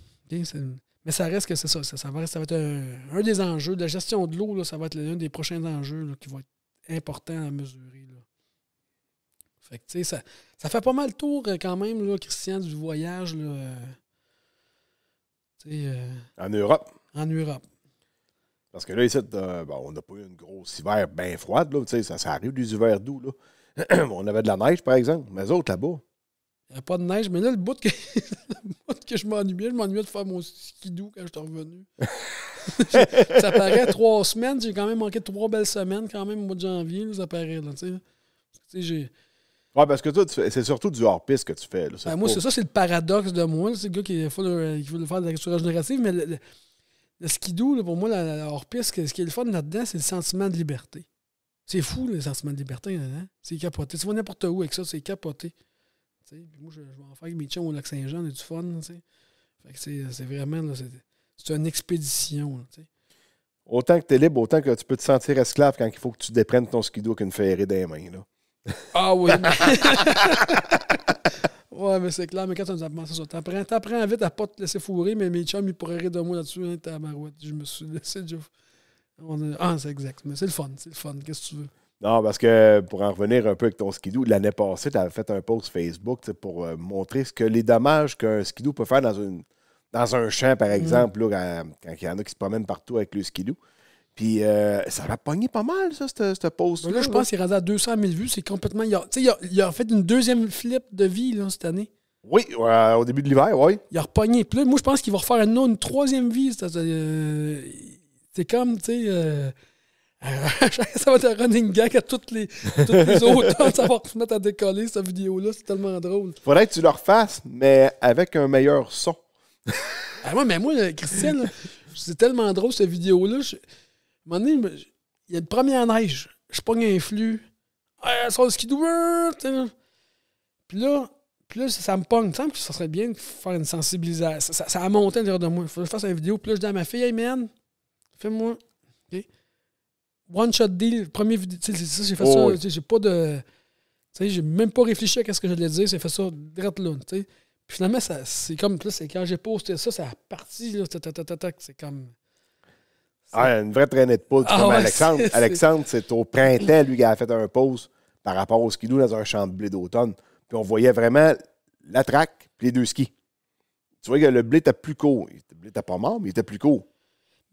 Mais ça reste que c'est ça. Ça, va, ça, être un, des enjeux. de La gestion de l'eau, ça va être l'un des prochains enjeux qui va être important à mesurer. ça, fait pas mal le tour euh, quand même, là, Christian, du voyage. Euh, euh, en Europe. En Europe. Parce que là, on n'a pas eu une grosse hiver bien froide. ça, ça arrive des hivers doux. on avait de la neige, par exemple. Mais autres, là-bas, il n'y avait pas de neige, mais là, le bout que, le bout que je m'ennuie je m'ennuyais de faire mon skidou quand je suis revenu. ça paraît trois semaines, j'ai quand même manqué trois belles semaines quand même au mois de janvier, ça paraît. Oui, j'ai... Ouais, parce que toi, c'est surtout du hors-piste que tu fais. Ben, moi, c'est ça, c'est le paradoxe de moi. C'est le gars qui, le, veut faire de la culture générative, mais le, ski le pour moi, la, hors-piste, ce qui est le fun là-dedans, c'est le sentiment de liberté. C'est fou, le sentiment de liberté. Hein, hein. C'est capoté. Tu vas n'importe où avec ça, c'est capoté moi, je, vais en faire avec mes chums au Lac-Saint-Jean, c'est du fun. c'est vraiment c'est une expédition. autant que tu es libre, autant que tu peux te sentir esclave quand il faut que tu déprennes ton skido avec une ferrée des mains. Là. Ah oui. ouais, mais c'est clair, mais quand as pensé ça, t'apprends, apprends vite à pas te laisser fourrer, mais mes chums, ils pourraient rire de moi là-dessus, hein, ta marouette. Je me suis laissé. Je... Ah, c'est exact. Mais c'est le fun, c'est le fun. Qu'est-ce que tu veux? Non, parce que pour en revenir un peu avec ton skidoo, l'année passée, tu avais fait un post Facebook pour euh, montrer ce que les dommages qu'un skidoo peut faire dans, une, dans un champ, par mm. exemple, quand, il y en a qui se promènent partout avec le skidoo. Puis euh, ça va pogné pas mal, ça, ce post Là, je pense qu'il est rendu à 200 000 vues. C'est complètement. Il a, il a, fait une deuxième flip de vie là, cette année. Oui, euh, au début de l'hiver, oui. Il a repogné. Puis moi, je pense qu'il va refaire une, une troisième vie. C'est comme, tu sais ça va être un running gag à toutes les, autres. ça va se mettre à décoller, cette vidéo-là. C'est tellement drôle. Faudrait que tu le refasses, mais avec un meilleur son. ah mais moi, Christian, c'est tellement drôle, cette vidéo-là. À un moment donné, il y a une première neige. Je pogne un flux. Ah, ça ski Puis là, puis là, ça, ça me pogne. que ça serait bien de faire une sensibilisation. Ça, a monté derrière de moi. Il faut que je fasse une vidéo. Puis là, je dis à ma fille, hey man, fais-moi one shot deal, premier vidéo. C'est ça, j'ai fait oh ça. J'ai pas de. Tu sais, j'ai même pas réfléchi à ce que je voulais dire, j'ai fait ça direct là. Puis finalement, c'est comme. Là, quand j'ai posté ça, ça a parti. C'est comme. Ah, une vraie traînée de poule. ah, comme Alexandre. Alexandre, c'est au printemps, lui, il a fait un pause par rapport au ski skidoo dans un champ de blé d'automne. Puis on voyait vraiment la traque puis les deux skis. Tu vois que le blé était plus court. Le blé était pas mort, mais il était plus court.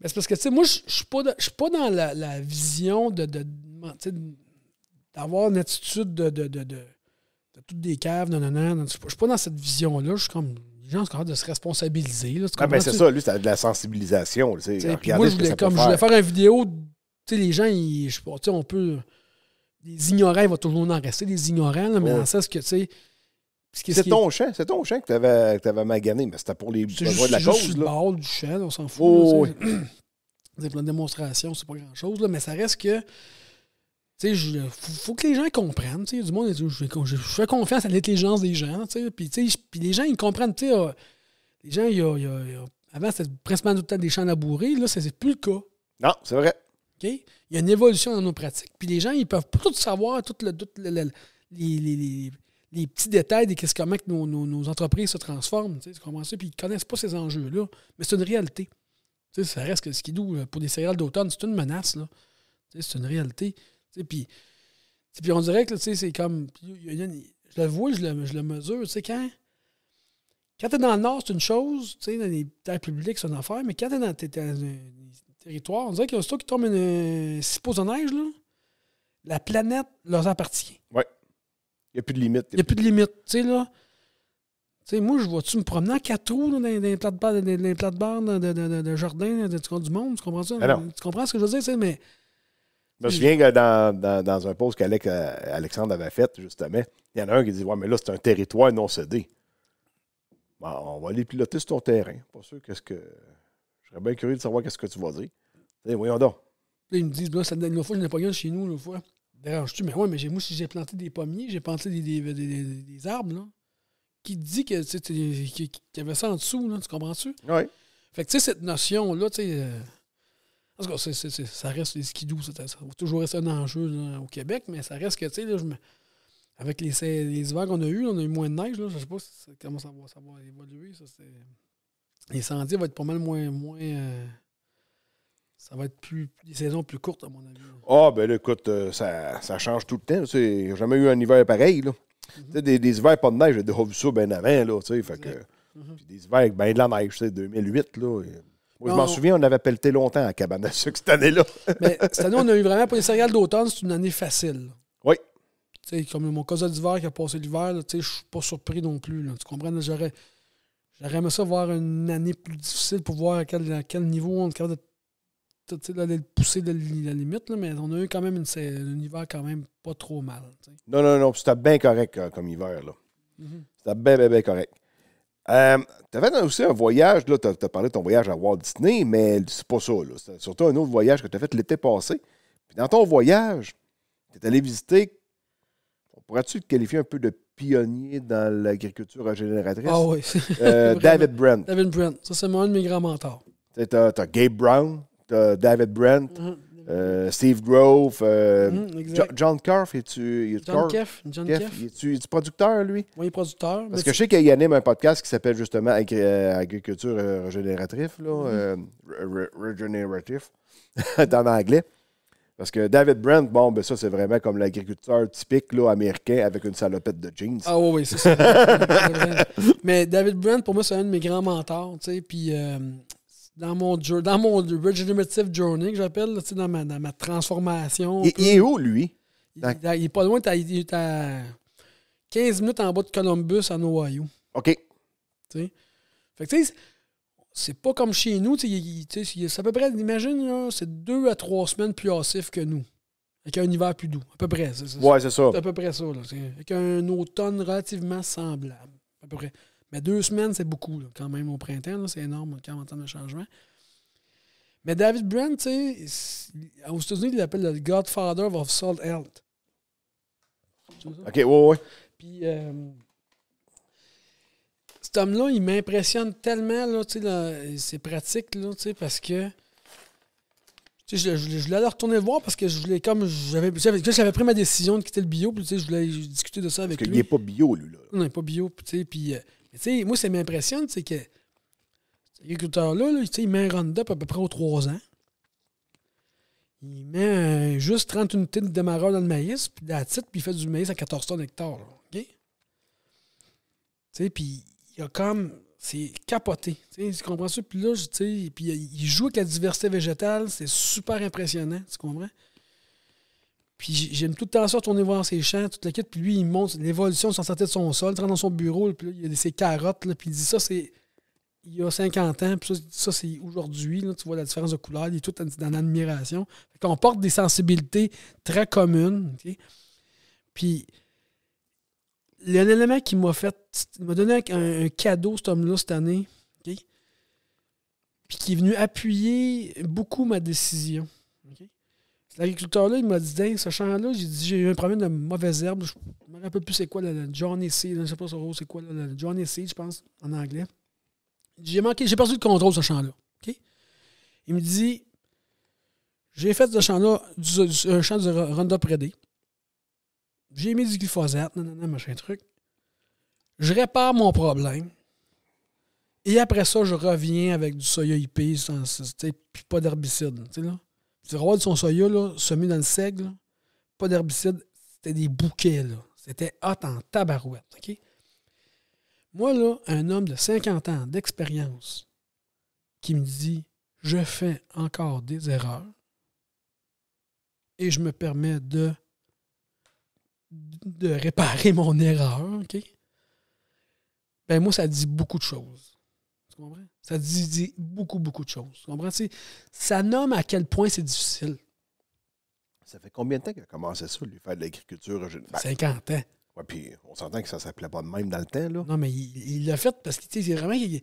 Mais ben, c'est parce que, tu sais, moi, je ne suis pas, dans la, la vision de, de, d'avoir une attitude de, de, de, de, toutes des caves, non, non, non. Je ne suis pas dans cette vision-là. Je suis comme. Les gens sont train de se responsabiliser. Là, ah, ben, c'est ça, lui, c'est de la sensibilisation. moi, je voulais, comme, je voulais faire une vidéo. tu sais Les gens, ils, je sais pas, on peut. Les ignorants, il va toujours en rester les ignorants, mais dans le que, tu sais, c'est ton chien c'est ton chien que tu avais, avais, magané, mais c'était pour les besoins de la cause. Juste du on s'en fout. Oh, c'est plein de démonstrations, c'est pas grand-chose, mais ça reste que. Il faut, faut, que les gens comprennent. Du monde, je, fais confiance à l'intelligence des gens. Puis les gens, ils comprennent. sais ah, les gens, y y a, avant, c'était principalement tout le temps des champs labourés. Là, c'est plus le cas. Non, c'est vrai. Il y a une évolution dans nos pratiques. Puis les gens, ils peuvent pas tout savoir, tout le, les les petits détails des qu'est-ce, comment nos, nos, entreprises se transforment. Tu ça? Puis ils ne connaissent pas ces enjeux-là. Mais c'est une réalité. ça reste que ce qui doux euh, pour des céréales d'automne, c'est une menace. Là. C'est une réalité. Puis, puis on dirait que c'est comme. je le vois, je le, mesure. Tu sais, quand. Quand tu es dans le Nord, c'est une chose, tu sais, dans les terres publiques, c'est une affaire, mais quand tu es dans tes, territoires, on dirait qu'il y a un qui tombe une six pouces de neige, là, la planète leur appartient. Ouais. Il n'y a plus de limite. Il n'y a plus de limite. Tu sais, là. sais, moi, je vois-tu me promener quatre roues dans les plates-bandes de, de, de, jardin du monde? Tu comprends ça? tu comprends ce que je veux dire? Mais. Je viens dans, dans, un post qu'Alexandre euh, avait fait, justement, il y en a un qui dit Ouais, mais là, c'est un territoire non cédé. on va aller piloter sur ton terrain. Pas sûr qu'est-ce que. Je serais bien curieux de savoir qu'est-ce que tu vas dire. Eh, voyons donc. Là, ils me disent Là, la dernière fois, je n'ai pas gagné chez nous, une fois. Dérange-tu? Mais ouais, mais moi, si j'ai planté des pommiers, j'ai planté des, des, des, arbres, là. Qui dit que qu'il y avait ça en dessous, là, tu comprends-tu? Oui. Fait que, tu sais, cette notion-là, tu sais. Euh, en cas, ça reste les skidous, ça, va toujours rester un enjeu au Québec, mais ça reste que, tu sais, avec les, les hivers qu'on a eu, on a eu moins de neige. Là, je ne sais pas comment ça va, ça évoluer. Ça, les vont être pas mal moins, moins, euh, ça va être plus, des saisons plus courtes, à mon avis. Ah, ben écoute, euh, ça, change tout le temps. Il n'y jamais eu un hiver pareil. Là. Mhm. des, hivers pas de neige, j'ai déjà vu ça bien avant. Là, fait que, mhm. Des hivers avec bien de la neige, 2008. Là, Moi, je m'en souviens, on avait pelleté longtemps à Cabane cette année-là. mais cette année, on a eu vraiment pour les céréales d'automne, c'est une année facile. Oui. sais, comme mon cousin d'hiver qui a passé l'hiver, je ne suis pas surpris non plus. Tu comprends? J'aurais, aimé ça voir une année plus difficile pour voir à quel, quel niveau on est capable d'aller le pousser de la limite, mais on a eu quand même une, un hiver quand même pas trop mal. Non, non, non, c'était bien correct euh, comme hiver. Mm-hmm. C'était bien, bien, bien correct. Euh, tu as fait aussi un voyage, tu as, parlé de ton voyage à Walt Disney, mais c'est pas ça. C'est surtout un autre voyage que tu as fait l'été passé. Puis dans ton voyage, tu es allé visiter, pourrais-tu te qualifier un peu de pionnier dans l'agriculture régénératrice? Ah oui. Euh, David Brent. David Brent, ça c'est mon un de mes grands mentors. Tu as, Gabe Brown. David Brent, mhm. euh, Steve Grove, euh, mhm, John Kerf, tu John John producteur, lui? Oui, il est producteur. Parce que je sais qu'il anime un podcast qui s'appelle justement euh, Agriculture régénérative, là, mhm. Regenerative, dans l'anglais. Parce que David Brent, bon, ben ça, c'est vraiment comme l'agriculteur typique là, américain avec une salopette de jeans. Ah oui, oui, c'est ça. Mais David Brent, pour moi, c'est un de mes grands mentors, tu sais. Puis dans mon, regenerative journey, que j'appelle, dans ma, transformation. Il, est où, lui? Il, est pas loin, il est à 15 minutes en bas de Columbus, en Ohio. OK. tu sais, c'est pas comme chez nous. C'est à peu près, imagine, c'est deux à trois semaines plus assif que nous. Avec un hiver plus doux, à peu près. Oui, c'est ça. C'est à peu près ça. Là, avec un automne relativement semblable, à peu près. Mais deux semaines, c'est beaucoup, quand même, au printemps. C'est énorme quand on entend le changement. Mais David Brent, tu sais, aux États-Unis, il l'appelle le Godfather of Salt Health. OK, ouais, ouais. Puis, euh, cet homme-là, il m'impressionne tellement, là, tu sais, pratique là, tu sais, parce que. Tu sais, je, je, voulais aller retourner le voir parce que je voulais, comme j'avais, j'avais, pris ma décision de quitter le bio, puis tu sais, je voulais discuter de ça avec parce lui. Il n'est pas bio, lui, là. Non, il n'est pas bio, puis tu sais, puis. Euh, moi, ça m'impressionne, c'est que cet agriculteur-là, il met un Roundup à peu près aux trois ans. Il met juste 30 unités de démarreur dans le maïs, puis la titre, puis il fait du maïs à 14 tonnes hectare. Puis il a comme. C'est capoté. Tu comprends ça? Puis là, il joue avec la diversité végétale, c'est super impressionnant. Tu comprends? Puis j'aime tout le temps ça, tourner voir ses champs, toute la quête. Puis lui, il montre l'évolution de son santé de son sol, il dans son bureau, puis il a ses carottes, puis il dit ça, c'est il y a 50 ans, puis ça, c'est aujourd'hui. Tu vois la différence de couleur, il est tout dans l'admiration. On porte des sensibilités très communes. puis Puis, l'élément qui m'a fait, il m'a donné un, cadeau, cet homme-là, cette année, puis qui est venu appuyer beaucoup ma décision. L'agriculteur-là, il m'a dit, ce champ-là, j'ai dit, j'ai eu un problème de mauvaise herbe. Je ne me rappelle plus c'est quoi, le Johnny Seed, je ne sais pas c'est quoi, le Johnny Seed, je pense, en anglais. J'ai manqué, j'ai perdu le contrôle de ce champ-là. OK? Il me dit, j'ai fait ce champ-là, un champ de Ronda prédé. J'ai mis du glyphosate, nanana, machin truc. Je répare mon problème. Et après ça, je reviens avec du soya IP, puis pas d'herbicide. Tu sais, là. Du roi de son soya, là, semé dans le seigle, pas d'herbicide, c'était des bouquets, C'était hot en tabarouette, OK? Moi, là, un homme de 50 ans d'expérience qui me dit je fais encore des erreurs et je me permets de, de réparer mon erreur, OK? Ben moi, ça dit beaucoup de choses. Tu comprends? Ça dit, beaucoup, beaucoup de choses. Comprends? Ça nomme à quel point c'est difficile. Ça fait combien de temps qu'il a commencé ça, lui, faire de l'agriculture générale? 50 ben, ans. Oui, puis on s'entend que ça ne s'appelait pas de même dans le temps, là. Non, mais il l'a fait parce que, tu sais, c'est vraiment. Il, il,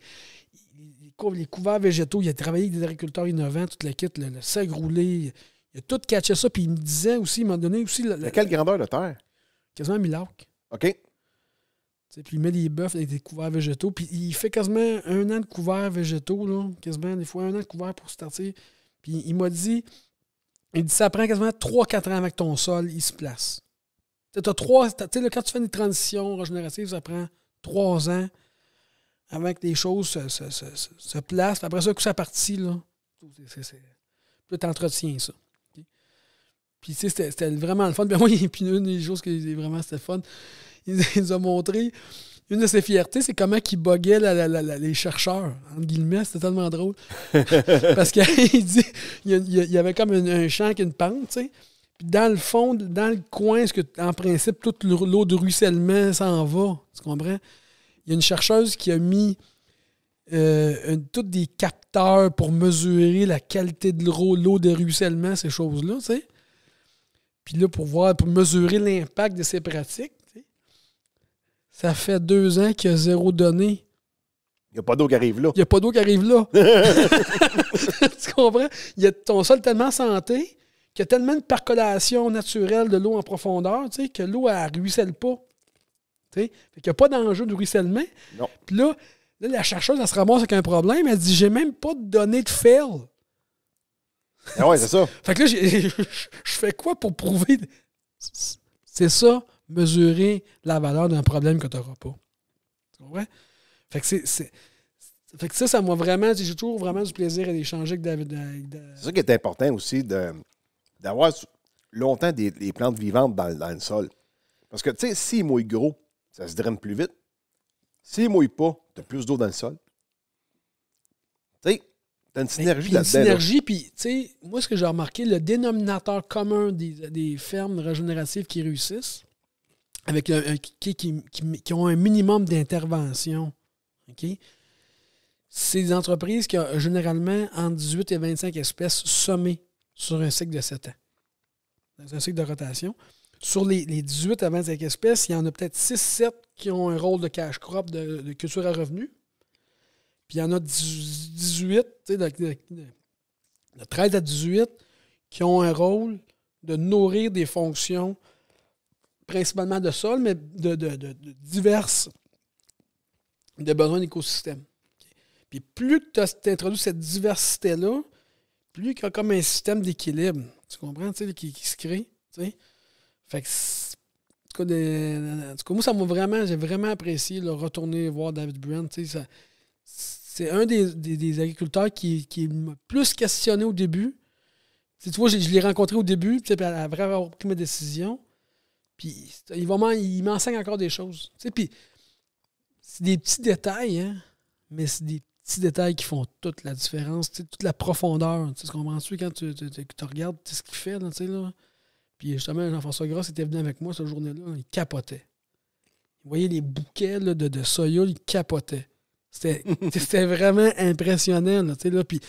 les couverts végétaux, il a travaillé avec des agriculteurs innovants, toute la kit, le, sac roulé. Il a tout catché ça, puis il me disait aussi, il m'a donné aussi. La, quelle grandeur de terre? Quasiment 1000 acres. OK. Puis il met des bœufs avec des couverts végétaux. Puis il fait quasiment un an de couverts végétaux, là, quasiment des fois un an de couverts pour se starter. Puis il m'a dit, il dit ça prend quasiment 3-4 ans avec ton sol, il se place. Tu sais, quand tu fais une transition régénérative, ça prend 3 ans avec les choses se, se, se, se Après ça, que ça partit, là, c'est, c'est, puis tu entretiens ça. Puis, tu sais, c'était, vraiment le fun. Puis, moi, il y a une des choses qui vraiment c'était fun il, nous a montré une de ses fiertés, c'est comment qu'ils boguait les chercheurs, en guillemets, c'était tellement drôle. Parce qu'il il y, avait comme un, champ avec une pente, tu sais. Puis dans le fond, dans le coin, ce que, en principe, toute l'eau de ruissellement s'en va, tu comprends? Il y a une chercheuse qui a mis euh, toutes des capteurs pour mesurer la qualité de l'eau, l'eau de ruissellement, ces choses-là, tu sais. Puis là, pour voir, pour mesurer l'impact de ces pratiques. Ça fait deux ans qu'il y a zéro donnée. Il n'y a pas d'eau qui arrive là. Il n'y a pas d'eau qui arrive là. tu comprends? Il y a ton sol tellement santé qu'il y a tellement de percolation naturelle de l'eau en profondeur tu sais, que l'eau, elle ne ruisselle pas. Tu sais? n'y a pas d'enjeu de ruissellement. Non. Puis là, la chercheuse, elle se ramasse avec un problème. Elle dit J'ai même pas de données de fil. Ah ouais, c'est ça. fait que là, je fais quoi pour prouver. C'est ça mesurer la valeur d'un problème que tu n'auras pas. Tu comprends? Fait que c'est. Fait que ça, ça m'a vraiment. J'ai toujours vraiment du plaisir à échanger avec David. C'est ça qui est important aussi d'avoir longtemps des, plantes vivantes dans, le sol. Parce que, tu sais, s'ils mouillent gros, ça se draine plus vite. S'ils ne mouillent pas, tu as plus d'eau dans le sol. Tu sais, tu as une synergie là-dedans. Une synergie, puis, tu sais, moi, ce que j'ai remarqué, le dénominateur commun des fermes régénératives qui réussissent, qui, ont un minimum d'intervention. C'est des entreprises qui ont généralement entre 18 et 25 espèces sommées sur un cycle de 7 ans, dans un cycle de rotation. Sur les, 18 à 25 espèces, il y en a peut-être 6-7 qui ont un rôle de cash crop, de, culture à revenus. Puis il y en a 18, 13 à 18, qui ont un rôle de nourrir des fonctions principalement de sol, mais de, diverses de besoins d'écosystème. Puis plus tu introduis cette diversité-là, plus il y a comme un système d'équilibre. Tu comprends, tu sais, qui, se crée. Tu Fait que, en tout, cas, moi, ça m'a vraiment, j'ai vraiment apprécié le retourner voir David Brent. c'est un des, agriculteurs qui, qui m'a plus questionné au début. Tu, vois, je, l'ai rencontré au début, puis après avoir pris ma décision, puis il, il m'enseigne encore des choses. Tu puis c'est des petits détails, hein, mais c'est des petits détails qui font toute la différence, tu toute la profondeur. Tu sais, comprends-tu quand tu, tu, regardes ce qu'il fait, Puis justement, Jean-François Grasse était venu avec moi cette journée-là, il capotait. Vous voyez les bouquets de, de soya, il capotait. C'était vraiment impressionnant. sais là. Puis,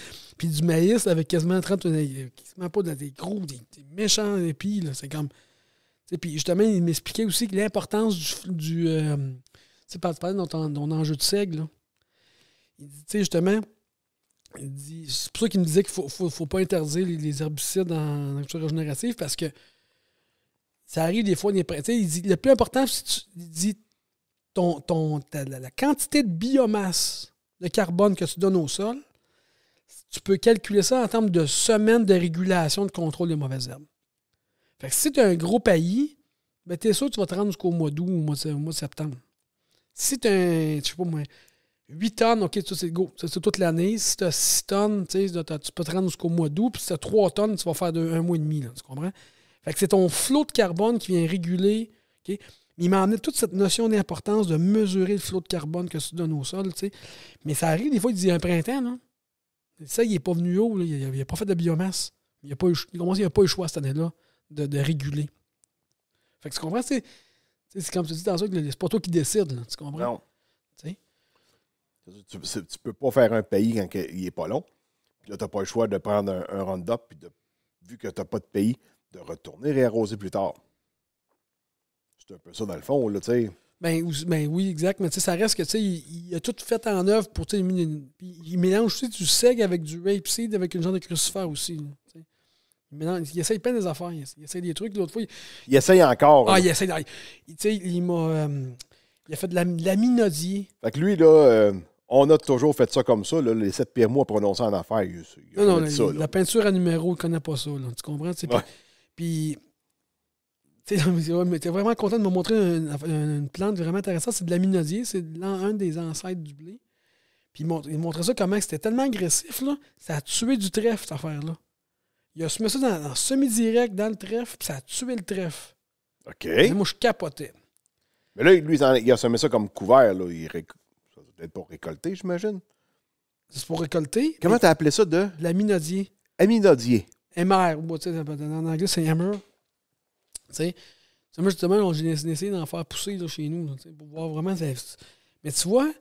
du maïs avec quasiment 30 euh, quasiment pas des gros, des, des méchants épis. C'est comme puis justement, il m'expliquait aussi l'importance du. du euh, tu sais, dans ton, enjeu de seigle. Il dit, tu sais, justement, c'est pour ça qu'il me disait qu'il ne faut, pas interdire les, herbicides en, culture régénérative parce que ça arrive des fois, il, est, il dit le plus important, c'est tu il dit la, la, quantité de biomasse de carbone que tu donnes au sol, tu peux calculer ça en termes de semaines de régulation de contrôle des mauvaises herbes. Fait que si tu as un gros pays, ben t'es sûr que tu vas te rendre jusqu'au mois d'août ou au mois, de septembre. Si tu un, je sais pas moi, 8 tonnes, OK, ça c'est go, c'est toute l'année. Si tu as 6 tonnes, tu peux te rendre jusqu'au mois d'août, puis si tu as 3 tonnes, tu vas faire un mois et demi, là, tu comprends? Fait que c'est ton flot de carbone qui vient réguler. ok? Il m'a amené toute cette notion d'importance de mesurer le flot de carbone que tu donnes au sol. Mais ça arrive, des fois, il dit un printemps. Là. Ça, il n'est pas venu haut. Il n'a pas fait de biomasse. Il a pas, eu, il a pas eu choix cette année-là de, réguler. Fait que tu comprends, c'est. C'est comme tu dis dans ça, c'est pas toi qui décide, tu comprends? Non. Tu, tu peux pas faire un pays quand il est pas long. Puis là, tu n'as pas le choix de prendre un, round-up, puis de, vu que tu n'as pas de pays, de retourner réarroser plus tard. C'est un peu ça dans le fond, là, tu sais. Ben, ben oui, exact. Mais ça reste que tu sais, il, a tout fait en œuvre pour. Il, il mélange aussi du seg avec du rapeseed, avec une genre de crucifère aussi. Là. Mais non, il essaye plein des affaires. Il essaye des trucs. L'autre fois, il... il essaye encore. Ah, il essaye. il m'a. Euh, il a fait de la, minodier. Fait que lui, là, euh, on a toujours fait ça comme ça. Là, les sept pires mois prononcés en affaires. non, non, la, peinture à numéro, il ne connaît pas ça. tu comprends? Ouais. Puis. T'es vraiment content de me montrer une, plante vraiment intéressante. C'est de la minodier, c'est un des ancêtres du blé. Puis il, il montrait ça comment c'était tellement agressif, là. Ça a tué du trèfle, cette affaire-là. Il a semé ça dans, semi-direct, dans le trèfle, puis ça a tué le trèfle. OK. moi, je capotais. Mais là, lui, il a semé ça comme couvert. Là. Il peut Ça doit être pour récolter, j'imagine. C'est pour récolter. Comment t'as appelé ça de? L'aminodier. Aminodier. MR, tu sais, en anglais, c'est hammer. Tu sais, moi, justement, j'ai essayé d'en faire pousser chez nous, pour voir vraiment. Mais tu vois,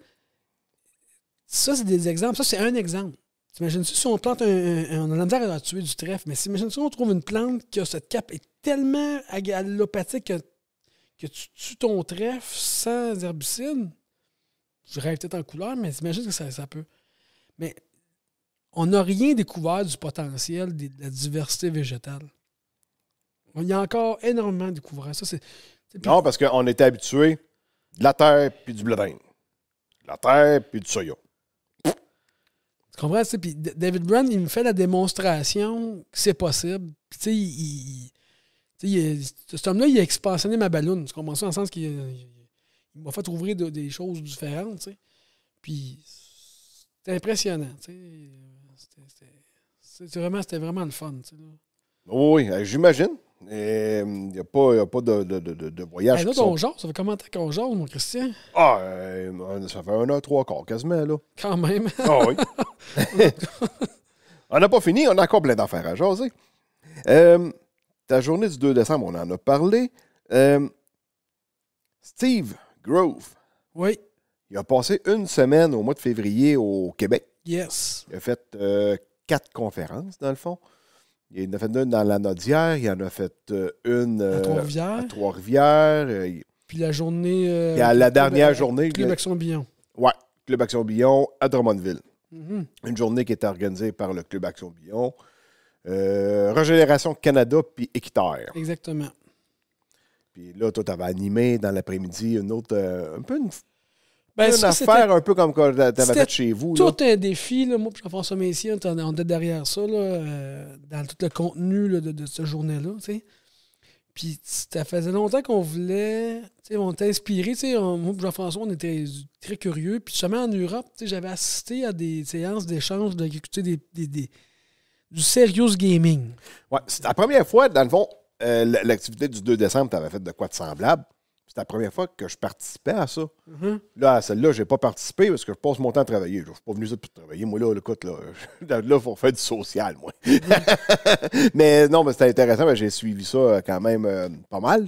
ça, c'est des exemples. Ça, c'est un exemple. T'imagines-tu si on plante un, On a la misère tuer du trèfle, mais timagines tu on trouve une plante qui a cette cape est tellement allopathique que, que tu tues ton trèfle sans herbicide. Je rêve peut-être en couleur, mais imagine que ça, ça peut. Mais on n'a rien découvert du potentiel de la diversité végétale. Il y a encore énormément à Ça, c'est, non, parce qu'on était habitué de la terre puis du blé De La terre puis du soya. David Brown il me fait la démonstration que c'est possible. cet homme-là, il a expansionné ma ballon, Tu comprends ça? en sens qu'il m'a fait trouver des choses différentes. Puis, c'était impressionnant. C'était vraiment, le fun. Oui, j'imagine. Il euh, n'y a pas, pas de, de, de, voyage. Hey, là, genre, ça fait comment de temps qu'on genre, mon Christian? Ah, euh, ça fait un heure, trois quarts quasiment, là. Quand même. Ah oui. on n'a pas fini, on a encore plein d'affaires à jaser. Euh, ta journée du 2 décembre, on en a parlé. Steve Grove. Oui. Il a passé une semaine au mois de février au Québec. Yes. Il a fait quatre conférences, dans le fond. Il en a fait une dans la Nodière, il en a fait euh, une à euh, Trois-Rivières. Euh, puis la journée. la dernière journée. Club Action Billon. Oui, Club Action Billon à Drummondville. Mhm. Une journée qui était organisée par le Club Action Billon. Euh, Régénération Canada puis Équitaire. Exactement. Puis là, toi, tu avais animé dans l'après-midi une autre, un peu une ben, une affaire un peu comme quand avais fait chez vous. Tout un défi. Là. Moi, Jean-François Messier, on était derrière ça, euh, dans tout le contenu de, cette journée-là. Puis ça faisait longtemps qu'on voulait. On était inspiré. Moi Jean-François, on était très curieux. Puis jamais en Europe, j'avais assisté à des séances d'échange d'écouter des, du serious gaming. Ouais, c'est la première fois, dans le fond, euh, l'activité du 2 décembre, tu avais fait de quoi de semblable. C'était la première fois que je participais à ça. Mhm. Là, à celle-là, je n'ai pas participé parce que je passe mon temps à travailler. Je ne suis pas venu ici pour travailler. Moi, là, écoute, là, là, il faut faire du social, moi. Mhm. mais non, mais c'était intéressant. J'ai suivi ça euh, quand même euh, pas mal.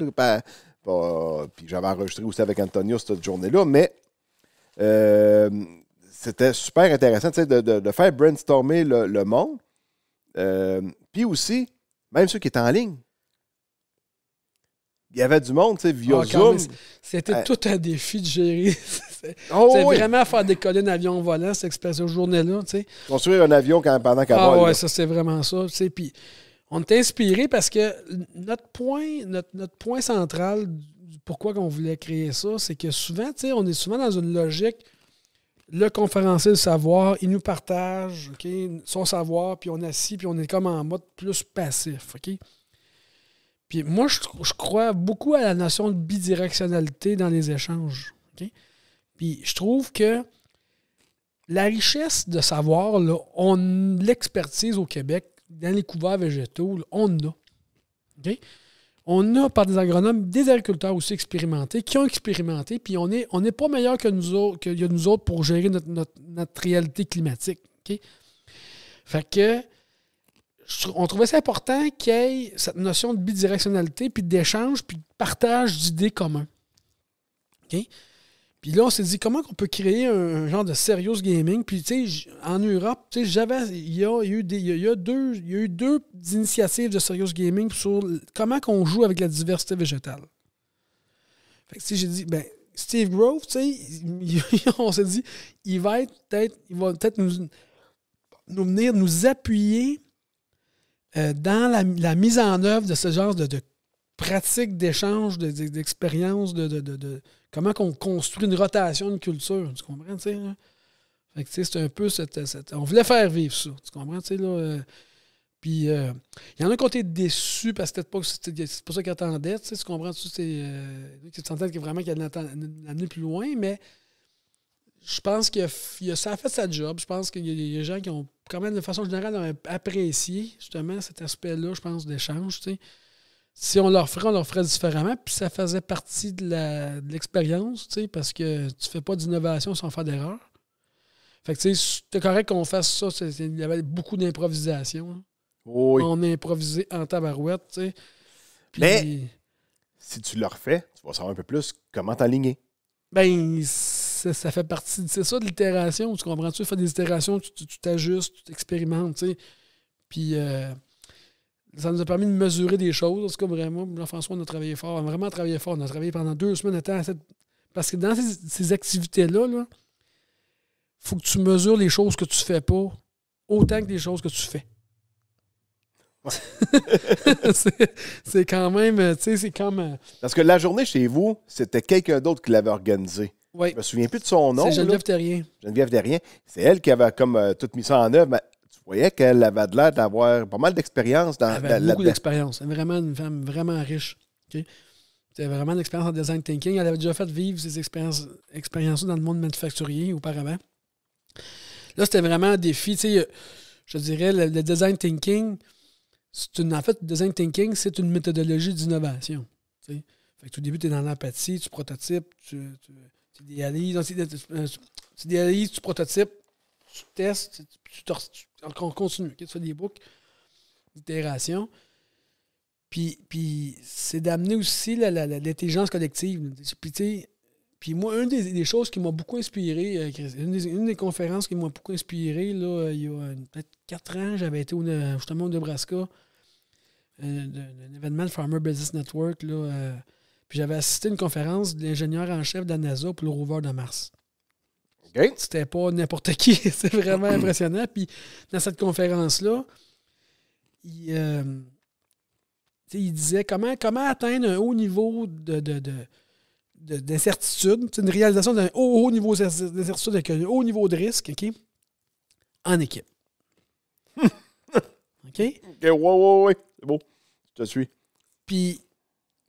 puis j'avais enregistré aussi avec Antonio cette journée-là. Mais euh, c'était super intéressant de, faire brainstormer le, le monde. puis aussi, même ceux qui étaient en ligne il y avait du monde, tu sais, via ah, Zoom. C'était euh, tout un défi de gérer. c'est ah vraiment faire décoller un avion volant, cette expression journée-là, tu sais. Construire un avion quand, pendant qu'elle Ah ouais, ça, c'est vraiment ça, tu sais. Puis on est inspiré parce que notre point, notre, point central pourquoi on voulait créer ça, c'est que souvent, tu sais, on est souvent dans une logique le conférencier, de savoir, il nous partage OK, son savoir, puis on assis, puis on est comme en mode plus passif. OK? Puis moi, je, crois beaucoup à la notion de bidirectionnalité dans les échanges. Puis je trouve que la richesse de savoir, là, on l'expertise au Québec dans les couverts végétaux, on a. On a par des agronomes, des agriculteurs aussi expérimentés, qui ont expérimenté, puis on n'est on pas meilleur que nous autres, que nous autres pour gérer notre, réalité climatique. OK? Fait que on trouvait ça important qu'il y ait cette notion de bidirectionnalité, puis d'échange, puis de partage d'idées communes. OK? Puis là, on s'est dit comment on peut créer un, genre de serious gaming. Puis, tu sais, en Europe, tu sais, Il y a, eu deux, initiatives de serious gaming sur comment on joue avec la diversité végétale. Fait que, tu j'ai dit, ben, Steve Grove, tu sais, on s'est dit, il va être peut-être, peut nous, nous venir nous appuyer euh, dans la, mise en œuvre de ce genre de, de pratique d'échange, d'expérience, de, de, de, comment on construit une rotation une culture. Tu comprends? tu sais, Fait que, c'est un peu cette, On voulait faire vivre ça. Tu comprends? sais là, euh, puis euh, il y en a qui ont été déçus parce que peut-être pas, pas ça qu'ils attendaient. Tu comprends? Tu sais, euh, vraiment qu'il y a une, plus loin, mais je pense que ça a fait sa job. Je pense qu'il y, a des gens qui ont, quand même, de façon générale, apprécié justement cet aspect-là, je pense, d'échange. Si on leur ferait, on leur ferait différemment. Puis ça faisait partie de l'expérience, parce que tu fais pas d'innovation sans faire d'erreur. Fait que, tu sais, c'est correct qu'on fasse ça. Il y avait beaucoup d'improvisation. Hein. Oh oui. On improvisait en tabarouette, tu sais. Mais si tu leur fais tu vas savoir un peu plus comment t'aligner. Ben, ça, fait partie. C'est ça de l'itération, tu comprends-tu? fais des itérations, tu t'ajustes, tu t'expérimentes, tu sais. Puis euh, ça nous a permis de mesurer des choses. En tout cas, vraiment, Jean-François, on a travaillé fort. On a vraiment travaillé fort. On a travaillé pendant deux semaines à temps. Parce que dans ces, activités-là, il faut que tu mesures les choses que tu fais pas autant que les choses que tu fais. c'est quand même, tu sais, c'est comme. Euh, parce que la journée chez vous, c'était quelqu'un d'autre qui l'avait organisé. Je Je me souviens plus de son nom. C'est Geneviève Terrien. Geneviève Terrien. C'est elle qui avait comme toute euh, tout mis ça en œuvre. Mais tu voyais qu'elle avait de l'air d'avoir pas mal d'expérience dans Elle avait beaucoup d'expérience. Elle est vraiment une femme vraiment riche. Elle avait vraiment l'expérience en design thinking. Elle avait déjà fait vivre ses expériences, expériences dans le monde manufacturier auparavant. Là, c'était vraiment un défi. Tu sais, euh, je dirais, le, design thinking, c'est une, en fait, le design thinking, c'est une méthodologie d'innovation. Tu Fait que au début, tu es dans l'empathie, tu prototypes, tu, c'est des analyses, tu, tu prototypes, tu testes, tu, tu, on continue. Tu fais des boucles d'itération. Puis, puis c'est d'amener aussi l'intelligence collective. Puis, puis moi, une des, choses qui m'a beaucoup inspiré, euh, une des, une des conférences qui m'a beaucoup inspiré, là, euh, il y a euh, peut-être quatre ans, j'avais été au, justement au Nebraska, un événement de Farmer Business Network, là, puis j'avais assisté à une conférence de l'ingénieur en chef de la NASA pour le rover de Mars. Ok. C'était pas n'importe qui. C'est vraiment impressionnant. Puis dans cette conférence-là, euh, il, disait comment, comment atteindre un haut niveau de, d'incertitude, une réalisation d'un haut, niveau d'incertitude avec un haut niveau de risque, OK? En équipe. OK? OK, ouais, ouais, ouais. C'est beau. Je te suis. Puis,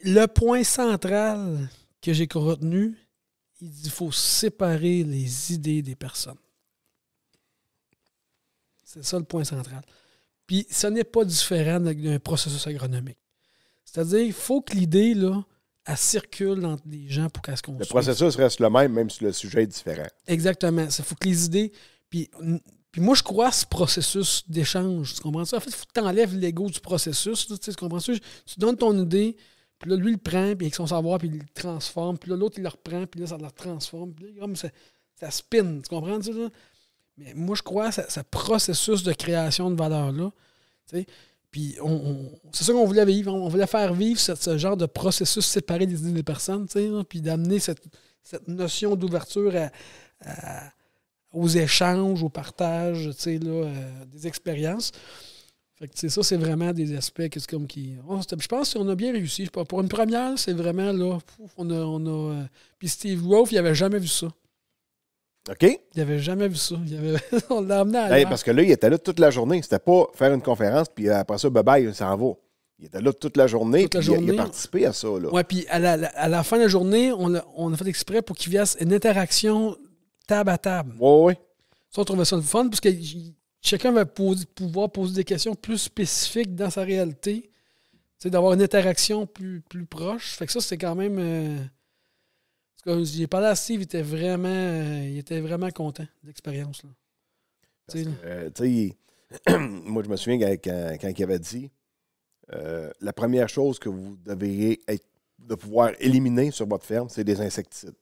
le point central que j'ai retenu, il dit qu'il faut séparer les idées des personnes. C'est ça le point central. Puis ce n'est pas différent d'un processus agronomique. C'est-à-dire, il faut que l'idée, là, elle circule entre les gens pour qu'elle se construise. Le processus reste le même, même si le sujet est différent. Exactement. Il faut que les idées. Puis, puis moi, je crois ce processus d'échange. Tu comprends ça? En fait, il faut que tu enlèves l'ego du processus. Tu, sais, tu comprends ça? Tu donnes ton idée, puis là, lui, il prend, puis avec son savoir, puis il le transforme. Puis là, l'autre, il le reprend, puis là, ça le transforme. Puis là, comme ça, ça spin. Tu comprends, ça? Mais moi, je crois à ce, processus de création de valeur-là. Puis on, c'est ça qu'on voulait vivre. On, voulait faire vivre ce, genre de processus séparé des idées des personnes, puis d'amener cette, notion d'ouverture aux échanges, au partage là, euh, des expériences. Fait ça, c'est vraiment des aspects comme qui. Oh, je pense qu'on a bien réussi. Pour une première, c'est vraiment là. On a, on a, euh, puis Steve Wolf, il n'avait jamais vu ça. OK. Il n'avait jamais vu ça. on l'a amené à. Ben, parce que là, il était là toute la journée. C'était pas faire une conférence, puis euh, après ça, bye bye, il s'en va. Il était là toute la journée. Toute Il, a, participé à ça. Oui, puis à la, fin de la journée, on a, on a fait exprès pour qu'il y ait une interaction table à table. Oui, oui. Ça, on trouvait ça le fun, parce que chacun va pouvoir poser des questions plus spécifiques dans sa réalité, d'avoir une interaction plus, plus proche. Fait que ça, c'est quand même. Euh, j'ai parlé à Steve, il était vraiment, euh, il était vraiment content de l'expérience. sais, euh, moi, je me souviens quand, quand, il avait dit euh, la première chose que vous devriez être, de pouvoir éliminer sur votre ferme, c'est des insecticides.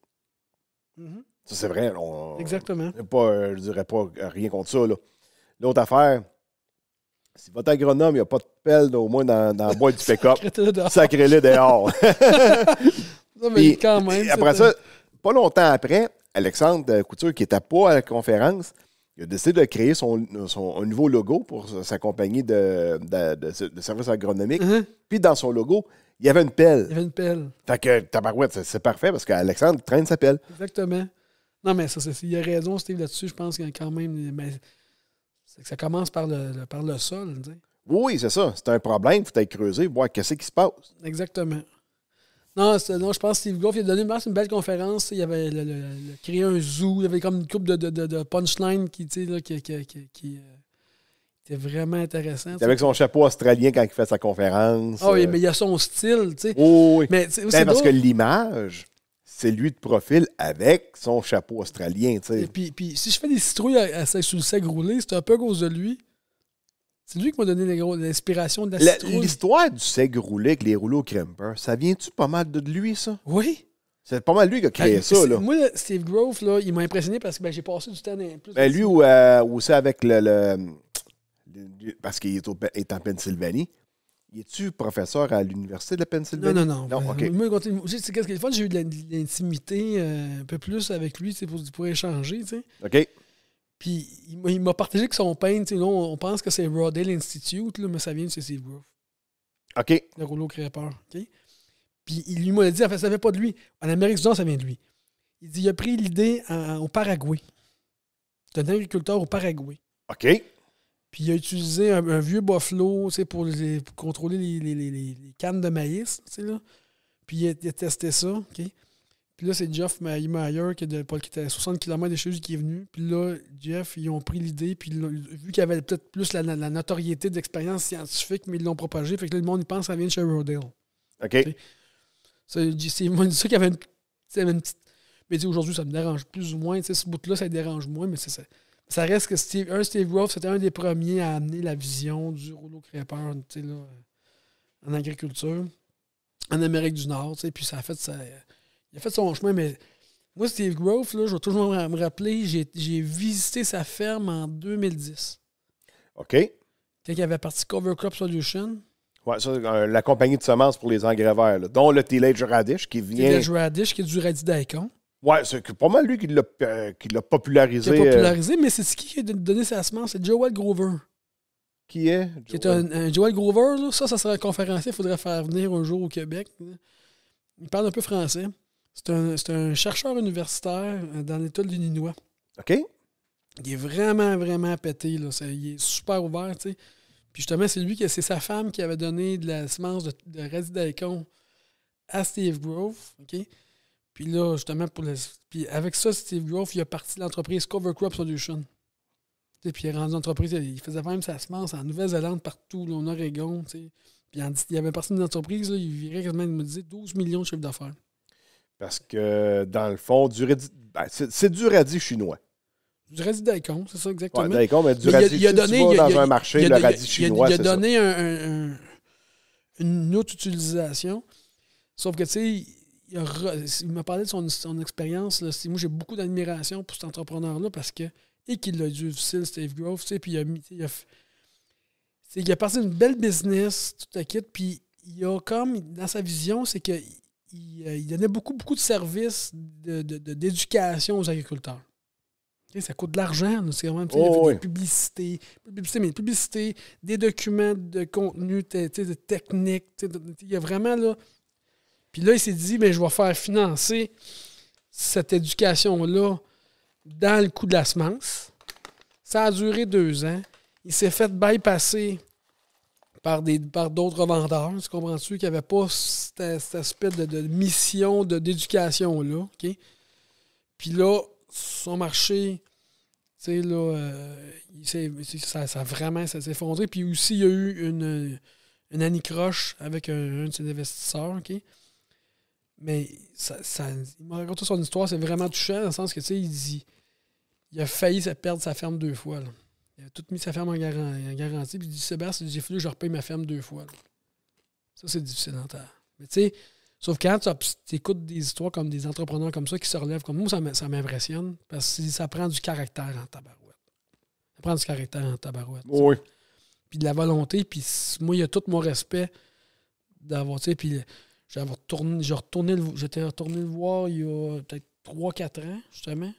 Mm-hmm. Ça, c'est vrai. Exactement. Pas, je dirais pas rien contre ça. Là. L'autre affaire, si votre agronome, il n'y a pas de pelle au moins dans, le bois du pick-up, sacré le dehors. après ça, pas longtemps après, Alexandre Couture, qui n'était pas à la conférence, a décidé de créer son, un nouveau logo pour sa compagnie de, de, services agronomiques. Uh-huh. Puis dans son logo, il y avait une pelle. Il y avait une pelle. Fait que tabarouette, c'est parfait parce qu'Alexandre traîne sa pelle. Exactement. Non, mais ça, il a raison, Steve, là-dessus. Je pense qu'il y a quand même ça commence par le, par le sol. Oui, c'est ça. C'est un problème. Il faut être creusé voir qu'est-ce qui se passe. Exactement. Non, je pense que Steve Goff, a donné une belle conférence. Il avait le, créé un zoo. Il y avait comme une coupe de, de, punchline qui, là, qui, euh, qui, était vraiment intéressant. C'est avec son chapeau australien quand il fait sa conférence. Ah oui, euh. mais il a son style. tu oui, mais, ben, parce que l'image, c'est lui de profil avec son chapeau australien. Et puis, si je fais des citrouilles à, le sec roulé, c'est un peu à cause de lui. C'est lui qui m'a donné l'inspiration de la, citrouille. L'histoire du sec roulé avec les rouleaux crimper, ça vient-tu pas mal de, lui, ça? Oui. C'est pas mal lui qui a créé ben, ça. Là. Moi, Steve Grove, là, il m'a impressionné parce que ben, j'ai passé du temps plus. Ben, lui, ou, euh, avec le. parce qu'il est, en Pennsylvanie. Es-tu professeur à l'Université de la Pennsylvanie? Non, non, non. non okay. Euh, c'est qu'est-ce j'ai eu de l'intimité euh, un peu plus avec lui, pour, échanger, OK. Puis il m'a partagé que son peintre, on pense que c'est Rodale Institute, mais ça vient de Steve Grove. OK. Le rouleau créateur. OK. Puis il lui m'a dit, en fait, ça vient pas de lui. En Amérique du Nord, ça vient de lui. Il dit, il a pris l'idée euh, au Paraguay. C'est un agriculteur au Paraguay. OK. Puis il a utilisé un, vieux buffalo pour, pour contrôler les, les, les, cannes de maïs. Là. Puis il a, testé ça. ok. Puis là, c'est Jeff Mayer qui, était à 60 km de chez lui qui est venu. Puis là, Jeff, ils ont pris l'idée. Puis vu qu'il y avait peut-être plus la, notoriété d'expérience scientifique, mais ils l'ont propagé. Fait que là, le monde, il pense à ça vient chez Rodale. OK. C'est moi ça qui avait une, avait une petite. Mais aujourd'hui, ça me dérange plus ou moins. Ce bout-là, ça dérange moins, mais c'est ça ça reste que Steve, un Steve c'était un des premiers à amener la vision du rouleau crépeur là, en agriculture, en Amérique du Nord. Puis ça a fait ça, il a fait son chemin, mais moi, Steve Grove, je vais toujours me rappeler, j'ai visité sa ferme en 2010. OK. Quand il avait parti Cover Crop Solution. Oui, ça, euh, la compagnie de semences pour les engrais verts, dont le Tillage Radish qui vient. Radish qui est du radis daikon. Ouais, c'est pas mal lui qui l'a euh, popularisé. Qui l'a euh, popularisé, mais c'est qui qui a donné sa semence? C'est Joel Grover. Qui est? Joel? Qui est un, Joel Grover, ça, ça serait un conférencier, il faudrait faire venir un jour au Québec. Il parle un peu français. C'est un, chercheur universitaire euh, dans l'État de Ninois OK. Il est vraiment, vraiment pété. Là. il est super ouvert, tu sais. Puis justement, c'est lui que c'est sa femme qui avait donné de la semence de, de radis à Steve Grove. OK? Puis là, justement, pour puis avec ça, Steve Grove, il a parti l'entreprise Cover Crop Solution. puis il a rendu l'entreprise. il faisait même sa semence en Nouvelle-Zélande, partout, dans en Oregon. sais. Puis il y avait d'une là il virait quasiment, il me disait, 12 millions de chiffres d'affaires. Parce que, dans le fond, ben, c'est du radis chinois. Du radis daikon, c'est ça exactement. daikon, mais du radis il, a, donné, dans un marché, le radis chinois, Il a donné un, une autre utilisation. Sauf que, tu sais, il, m'a parlé de son, expérience. Moi, j'ai beaucoup d'admiration pour cet entrepreneur-là parce que, et qu'il a dû difficile, Steve Grove, tu il a passé Il belle business, tout à fait puis il a comme, dans sa vision, c'est que il euh, donnait beaucoup, beaucoup de services d'éducation de, de, aux agriculteurs. ça coûte de l'argent, c'est vraiment fait oh, publicité, publicité, des documents de contenu, de techniques. Il y a vraiment là, puis là, il s'est dit, mais je vais faire financer cette éducation-là dans le coup de la semence. Ça a duré deux ans. Il s'est fait bypasser par des par d'autres vendeurs, tu comprends-tu, qui avait pas cet, aspect de, mission d'éducation-là. OK? Puis là, son marché, tu sais, là, euh, ça, ça, vraiment ça s'est effondré. Puis aussi, il y a eu une, une anicroche avec un, un, de ses investisseurs, OK? Mais ça, il m'a raconté son histoire, c'est vraiment touchant, dans le sens que, tu sais, il dit il a failli perdre sa ferme deux fois. Il a tout mis sa ferme en, garantie. puis il dit Sébastien, j'ai fallu je repaye ma ferme deux fois. Ça, c'est difficile en Mais tu sais, sauf quand tu écoutes des histoires comme des entrepreneurs comme ça qui se relèvent comme moi, ça m'impressionne parce que ça prend du caractère en tabarouette. Ça prend du caractère en tabarouette. Oui. Puis de la volonté, puis moi, il y a tout mon respect d'avoir, tu sais, puis j'avais j'étais retourné le voir il y a peut-être 3-4 ans, justement.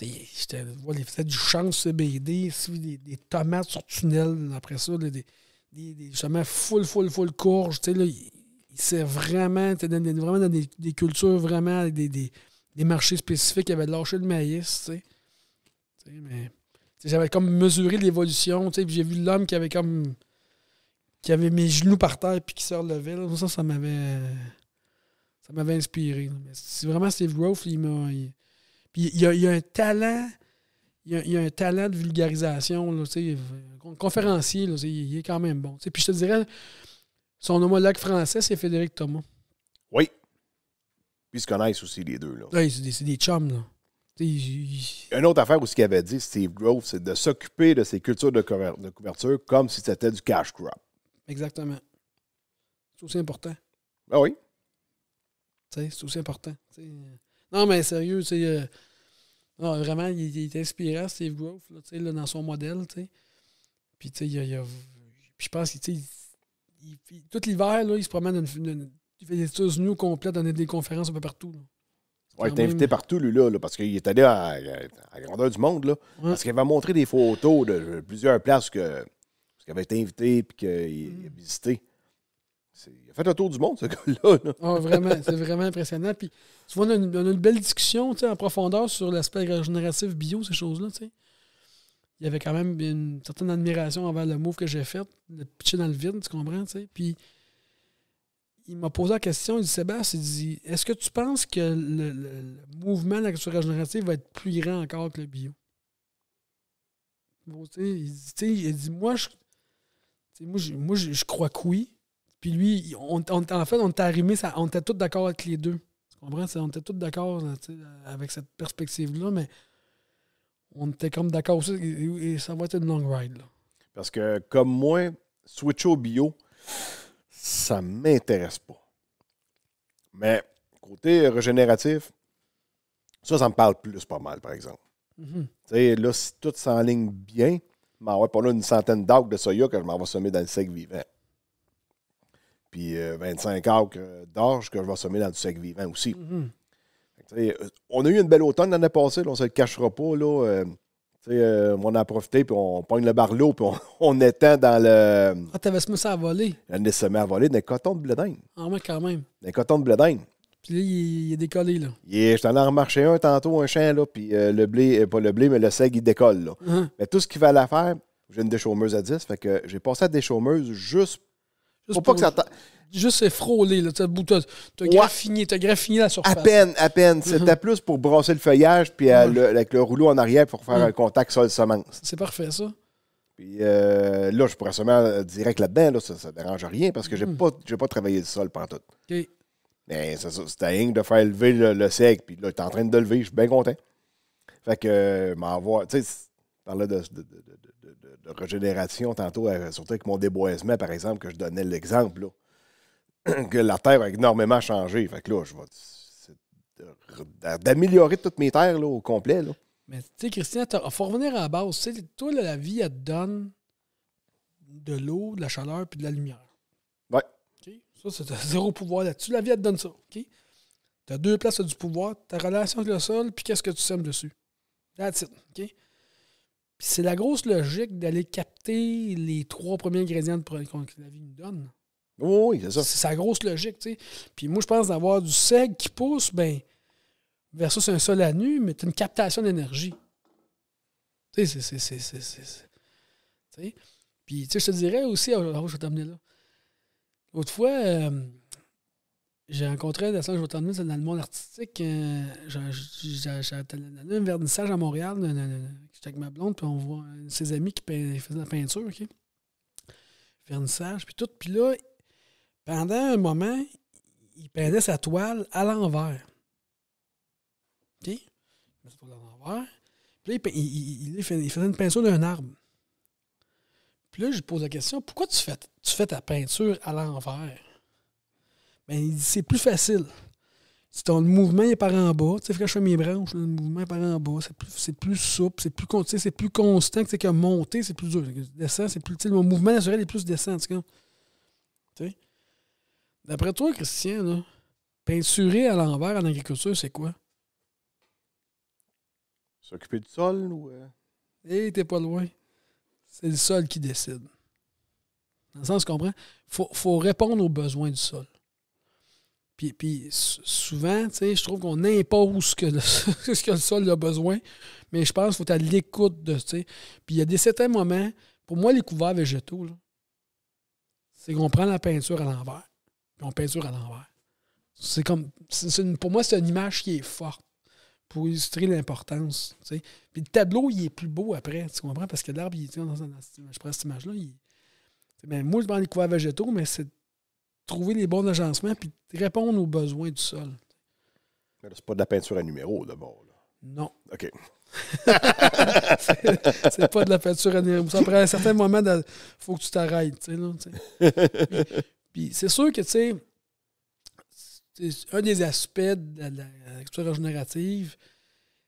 J'étais, voir il faisait du champ CBD, des, des tomates sur tunnel, après ça, des, des, des, justement full, full, full courge. il, c'est vraiment, dans, vraiment dans des, des, cultures, vraiment des, des, des marchés spécifiques. Il avait lâché le maïs, tu sais. j'avais comme mesuré l'évolution, j'ai vu l'homme qui avait comme qui avait mes genoux par terre puis qui se relevait. Ça, ça m'avait. Ça m'avait inspiré. C'est vraiment Steve Grove, il a, un talent. Il a, un talent de vulgarisation. Là, conférencier, il, est quand même bon. Puis je te dirais, son homologue français, c'est Frédéric Thomas. Oui. Puis ils se connaissent aussi les deux. c'est des, chums, là. Une autre affaire ce qu'il avait dit, Steve Grove, c'est de s'occuper de ces cultures de couverture comme si c'était du cash crop. Exactement. C'est aussi important. Ah oui. C'est aussi important. Non, mais sérieux, euh, ah, vraiment, il, il, est inspirant, Steve Grove, dans son modèle. Puis, tu sais, il, a, je pense qu'il tout l'hiver, il se promène une il fait des choses unis complètes, donner des conférences un peu partout. Ouais, il était invité partout, lui, là, parce qu'il est allé à, la grandeur du monde, là. Parce qu'il va montrer des photos de plusieurs places que avait été invité puis qu'il a mm. visité. Il a fait le tour du monde, ce gars-là. Ah, vraiment, c'est vraiment impressionnant. Puis, tu vois, on a une, belle discussion en profondeur sur l'aspect régénératif bio, ces choses-là. Il y avait quand même une certaine admiration envers le move que j'ai fait, le pitcher dans le vide, tu comprends? Puis, il m'a posé la question, il dit Sébastien, il dit Est-ce que tu penses que le, mouvement de la culture régénérative va être plus grand encore que le bio? Bon, il, dit, il dit Moi, je moi, je, crois que oui. Puis lui, on, en fait, on t'a on était tous d'accord avec les deux. Tu comprends? On était tous d'accord euh, euh, avec cette perspective-là, mais on était comme d'accord aussi. Et, ça va être une long ride. Parce que, comme moi, switch au bio, ça m'intéresse pas. Mais côté régénératif, ça, ça me parle plus pas mal, par exemple. Mm-hmm. Tu sais, là, si tout s'enligne bien, mais ben ouais, pour une centaine d'arcs de soya que je m'en vais semer dans le sec vivant. Puis 25 euh, arcs euh, d'orge que je vais semer dans le sec vivant aussi. Mm-hmm. Euh, on a eu une belle automne l'année passée, on ne se le cachera pas. Là, euh, on a profité, puis on pogne le barlot, puis on, on, étend dans le. Ah, t'avais semé ça à voler. On a semé à voler dans les cotons de blé Ah, mais quand même. des les cotons de blé d'Inde. Puis là, il, est décollé, là. je t'en ai remarché un tantôt, un champ, là, puis euh, le blé, euh, pas le blé, mais le seg, il décolle, là. Uh-huh. Mais tout ce qu'il fallait faire, j'ai une déchaumeuse à 10, fait que j'ai passé à la déchaumeuse juste, juste pour, pas que ça... Juste frôler, là, tu as, graffiné, t'as graffiné la surface. À peine, à peine. Uh-huh. C'était plus pour brosser le feuillage, puis euh, uh-huh. avec le rouleau en arrière pour faire un contact sol-semence. C'est parfait, ça. Puis là, je pourrais seulement direct là-dedans, là, ça ne dérange rien parce que je n'ai mm. pas, pas travaillé le sol pendant tout c'est ça, c'était de faire élever le, sec, puis là, es en train de le lever, je suis bien content. Fait que, euh, tu sais, parlais de, de, de, de, régénération tantôt, euh, surtout avec mon déboisement, par exemple, que je donnais l'exemple, que la terre a énormément changé. Fait que là, je vais d'améliorer toutes mes terres là, au complet. Là. Mais tu sais, Christian, il faut revenir à la base. toi, la vie, elle te donne de l'eau, de la chaleur puis de la lumière. Ça, c'est zéro pouvoir là-dessus. La vie, elle te donne ça. OK? Tu as deux places du pouvoir, ta relation avec le sol, puis qu'est-ce que tu sèmes dessus. That's it. OK? c'est la grosse logique d'aller capter les trois premiers ingrédients qu'on que la vie nous donne. Oui, c'est ça. C'est sa grosse logique, tu Puis moi, je pense d'avoir du seg qui pousse, ben, versus un sol à nu, mais tu as une captation d'énergie. Tu sais, c'est. Puis, tu sais, je te dirais aussi, oh, oh je vais là. Autrefois, euh, j'ai rencontré, de ça, je vais dans le monde artistique. Euh, j'ai un vernissage à Montréal, euh, j'étais avec ma blonde, puis on voit ses amis qui faisaient la peinture, Vernissage, puis tout. Puis là, pendant un moment, il peignait sa toile à l'envers. OK? Il l'envers. Puis là, il faisait une peinture d'un arbre là, je pose la question pourquoi tu fais, tu fais ta peinture à l'envers mais ben, il dit c'est plus facile. Si ton mouvement est par en bas, tu sais, quand je fais mes branches, le mouvement est par en bas, c'est plus, plus, souple, c'est plus, c'est plus constant que, que monter, c'est plus dur. Descendre, c'est plus. Mon mouvement naturel est plus sais. D'après toi, Christian, peinturer à l'envers en agriculture, c'est quoi? S'occuper du sol ou. Euh? Eh, t'es pas loin c'est le sol qui décide. Dans le sens, qu'on comprends? Il faut, répondre aux besoins du sol. Puis, souvent, je trouve qu'on impose ce que, le, ce que sol a besoin, mais je pense qu'il faut être à l'écoute de, tu Puis il y a des certains moments, pour moi, les couverts végétaux, c'est qu'on prend la peinture à l'envers, puis on peinture à l'envers. C'est comme, pour moi, c'est une image qui est forte pour illustrer l'importance. Tu sais. Puis le tableau, il est plus beau après, tu comprends? Parce que l'arbre, il est dans, dans, je prends cette image-là. Il... Ben, moi, je prends les couverts végétaux, mais c'est trouver les bons agencements puis répondre aux besoins du sol. Mais c'est pas de la peinture à numéro, d'abord. Non. OK. c'est pas de la peinture à numéro. Ça prend un certain moment, il faut que tu t'arrêtes. Tu sais, puis c'est sûr que, tu sais, un des aspects de la, culture régénérative,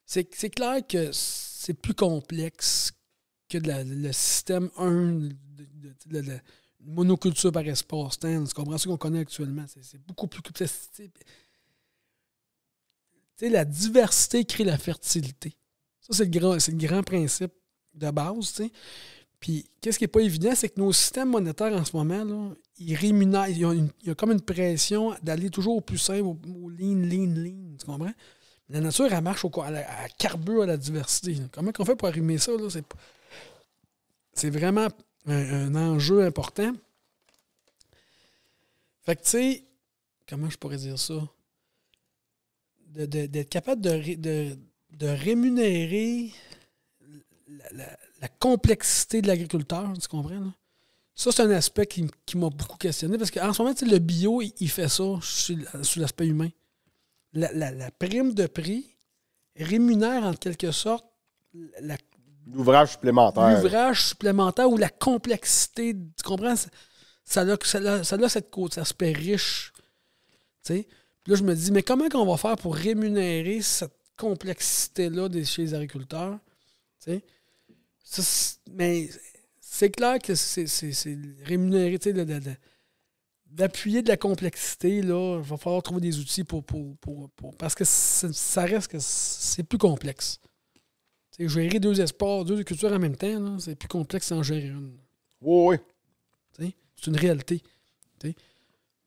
c'est, c'est clair que c'est plus complexe que le système 1 de, la monoculture par espace-temps. Tu ce qu'on connaît actuellement? C'est, beaucoup plus complexe. la diversité crée la fertilité. Ça, c'est le grand, le grand principe de base. Puis, qu'est-ce qui n'est pas évident, c'est que nos systèmes monétaires en ce moment, là, il y a comme une pression d'aller toujours au plus simple, au, lean, lean, Tu comprends? La nature, elle marche au à carbure à la diversité. Comment on fait pour arrimer ça? C'est vraiment un, enjeu important. Fait que, tu sais, comment je pourrais dire ça? D'être capable de, rémunérer la, complexité de l'agriculteur, tu comprends? Ça, c'est un aspect qui, m'a beaucoup questionné parce qu'en ce moment, le bio, il, fait ça sous l'aspect humain. La, prime de prix rémunère en quelque sorte l'ouvrage supplémentaire. L'ouvrage supplémentaire ou la complexité. Tu comprends? Ça a, ça ça cette cet aspect riche. Puis là, je me dis, mais comment on va faire pour rémunérer cette complexité-là chez les agriculteurs? mais c'est clair que c'est rémunéré, d'appuyer de, de, la complexité, là, il va falloir trouver des outils pour. pour, parce que ça reste que c'est plus complexe. gérer deux espoirs, deux cultures en même temps, c'est plus complexe d'en gérer une. Oui, oui. C'est une réalité.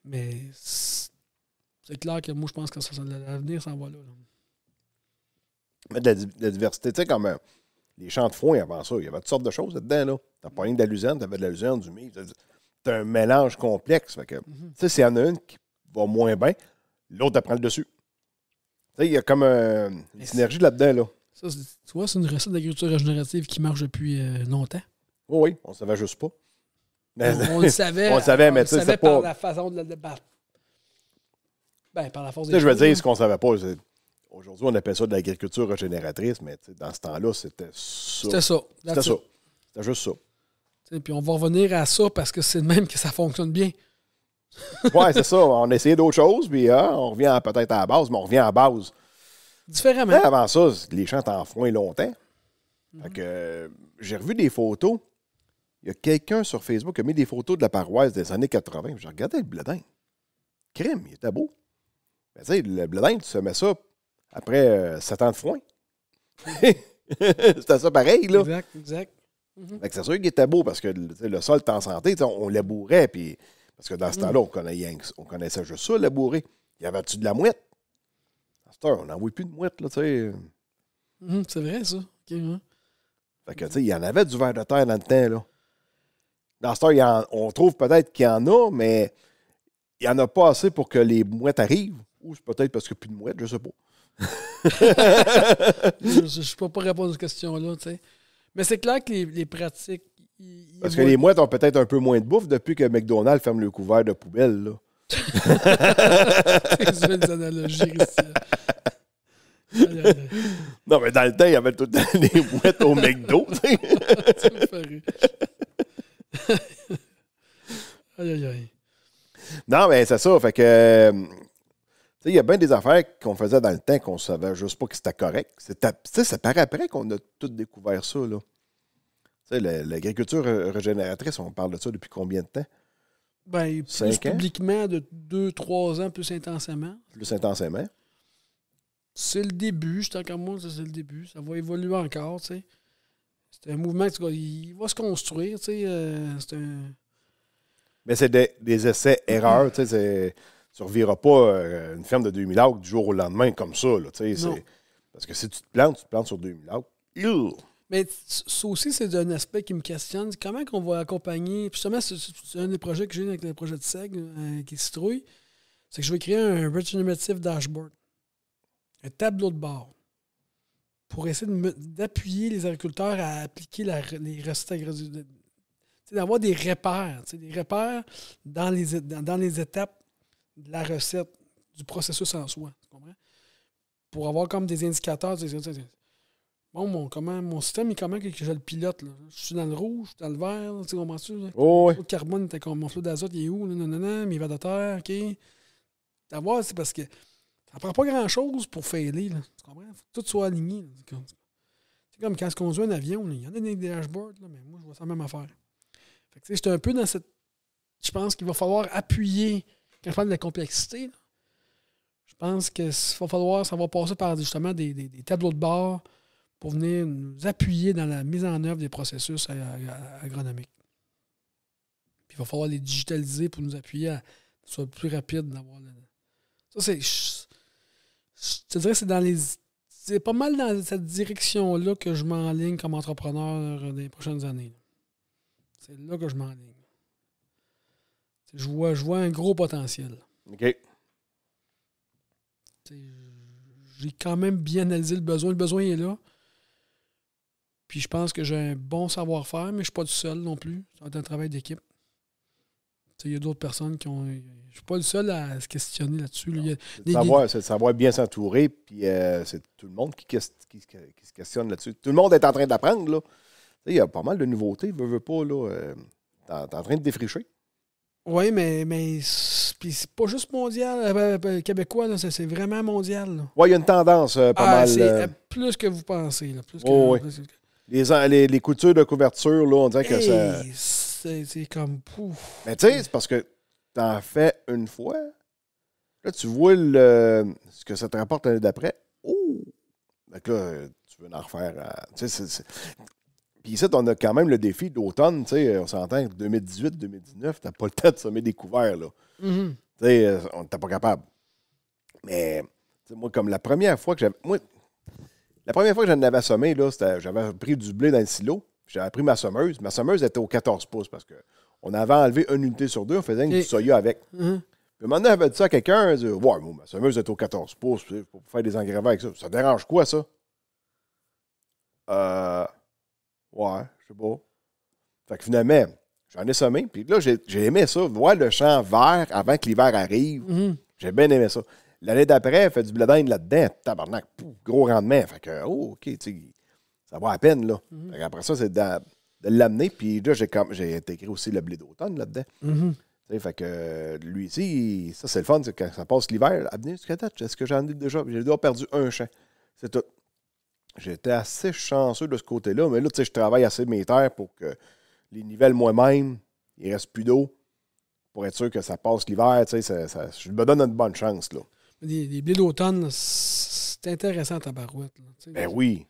Mais c'est clair que moi, je pense que l'avenir s'en va là. Mais de la, diversité, tu sais, quand même. Euh, les champs de foin avant ça. Il y avait toutes sortes de choses là-dedans. Là. T'as pas rien de la luzerne, t'avais de la du mille. C'est un mélange complexe. Fait que, mhm. tu sais, s'il y en a une qui va moins bien, l'autre, apprend le dessus. Tu sais, il y a comme euh, une synergie là-dedans, là. tu vois, c'est une recette d'agriculture régénérative qui marche depuis euh, longtemps. Oui, oui, on ne savait juste pas. on, le savait. on le savait, mais tu sais, c'est pas. Par la façon de la. Ben, par la force des Je veux dire, ce qu'on savait pas, c'est Aujourd'hui, on appelle ça de l'agriculture régénératrice, mais dans ce temps-là, c'était ça. C'était ça. C'était ça. C'était juste ça. puis on va revenir à ça parce que c'est de même que ça fonctionne bien. Ouais, c'est ça. On a essayé d'autres choses, puis hein, on revient peut-être à la base, mais on revient à la base. Différemment. avant ça, les champs étaient en foin longtemps. Mhm. Euh, j'ai revu des photos. Il y a quelqu'un sur Facebook qui a mis des photos de la paroisse des années 80. J'ai regardé le bledin. Crime, il était beau. Mais tu sais, le bledin, tu se mets ça après euh, 7 ans de foin. C'était ça pareil, là. Exact, exact. Mm-hmm. c'est sûr qu'il était beau parce que le sol était en santé, on, on labourait, puis parce que dans ce mm-hmm. temps-là, on, connaissait, on connaissait juste ça, labourer. Il y avait-tu de la mouette? ce temps-là, on n'en voit plus de mouette, là, tu sais. Mm-hmm, c'est vrai, ça. Fait que, tu sais, il y en avait du verre de terre dans le temps, là. Dans ce temps, on trouve peut-être qu'il y en a, mais il n'y en a pas assez pour que les mouettes arrivent. Ou c'est peut-être parce qu'il n'y a plus de mouettes, je sais pas. je ne peux pas répondre à cette question-là, Mais c'est clair que les, pratiques. Parce que les mouettes ont peut-être un peu moins de bouffe depuis que McDonald's ferme le couvert de poubelle, là. fais des analogies non, mais dans le temps, il y avait toutes les mouettes au McDo. aïe, aïe, aïe. Non, mais c'est ça. Fait que euh, il y a bien des affaires qu'on faisait dans le temps qu'on savait juste pas que c'était correct. ça par après qu'on a tout découvert ça. L'agriculture régénératrice, on parle de ça depuis combien de temps? Ben, plus publiquement de deux, trois ans, plus intensément. Plus intensément. C'est le début, je encore moi, c'est le début. Ça va évoluer encore, C'est un mouvement qui va se construire, euh, c'est Mais c'est des, essais-erreurs, tu tu ne pas euh, une ferme de 2000 acres du jour au lendemain comme ça. parce que si tu te plantes, tu te plantes sur 2000 acres. Mais ça aussi, c'est un aspect qui me questionne. Comment on va accompagner. Justement, c'est un des projets que j'ai avec le projet de SEG euh, qui se C'est que je vais créer un regenerative dashboard, un tableau de bord, pour essayer d'appuyer les agriculteurs à appliquer les recettes agricoles. D'avoir des repères, des repères dans les, dans les étapes de la recette, du processus en soi. Tu comprends? Pour avoir comme des indicateurs, tu sais. Bon, mon, comment, mon système, il comment que je le pilote? Là? Je suis dans le rouge, je suis dans le vert, tu comprends-tu? Oh, Le carbone, t'es comme mon flot d'azote, il est où? Non, non, non, mes terre, OK. D'avoir, c'est parce que ça prend pas grand-chose pour failer. Là, tu comprends? Faut que tout soit aligné. C'est comme quand on conduit un avion, il y en a des dashboards, là, mais moi, je vois ça la même affaire. Fait que, tu sais, j'étais un peu dans cette. Je pense qu'il va falloir appuyer quand je parle de la complexité, je pense qu'il va falloir, ça va passer par justement des, tableaux de bord pour venir nous appuyer dans la mise en œuvre des processus agronomiques. Puis il va falloir les digitaliser pour nous appuyer à que plus rapide d'avoir Ça, c'est. Je, te dirais c'est dans les. C'est pas mal dans cette direction-là que je m'enligne comme entrepreneur euh, dans les prochaines années. C'est là que je m'enligne. Je vois, je un gros potentiel. OK. J'ai quand même bien analysé le besoin. Le besoin est là. Puis je pense que j'ai un bon savoir-faire, mais je ne suis pas du seul non plus. C'est un travail d'équipe. Il y a d'autres personnes qui ont. Je ne suis pas le seul à se questionner là-dessus. Là. C'est de, savoir bien s'entourer, puis euh, c'est tout le monde qui, se questionne là-dessus. Tout le monde est en train d'apprendre. Il y a pas mal de nouveautés, veux, veut pas. là. Euh, en train de défricher. Oui, mais, mais c'est pas juste mondial, euh, ben, ben, québécois, c'est vraiment mondial. Oui, il y a une tendance euh, ah, euh, Plus que vous pensez. les, les, coutures de couverture, là, on dirait que ça. C'est comme pouf. Mais tu sais, c'est parce que tu t'en fais une fois. Là, tu vois le, ce que ça te rapporte l'année d'après. Oh! Donc là, tu veux en refaire. À... Puis ici, on a quand même le défi d'automne. On s'entend 2018-2019, t'as pas le temps de semer des couverts. Là. Mm-hmm. Euh, on n'était pas capable. Mais moi, comme la première fois que j'avais. la première fois que j'en avais semé, j'avais pris du blé dans le silo. J'avais pris ma sommeuse. Ma semeuse était aux 14 pouces parce qu'on avait enlevé une unité sur deux, on faisait une du soya avec. Mm Puis maintenant, j'avais dit ça à quelqu'un, Ouais, ma semeuse est aux 14 pouces, pour faire des engravats avec ça. Ça dérange quoi, ça? Euh, Ouais, je sais pas. Fait que finalement, j'en ai semé, Puis là, j'ai aimé ça. Voir le champ vert avant que l'hiver arrive. Mhm. J'ai bien aimé ça. L'année d'après, elle fait du bledin là-dedans. Tabarnak, gros rendement. Fait que, oh, OK, tu ça va à peine, là. Mhm. Après ça, c'est de, l'amener. Puis là, j'ai intégré aussi le blé d'automne là-dedans. Mhm. Fait que lui ici, ça c'est le fun, quand ça passe l'hiver, à venir est-ce que j'en ai déjà, j'ai déjà perdu un champ. C'est tout. J'étais assez chanceux de ce côté-là, mais là, tu sais, je travaille assez de mes terres pour que les nivelles moi-même, il reste plus d'eau pour être sûr que ça passe l'hiver. Tu sais, je me donne une bonne chance. Là. Les, billets d'automne, c'est intéressant ta barouette. ben oui.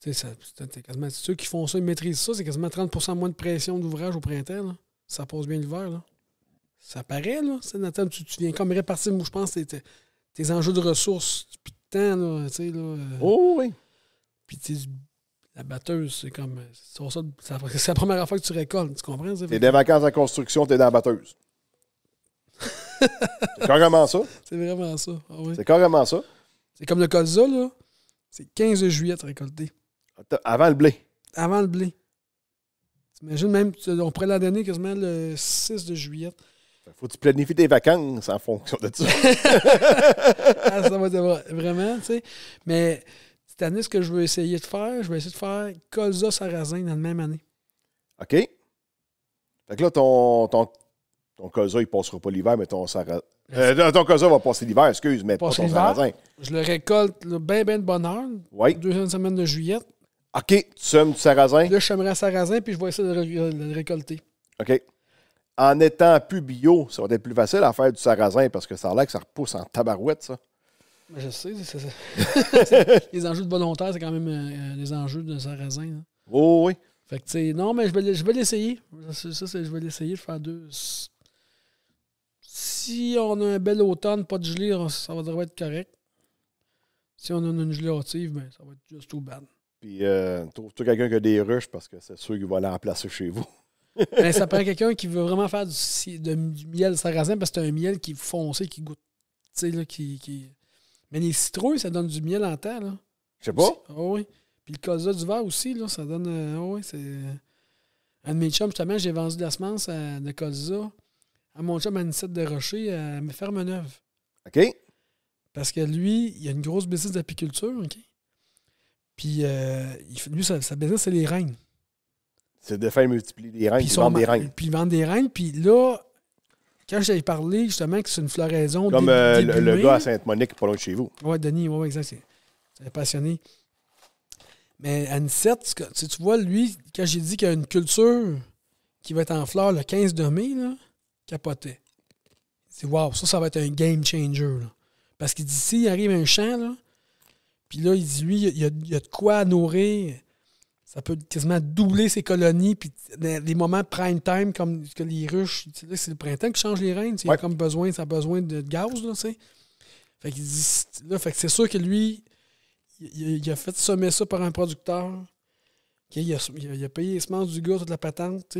Tu sais, c'est quasiment, ceux qui font ça, ils maîtrisent ça, c'est quasiment 30 moins de pression d'ouvrage au printemps. Là. Ça passe bien l'hiver. là. Ça paraît, là. Nathan, tu, viens comme répartir, je pense, tes, enjeux de ressources, putain Là, tu sais, là, euh. oh oui. Puis tu la batteuse, c'est comme. C'est la première fois que tu récoltes, tu comprends? T'es des vacances en construction, t'es dans la batteuse. c'est carrément ça. C'est vraiment ça. Ah oui. C'est carrément ça. C'est comme le colza, là. C'est 15 juillet récolté. récolter. Ah, avant le blé. Avant le blé. T'imagines même, on pourrait la donner quasiment le 6 de juillet. Ben, faut que tu planifies tes vacances en fonction de ça. Ah, ça va être vraiment, tu sais. Mais cette année, ce que je veux essayer de faire, je vais essayer de faire Colza sarrasin dans la même année. OK. Fait que là, ton, ton, ton Colza, il passera pas l'hiver, mais ton sarrasin Euh, ton Colza va passer l'hiver, excuse, mais pas ton sarrasin. Je le récolte bien, bien de bonne heure. Oui. Deuxième semaine de juillet. OK, tu sèmes du sarrasin. Là, je sèmerai sarrasin, puis je vais essayer de le, récolter. OK. En étant plus bio, ça va être plus facile à faire du sarrasin parce que ça a l'air que ça repousse en tabarouette, ça. Ben, je sais, c'est ça. les enjeux de volontaire, c'est quand même euh, les enjeux de sarrasin. Hein. Oh, oui. Fait que, tu sais, non, mais je vais, l'essayer. je vais l'essayer de faire deux. Si on a un bel automne, pas de gelée, ça va être correct. Si on a une gelée hâtive, ben, ça va être juste tout bad. Puis, euh, trouve toi quelqu'un qui a des ruches parce que c'est sûr qu'il va aller chez vous. Mais ben, ça prend quelqu'un qui veut vraiment faire du, du miel sarrasin parce que c'est un miel qui est foncé, qui goûte. Tu sais, là, qui mais les citrouilles, ça donne du miel en temps, là. Je sais pas. Oh oui. Puis le colza du verre aussi, là, ça donne. Euh, oh oui, c'est. Euh, un de mes chums, justement, j'ai vendu de la semence euh, de colza à mon chum set de Rocher à Ferme Neuve. OK. Parce que lui, il a une grosse business d'apiculture, OK? Puis lui, sa, business, c'est les reines. C'est de faire multiplier les reines, puis ils des reines. Puis ils vendent des reines, puis là, quand j'ai parlé justement que c'est une floraison. Comme euh, le, gars à Sainte-Monique, pas loin de chez vous. Oui, Denis, oui, ouais, exact. C'est passionné. Mais Anissette, tu, tu vois, lui, quand j'ai dit qu'il y a une culture qui va être en fleurs le 15 de mai, là, capotait. C'est waouh, ça, ça va être un game changer. Parce qu'il dit, il arrive un champ, là, puis là, il dit, lui, il il y a de quoi nourrir ça peut quasiment doubler ses colonies. Puis des moments prime time, comme les ruches, c'est le printemps qui change les reines. Il a comme besoin, ça a besoin de gaz. fait c'est sûr que lui, il, a fait semer ça par un producteur. il, a, payé les semences du gars, de la patente.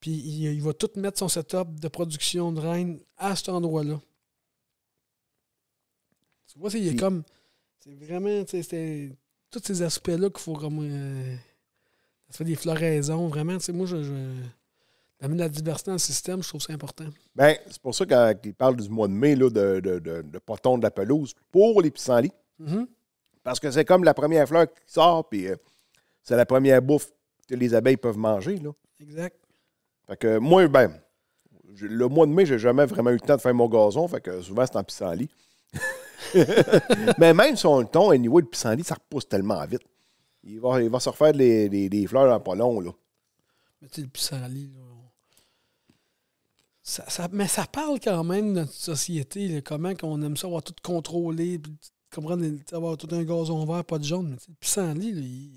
Puis il, va tout mettre son setup de production de reines à cet endroit-là. Tu vois, c'est comme. C'est vraiment. C'est tous ces aspects-là qu'il faut euh, ça fait des floraisons. Vraiment, tu sais, moi, je, la diversité dans système, je trouve ça important. Bien, c'est pour ça euh, qu'il parle du mois de mai, là, de, de, de, potons de la pelouse pour les pissenlits. Mm-hmm. Parce que c'est comme la première fleur qui sort, puis euh, c'est la première bouffe que les abeilles peuvent manger. Là. Exact. Fait que moi, ben, le mois de mai, j'ai jamais vraiment eu le temps de faire mon gazon, fait que souvent, c'est en pissenlit. Mais même sur le ton, niveau anyway, le pissenlit, ça repousse tellement vite. Il va, il va se refaire des, fleurs dans pas long, là. Mais tu sais, le pissenlit, là. Ça, ça, mais ça parle quand même de notre société, comment on aime ça avoir tout contrôlé, comprendre, avoir tout un gazon vert, pas de jaune. Mais le pissenlit, là, il...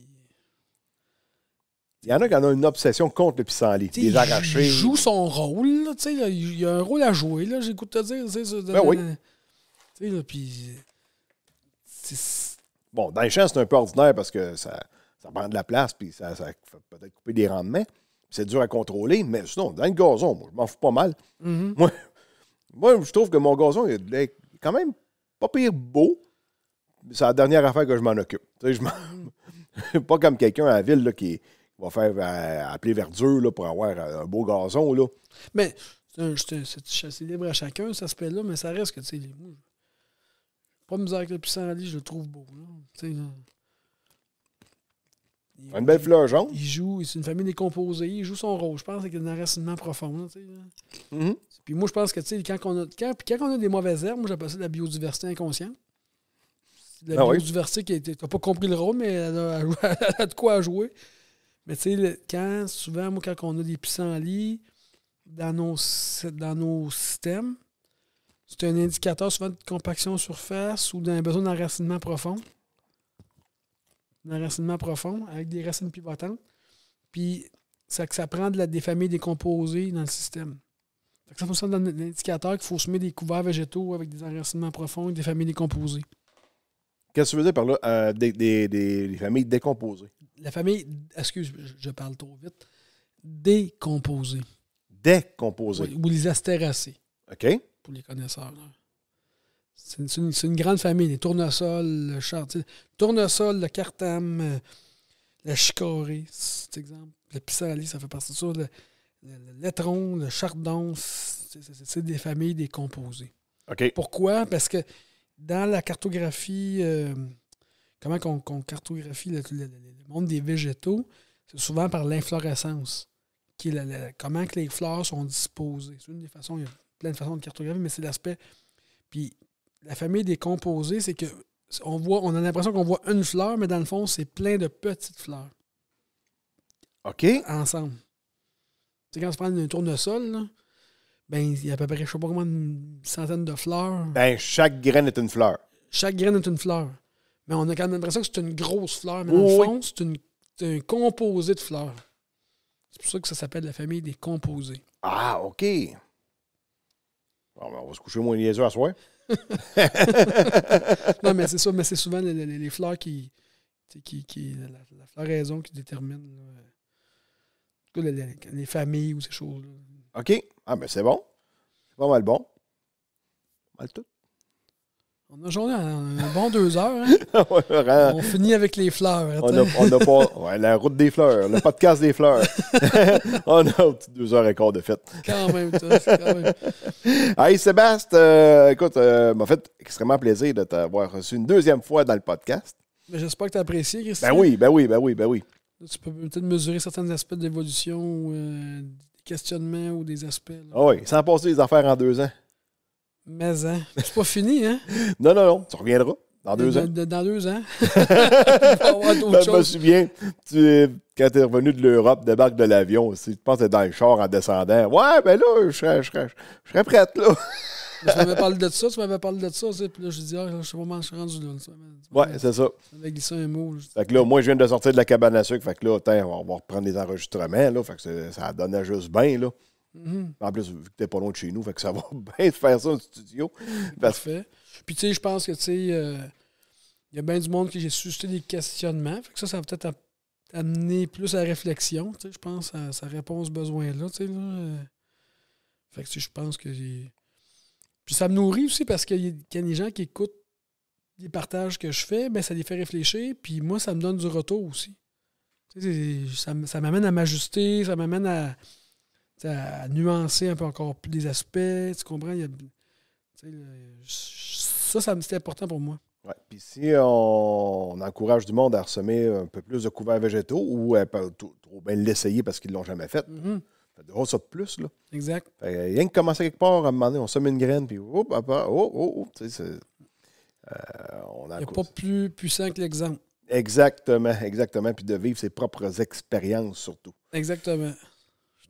Il y en a qui en ont une obsession contre le pissenlit, t'sais, arrachés. Il joue son rôle, là, sais il y a un rôle à jouer, là, j'écoute te dire. Ben oui. Puis, Bon, dans les champs, c'est un peu ordinaire parce que ça, ça prend de la place puis ça, ça peut-être couper des rendements. C'est dur à contrôler, mais sinon, dans le gazon, moi, je m'en fous pas mal. Mhm. moi, je trouve que mon gazon est quand même pas pire beau. C'est la dernière affaire que je m'en occupe. Je mhm. pas comme quelqu'un à ville qui va faire euh, appeler verdure pour avoir euh, un beau gazon. Là. Mais c'est libre à chacun, cet aspect-là, mais ça reste que, tu sais, pas de misère avec le puissant lit, je le trouve beau. Là. une belle fleur jaune. Il joue, c'est une famille décomposée, il joue son rôle, je pense, qu'il a un enracinement profond. Mm-hmm. Puis moi, je pense que quand, on a, a des mauvaises herbes, moi j'appelle ça de la biodiversité inconsciente. La ah biodiversité qui était. pas compris le rôle, mais elle a, de quoi jouer. Mais tu sais, quand souvent, moi, quand on a des puissants dans dans nos systèmes, c'est un indicateur souvent de compaction surface ou d'un besoin d'enracinement profond. D'enracinement profond avec des racines pivotantes. Puis, ça, ça prend de la, des familles décomposées dans le système. Ça fonctionne dans l'indicateur qu'il faut semer des couverts végétaux avec des enracinements profonds et des familles décomposées. Qu'est-ce que tu veux dire par là? Euh, des, familles décomposées. La famille, excuse, je parle trop vite, décomposée. Décomposée. ou les astéracées. OK pour les connaisseurs. C'est une, grande famille. Les tournesols, le chartier. Tournesol, le cartam, euh, la chicorée, c'est exemple. Le ça fait partie de ça. Le, le, le le chardon, c'est des familles décomposées. ok Pourquoi? Parce que dans la cartographie, euh, comment qu'on cartographie le, monde des végétaux, c'est souvent par l'inflorescence, qui comment que les fleurs sont disposées. C'est une des façons, plein de façons de cartographier, mais c'est l'aspect. Puis la famille des composés, c'est que on voit, on a l'impression qu'on voit une fleur, mais dans le fond, c'est plein de petites fleurs. OK. Ensemble. Tu sais, quand on se prend tournesol, ben, il y a à peu près, je sais pas comment, une centaine de fleurs. Ben, chaque graine est une fleur. Chaque graine est une fleur. Mais on a quand même l'impression que c'est une grosse fleur. Mais dans le fond, c'est, c'est un composé de fleurs. C'est pour ça que ça s'appelle la famille des composés. Ah, OK. Ben, on va se coucher moins niaiseux à soir. non, mais c'est ça, mais c'est souvent les, fleurs qui. qui, qui la, floraison qui détermine. tout les, les, familles ou ces choses-là. OK. Ah, ben c'est bon. C'est pas mal bon. Mal tout. On a journée un, bon deux heures. Hein. on finit avec les fleurs. On a, la route des fleurs, le podcast des fleurs. on a deux heures et quart de fête. Quand même, c'est Hey Sébastien, euh, écoute, euh, m'a fait extrêmement plaisir de t'avoir reçu une deuxième fois dans le podcast. J'espère que tu as apprécié, Christian. Ben oui, ben oui, ben oui, ben oui. Tu peux peut-être mesurer certains aspects d'évolution, l'évolution, euh, des questionnements ou des aspects. Ah oui, sans passer les affaires en deux ans. Mais hein, c'est pas fini, hein? non, non, non, tu reviendras. Dans deux ans. Dans, deux ans. Je me souviens, quand tu es revenu de l'Europe, débarque de l'avion aussi. Tu penses que dans le char en descendant. Ouais, ben là, je serais, je serais, je serais prête, là. Je m'avais parlé de ça, tu m'avais parlé de ça. Tu puis là, je dis, ah, je sais pas je suis rendu là. ouais, c'est ça. J'avais glissé un mot. Fait que là, moi, je viens de sortir de la cabane à sucre. Fait que là, on va reprendre les enregistrements. Là, fait que ça donnait juste bien, là. Mhm. En plus, vu que t'es pas loin de chez nous, fait que ça va bien faire ça en studio. Parfait. Puis, tu sais, je pense que, tu sais, il euh, y a bien du monde qui a suscité des questionnements. Fait que ça, ça va peut-être amener plus à la réflexion, je pense, à sa réponse besoin-là, tu là. Euh. Fait que, je pense que Puis ça me nourrit aussi parce qu'il y, a des gens qui écoutent les partages que je fais, mais ben, ça les fait réfléchir, puis moi, ça me donne du retour aussi. ça m'amène à m'ajuster, ça m'amène à à nuancer un peu encore plus les aspects. Tu comprends? ça, ça c'était important pour moi. Puis si on, encourage du monde à ressemer un peu plus de couverts végétaux ou à euh, trop bien l'essayer parce qu'ils ne l'ont jamais fait, mm-hmm. ça de plus. Là. Exact. rien que commencer quelque part, à un moment on seme une graine, puis hop, hop, oh, hop, oh. oh, oh euh, on Il n'y a pas plus puissant que l'exemple. Exactement, exactement. Puis de vivre ses propres expériences surtout. Exactement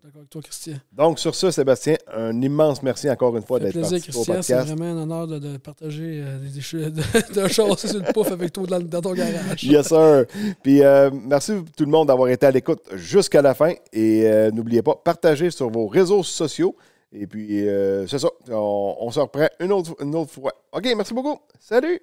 d'accord avec toi, Christian. Donc, sur ça, Sébastien, un immense merci encore une fois d'être parti Christian, podcast. C'est vraiment un honneur de, partager euh, des, choses de, de sur le pouf avec toi dans, ton garage. yes, sir. Puis, euh, merci tout le monde d'avoir été à l'écoute jusqu'à la fin. Et euh, n'oubliez pas, partagez sur vos réseaux sociaux. Et puis, c'est ça. On, on, se reprend une autre, une autre fois. OK, merci beaucoup. Salut!